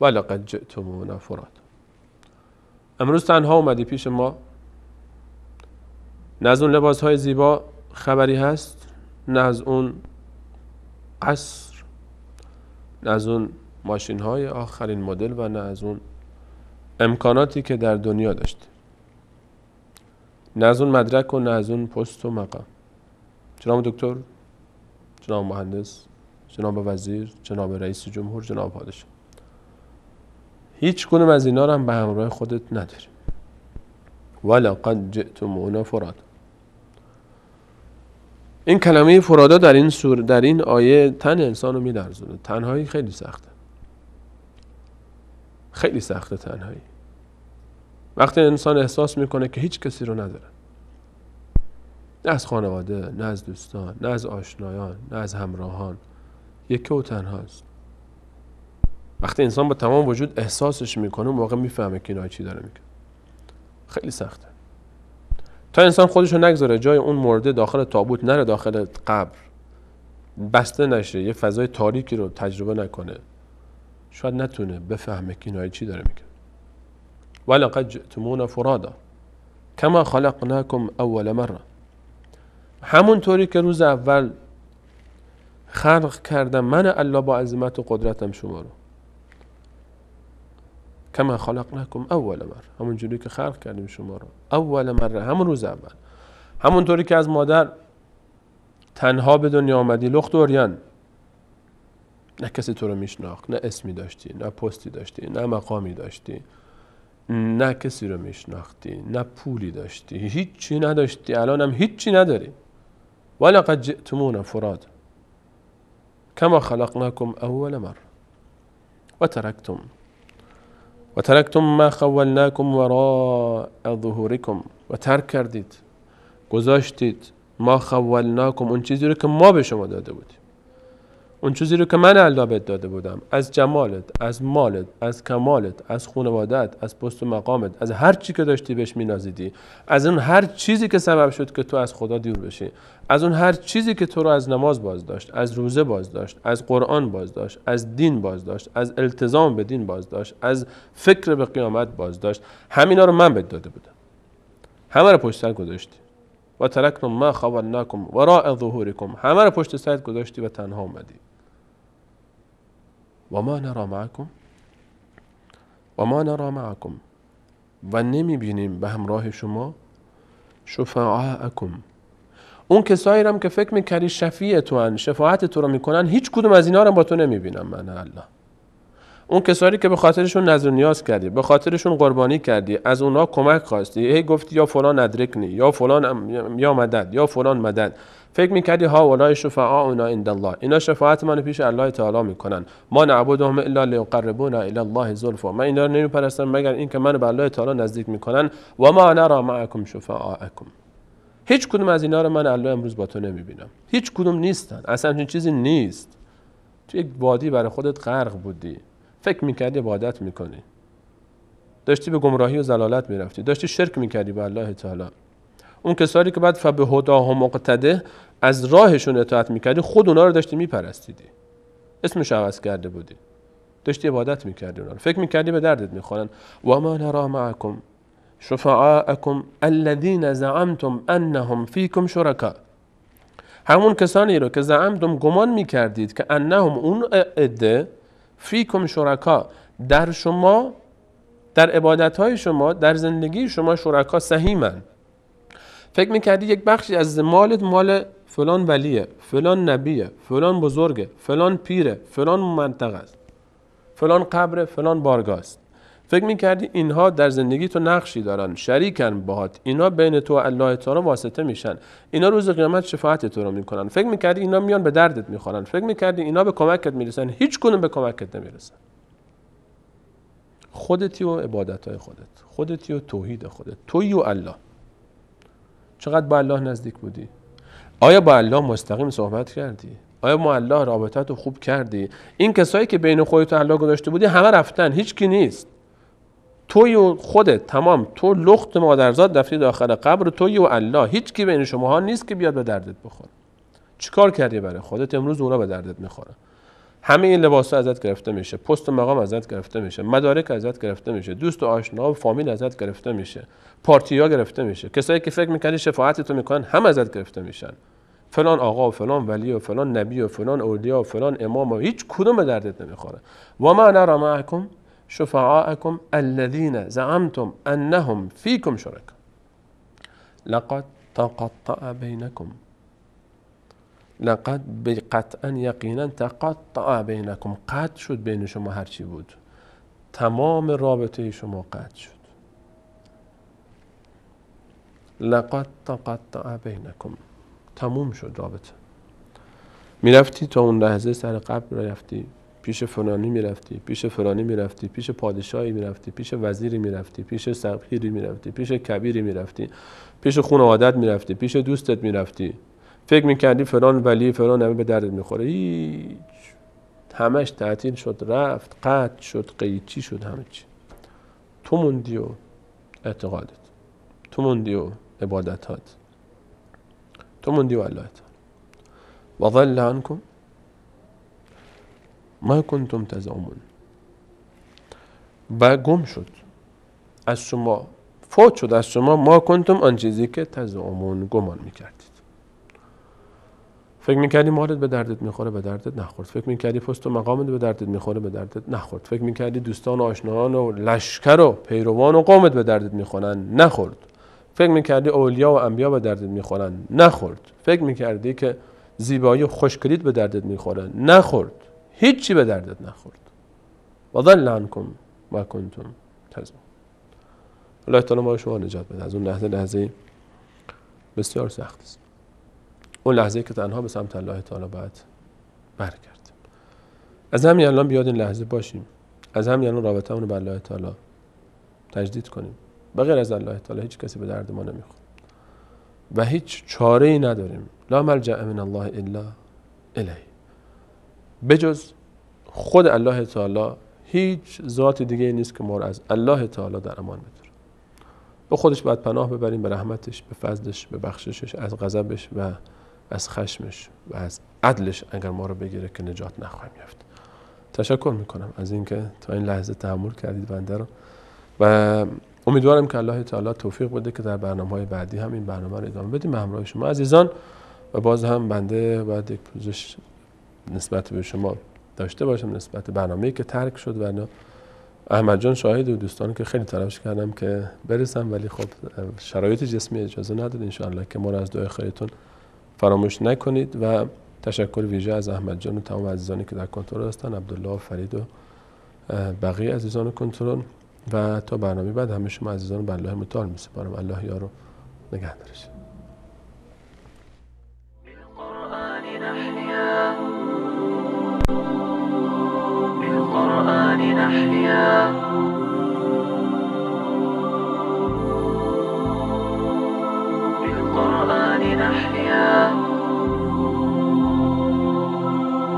ولقد جئتمونا فراد امروز تنها اومدی پیش ما نه از اون لباس های زیبا خبری هست نه از اون قصر نه از اون ماشین های آخرین مدل و نه از اون امکاناتی که در دنیا داشت نه از اون مدرک و نه از اون پست و مقام جناب دکتر جناب مهندس جناب وزیر جناب رئیس جمهور جناب پادشاه هیچ کنم از اینا رو هم به همراه خودت نداری ولقد جئتمونا فراد این کلمه فرادا در این سور در این آیه تن انسان رو میلرزونه تنهایی خیلی سخته خیلی سخته تنهایی وقتی انسان احساس میکنه که هیچ کسی رو نداره نه از خانواده نه از دوستان نه از آشنایان نه از همراهان یکی و تنهاست وقتی انسان با تمام وجود احساسش میکنه موقع میفهمه که اینا چی داره میکنه خیلی سخته تا انسان خودش رو نگذاره جای اون مرده داخل تابوت نره داخل قبر بسته نشه یه فضای تاریکی رو تجربه نکنه شاید نتونه بفهمه که چی داره میگه ولقد جئتمون فرادا کما خلقناکم اول مره طوری که روز اول خلق کردم من الله با عظمت و قدرتم شما رو کما خلقناکم اول مر همون جوری که خلق کردیم شما رو اول مره همون روز اول همونطوری که از مادر تنها به دنیا آمدی لخت اوریان نه کسی تو رو میشناخت نه اسمی داشتی نه پستی داشتی نه مقامی داشتی نه کسی رو میشناختی نه پولی داشتی هیچی نداشتی الان هم هیچی نداری قد جئتمون فراد کما خلقناکم اول مر و ترکتم وتركتم ما خولناكم وراء ظهوركم وترك ترک کردید گذاشتید ما خولناكم اون چیزی رو که ما به شما داده بودیم اون چیزی رو که من الله داده بودم از جمالت از مالت از کمالت از خانوادت از پست و مقامت از هر چی که داشتی بهش مینازیدی از اون هر چیزی که سبب شد که تو از خدا دور بشی از اون هر چیزی که تو رو از نماز باز داشت از روزه باز داشت از قرآن باز داشت از دین باز داشت از التزام به دین باز داشت از فکر به قیامت باز داشت همینا رو من بهت داده بودم همه رو پشت سر گذاشتی و ترکنم ما و وراء ظهورکم همه رو پشت سر گذاشتی و تنها اومدی وما نری معکم وما نری معکم و نمیبینیم به همراه شما شفاعاکم اون کسایی هم که فکر میکردی شفیع تو شفاعت تو رو میکنن هیچ کدوم از اینا رو با تو نمیبینم من الله اون کسایی که به خاطرشون نظر نیاز کردی به خاطرشون قربانی کردی از اونها کمک خواستی هی گفتی یا فلان ادرکنی یا فلان یا مدد یا فلان مدد فکر میکردی ها اولای شفعا اونا عند الله اینا شفاعت منو پیش الله تعالی میکنن ما نعبدهم الا لیقربونا الی الله زلفا من اینا رو نمیپرستم مگر اینکه منو به الله تعالی نزدیک میکنن و ما نرا معکم شفعاءکم هیچ کدوم از اینا رو من الله امروز با تو نمیبینم هیچ کدوم نیستن اصلا چنین چیزی نیست تو یک بادی برای خودت غرق بودی فکر میکردی عبادت میکنی داشتی به گمراهی و زلالت میرفتی داشتی شرک میکردی به الله تعالی اون کسانی که بعد فبه هدا هم مقتده از راهشون اطاعت میکردی خود اونا رو داشتی میپرستیدی اسمش عوض کرده بودی داشتی عبادت میکردی اونا رو فکر میکردی به دردت میخورن و ما نرا معکم شفعاءکم الذین زعمتم انهم فیکم شرکا همون کسانی رو که زعمتم گمان میکردید که انهم اون عده فیکم شرکا در شما در عبادت های شما در زندگی شما شرکا سهیمند فکر میکردی یک بخشی از مالت مال فلان ولیه فلان نبیه فلان بزرگه فلان پیره فلان منطقه است فلان قبر فلان بارگاه است فکر میکردی اینها در زندگی تو نقشی دارن شریکن باهات اینها بین تو و الله تعالی واسطه میشن اینا روز قیامت شفاعت تو رو میکنن فکر میکردی اینا میان به دردت میخورن فکر میکردی اینا به کمکت میرسن هیچ کنون به کمکت نمیرسن خودتی و عبادتهای خودت خودتی و توحید خودت توی و الله چقدر با الله نزدیک بودی آیا با الله مستقیم صحبت کردی آیا با الله رابطت رو خوب کردی این کسایی که بین خودت و الله گذاشته بودی همه رفتن هیچ کی نیست توی و خودت تمام تو لخت مادرزاد دفتی داخل قبر توی و الله هیچ کی بین شماها نیست که بیاد به دردت بخوره چیکار کردی برای خودت امروز اونا به دردت میخورن همه این لباس ازت گرفته میشه پست و مقام ازت گرفته میشه مدارک ازت گرفته میشه دوست و آشنا و فامیل ازت گرفته میشه ها گرفته میشه کسایی که فکر میکنی شفاعت تو میکنن هم ازت گرفته میشن فلان آقا و فلان ولی و فلان نبی و فلان اولیا و فلان امام و هیچ کدوم به دردت نمیخوره و ما نرا معکم شفعاءکم الذین زعمتم انهم فیکم شرک لقد تقطع بینکم لقد به قطعا یقینا تقطع بینکم قطع شد بین شما چی بود تمام رابطه شما قطع شد لقد تقطع بینکم تموم شد رابطه میرفتی تا اون لحظه سر قبل میرفتی، پیش فلانی میرفتی پیش فلانی میرفتی پیش پادشاهی میرفتی پیش وزیری میرفتی پیش سفیری میرفتی پیش کبیری میرفتی پیش خون میرفتی پیش دوستت میرفتی فکر میکردی فلان ولی فلان همه به درد میخوره هیچ همش تعطیل شد رفت قطع شد قیچی شد همه چی تو موندی و اعتقادت تو موندی و عبادتات تو موندی و و ظل عنکم ما کنتم تزعمون و گم شد از شما فوت شد از شما ما کنتم آن چیزی که تزعمون گمان میکرد فکر میکردی مالت به دردت میخوره به دردت نخورد فکر میکردی پست و مقامت به دردت میخوره به دردت نخورد فکر میکردی دوستان و آشنایان و لشکر و پیروان و قومت به دردت میخورن نخورد فکر میکردی اولیا و انبیا به دردت میخورن نخورد فکر میکردی که زیبایی و خوشکلیت به دردت میخوره نخورد هیچی به دردت نخورد و عنکم ما کنتم تزم الله تعالی ما شما نجات بده از اون لحظه لحظه بسیار سخت است اون لحظه که تنها به سمت الله تعالی باید برگردیم از همین الان بیاد این لحظه باشیم از همین الان رابطه به الله تعالی تجدید کنیم بغیر از الله تعالی هیچ کسی به درد ما نمیخوره و هیچ چاره ای نداریم لا ملجا من الله الا الیه بجز خود الله تعالی هیچ ذات دیگه نیست که ما رو از الله تعالی در امان بداره به خودش باید پناه ببریم به رحمتش به فضلش به بخششش از غضبش و از خشمش و از عدلش اگر ما رو بگیره که نجات نخواهیم یافت تشکر میکنم از اینکه تا این لحظه تحمل کردید بنده رو و امیدوارم که الله تعالی توفیق بده که در برنامه های بعدی هم این برنامه رو ادامه بدیم همراه شما عزیزان و باز هم بنده بعد یک پوزش نسبت به شما داشته باشم نسبت برنامه که ترک شد و احمد جان شاهد و دوستان که خیلی تلاش کردم که برسم ولی خب شرایط جسمی اجازه نداد انشاءالله که ما از دعای خیرتون فراموش نکنید و تشکر ویژه از احمد جان و تمام عزیزانی که در کنترل هستند عبدالله و فرید و بقیه عزیزان کنترل و تا برنامه بعد همه شما عزیزان به الله متعال می سپارم الله یارو نگه دارش نحيا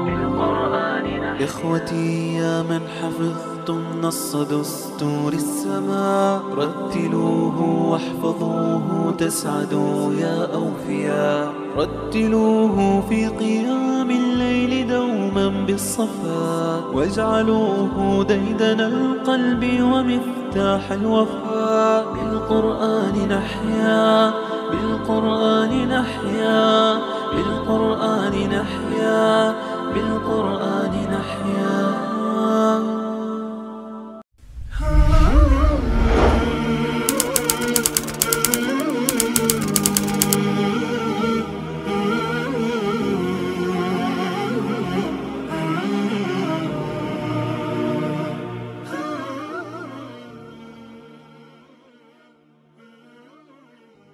بالقرآن نحيا إخوتي يا من حفظتم نص دستور السماء رتلوه واحفظوه تسعدوا يا أوفياء رتلوه في قيام الليل دوما بالصفا واجعلوه ديدن القلب ومفتاح الوفاء بالقرآن نحيا بالقرآن نحيا بالقرآن نحيا بالقرآن نحيا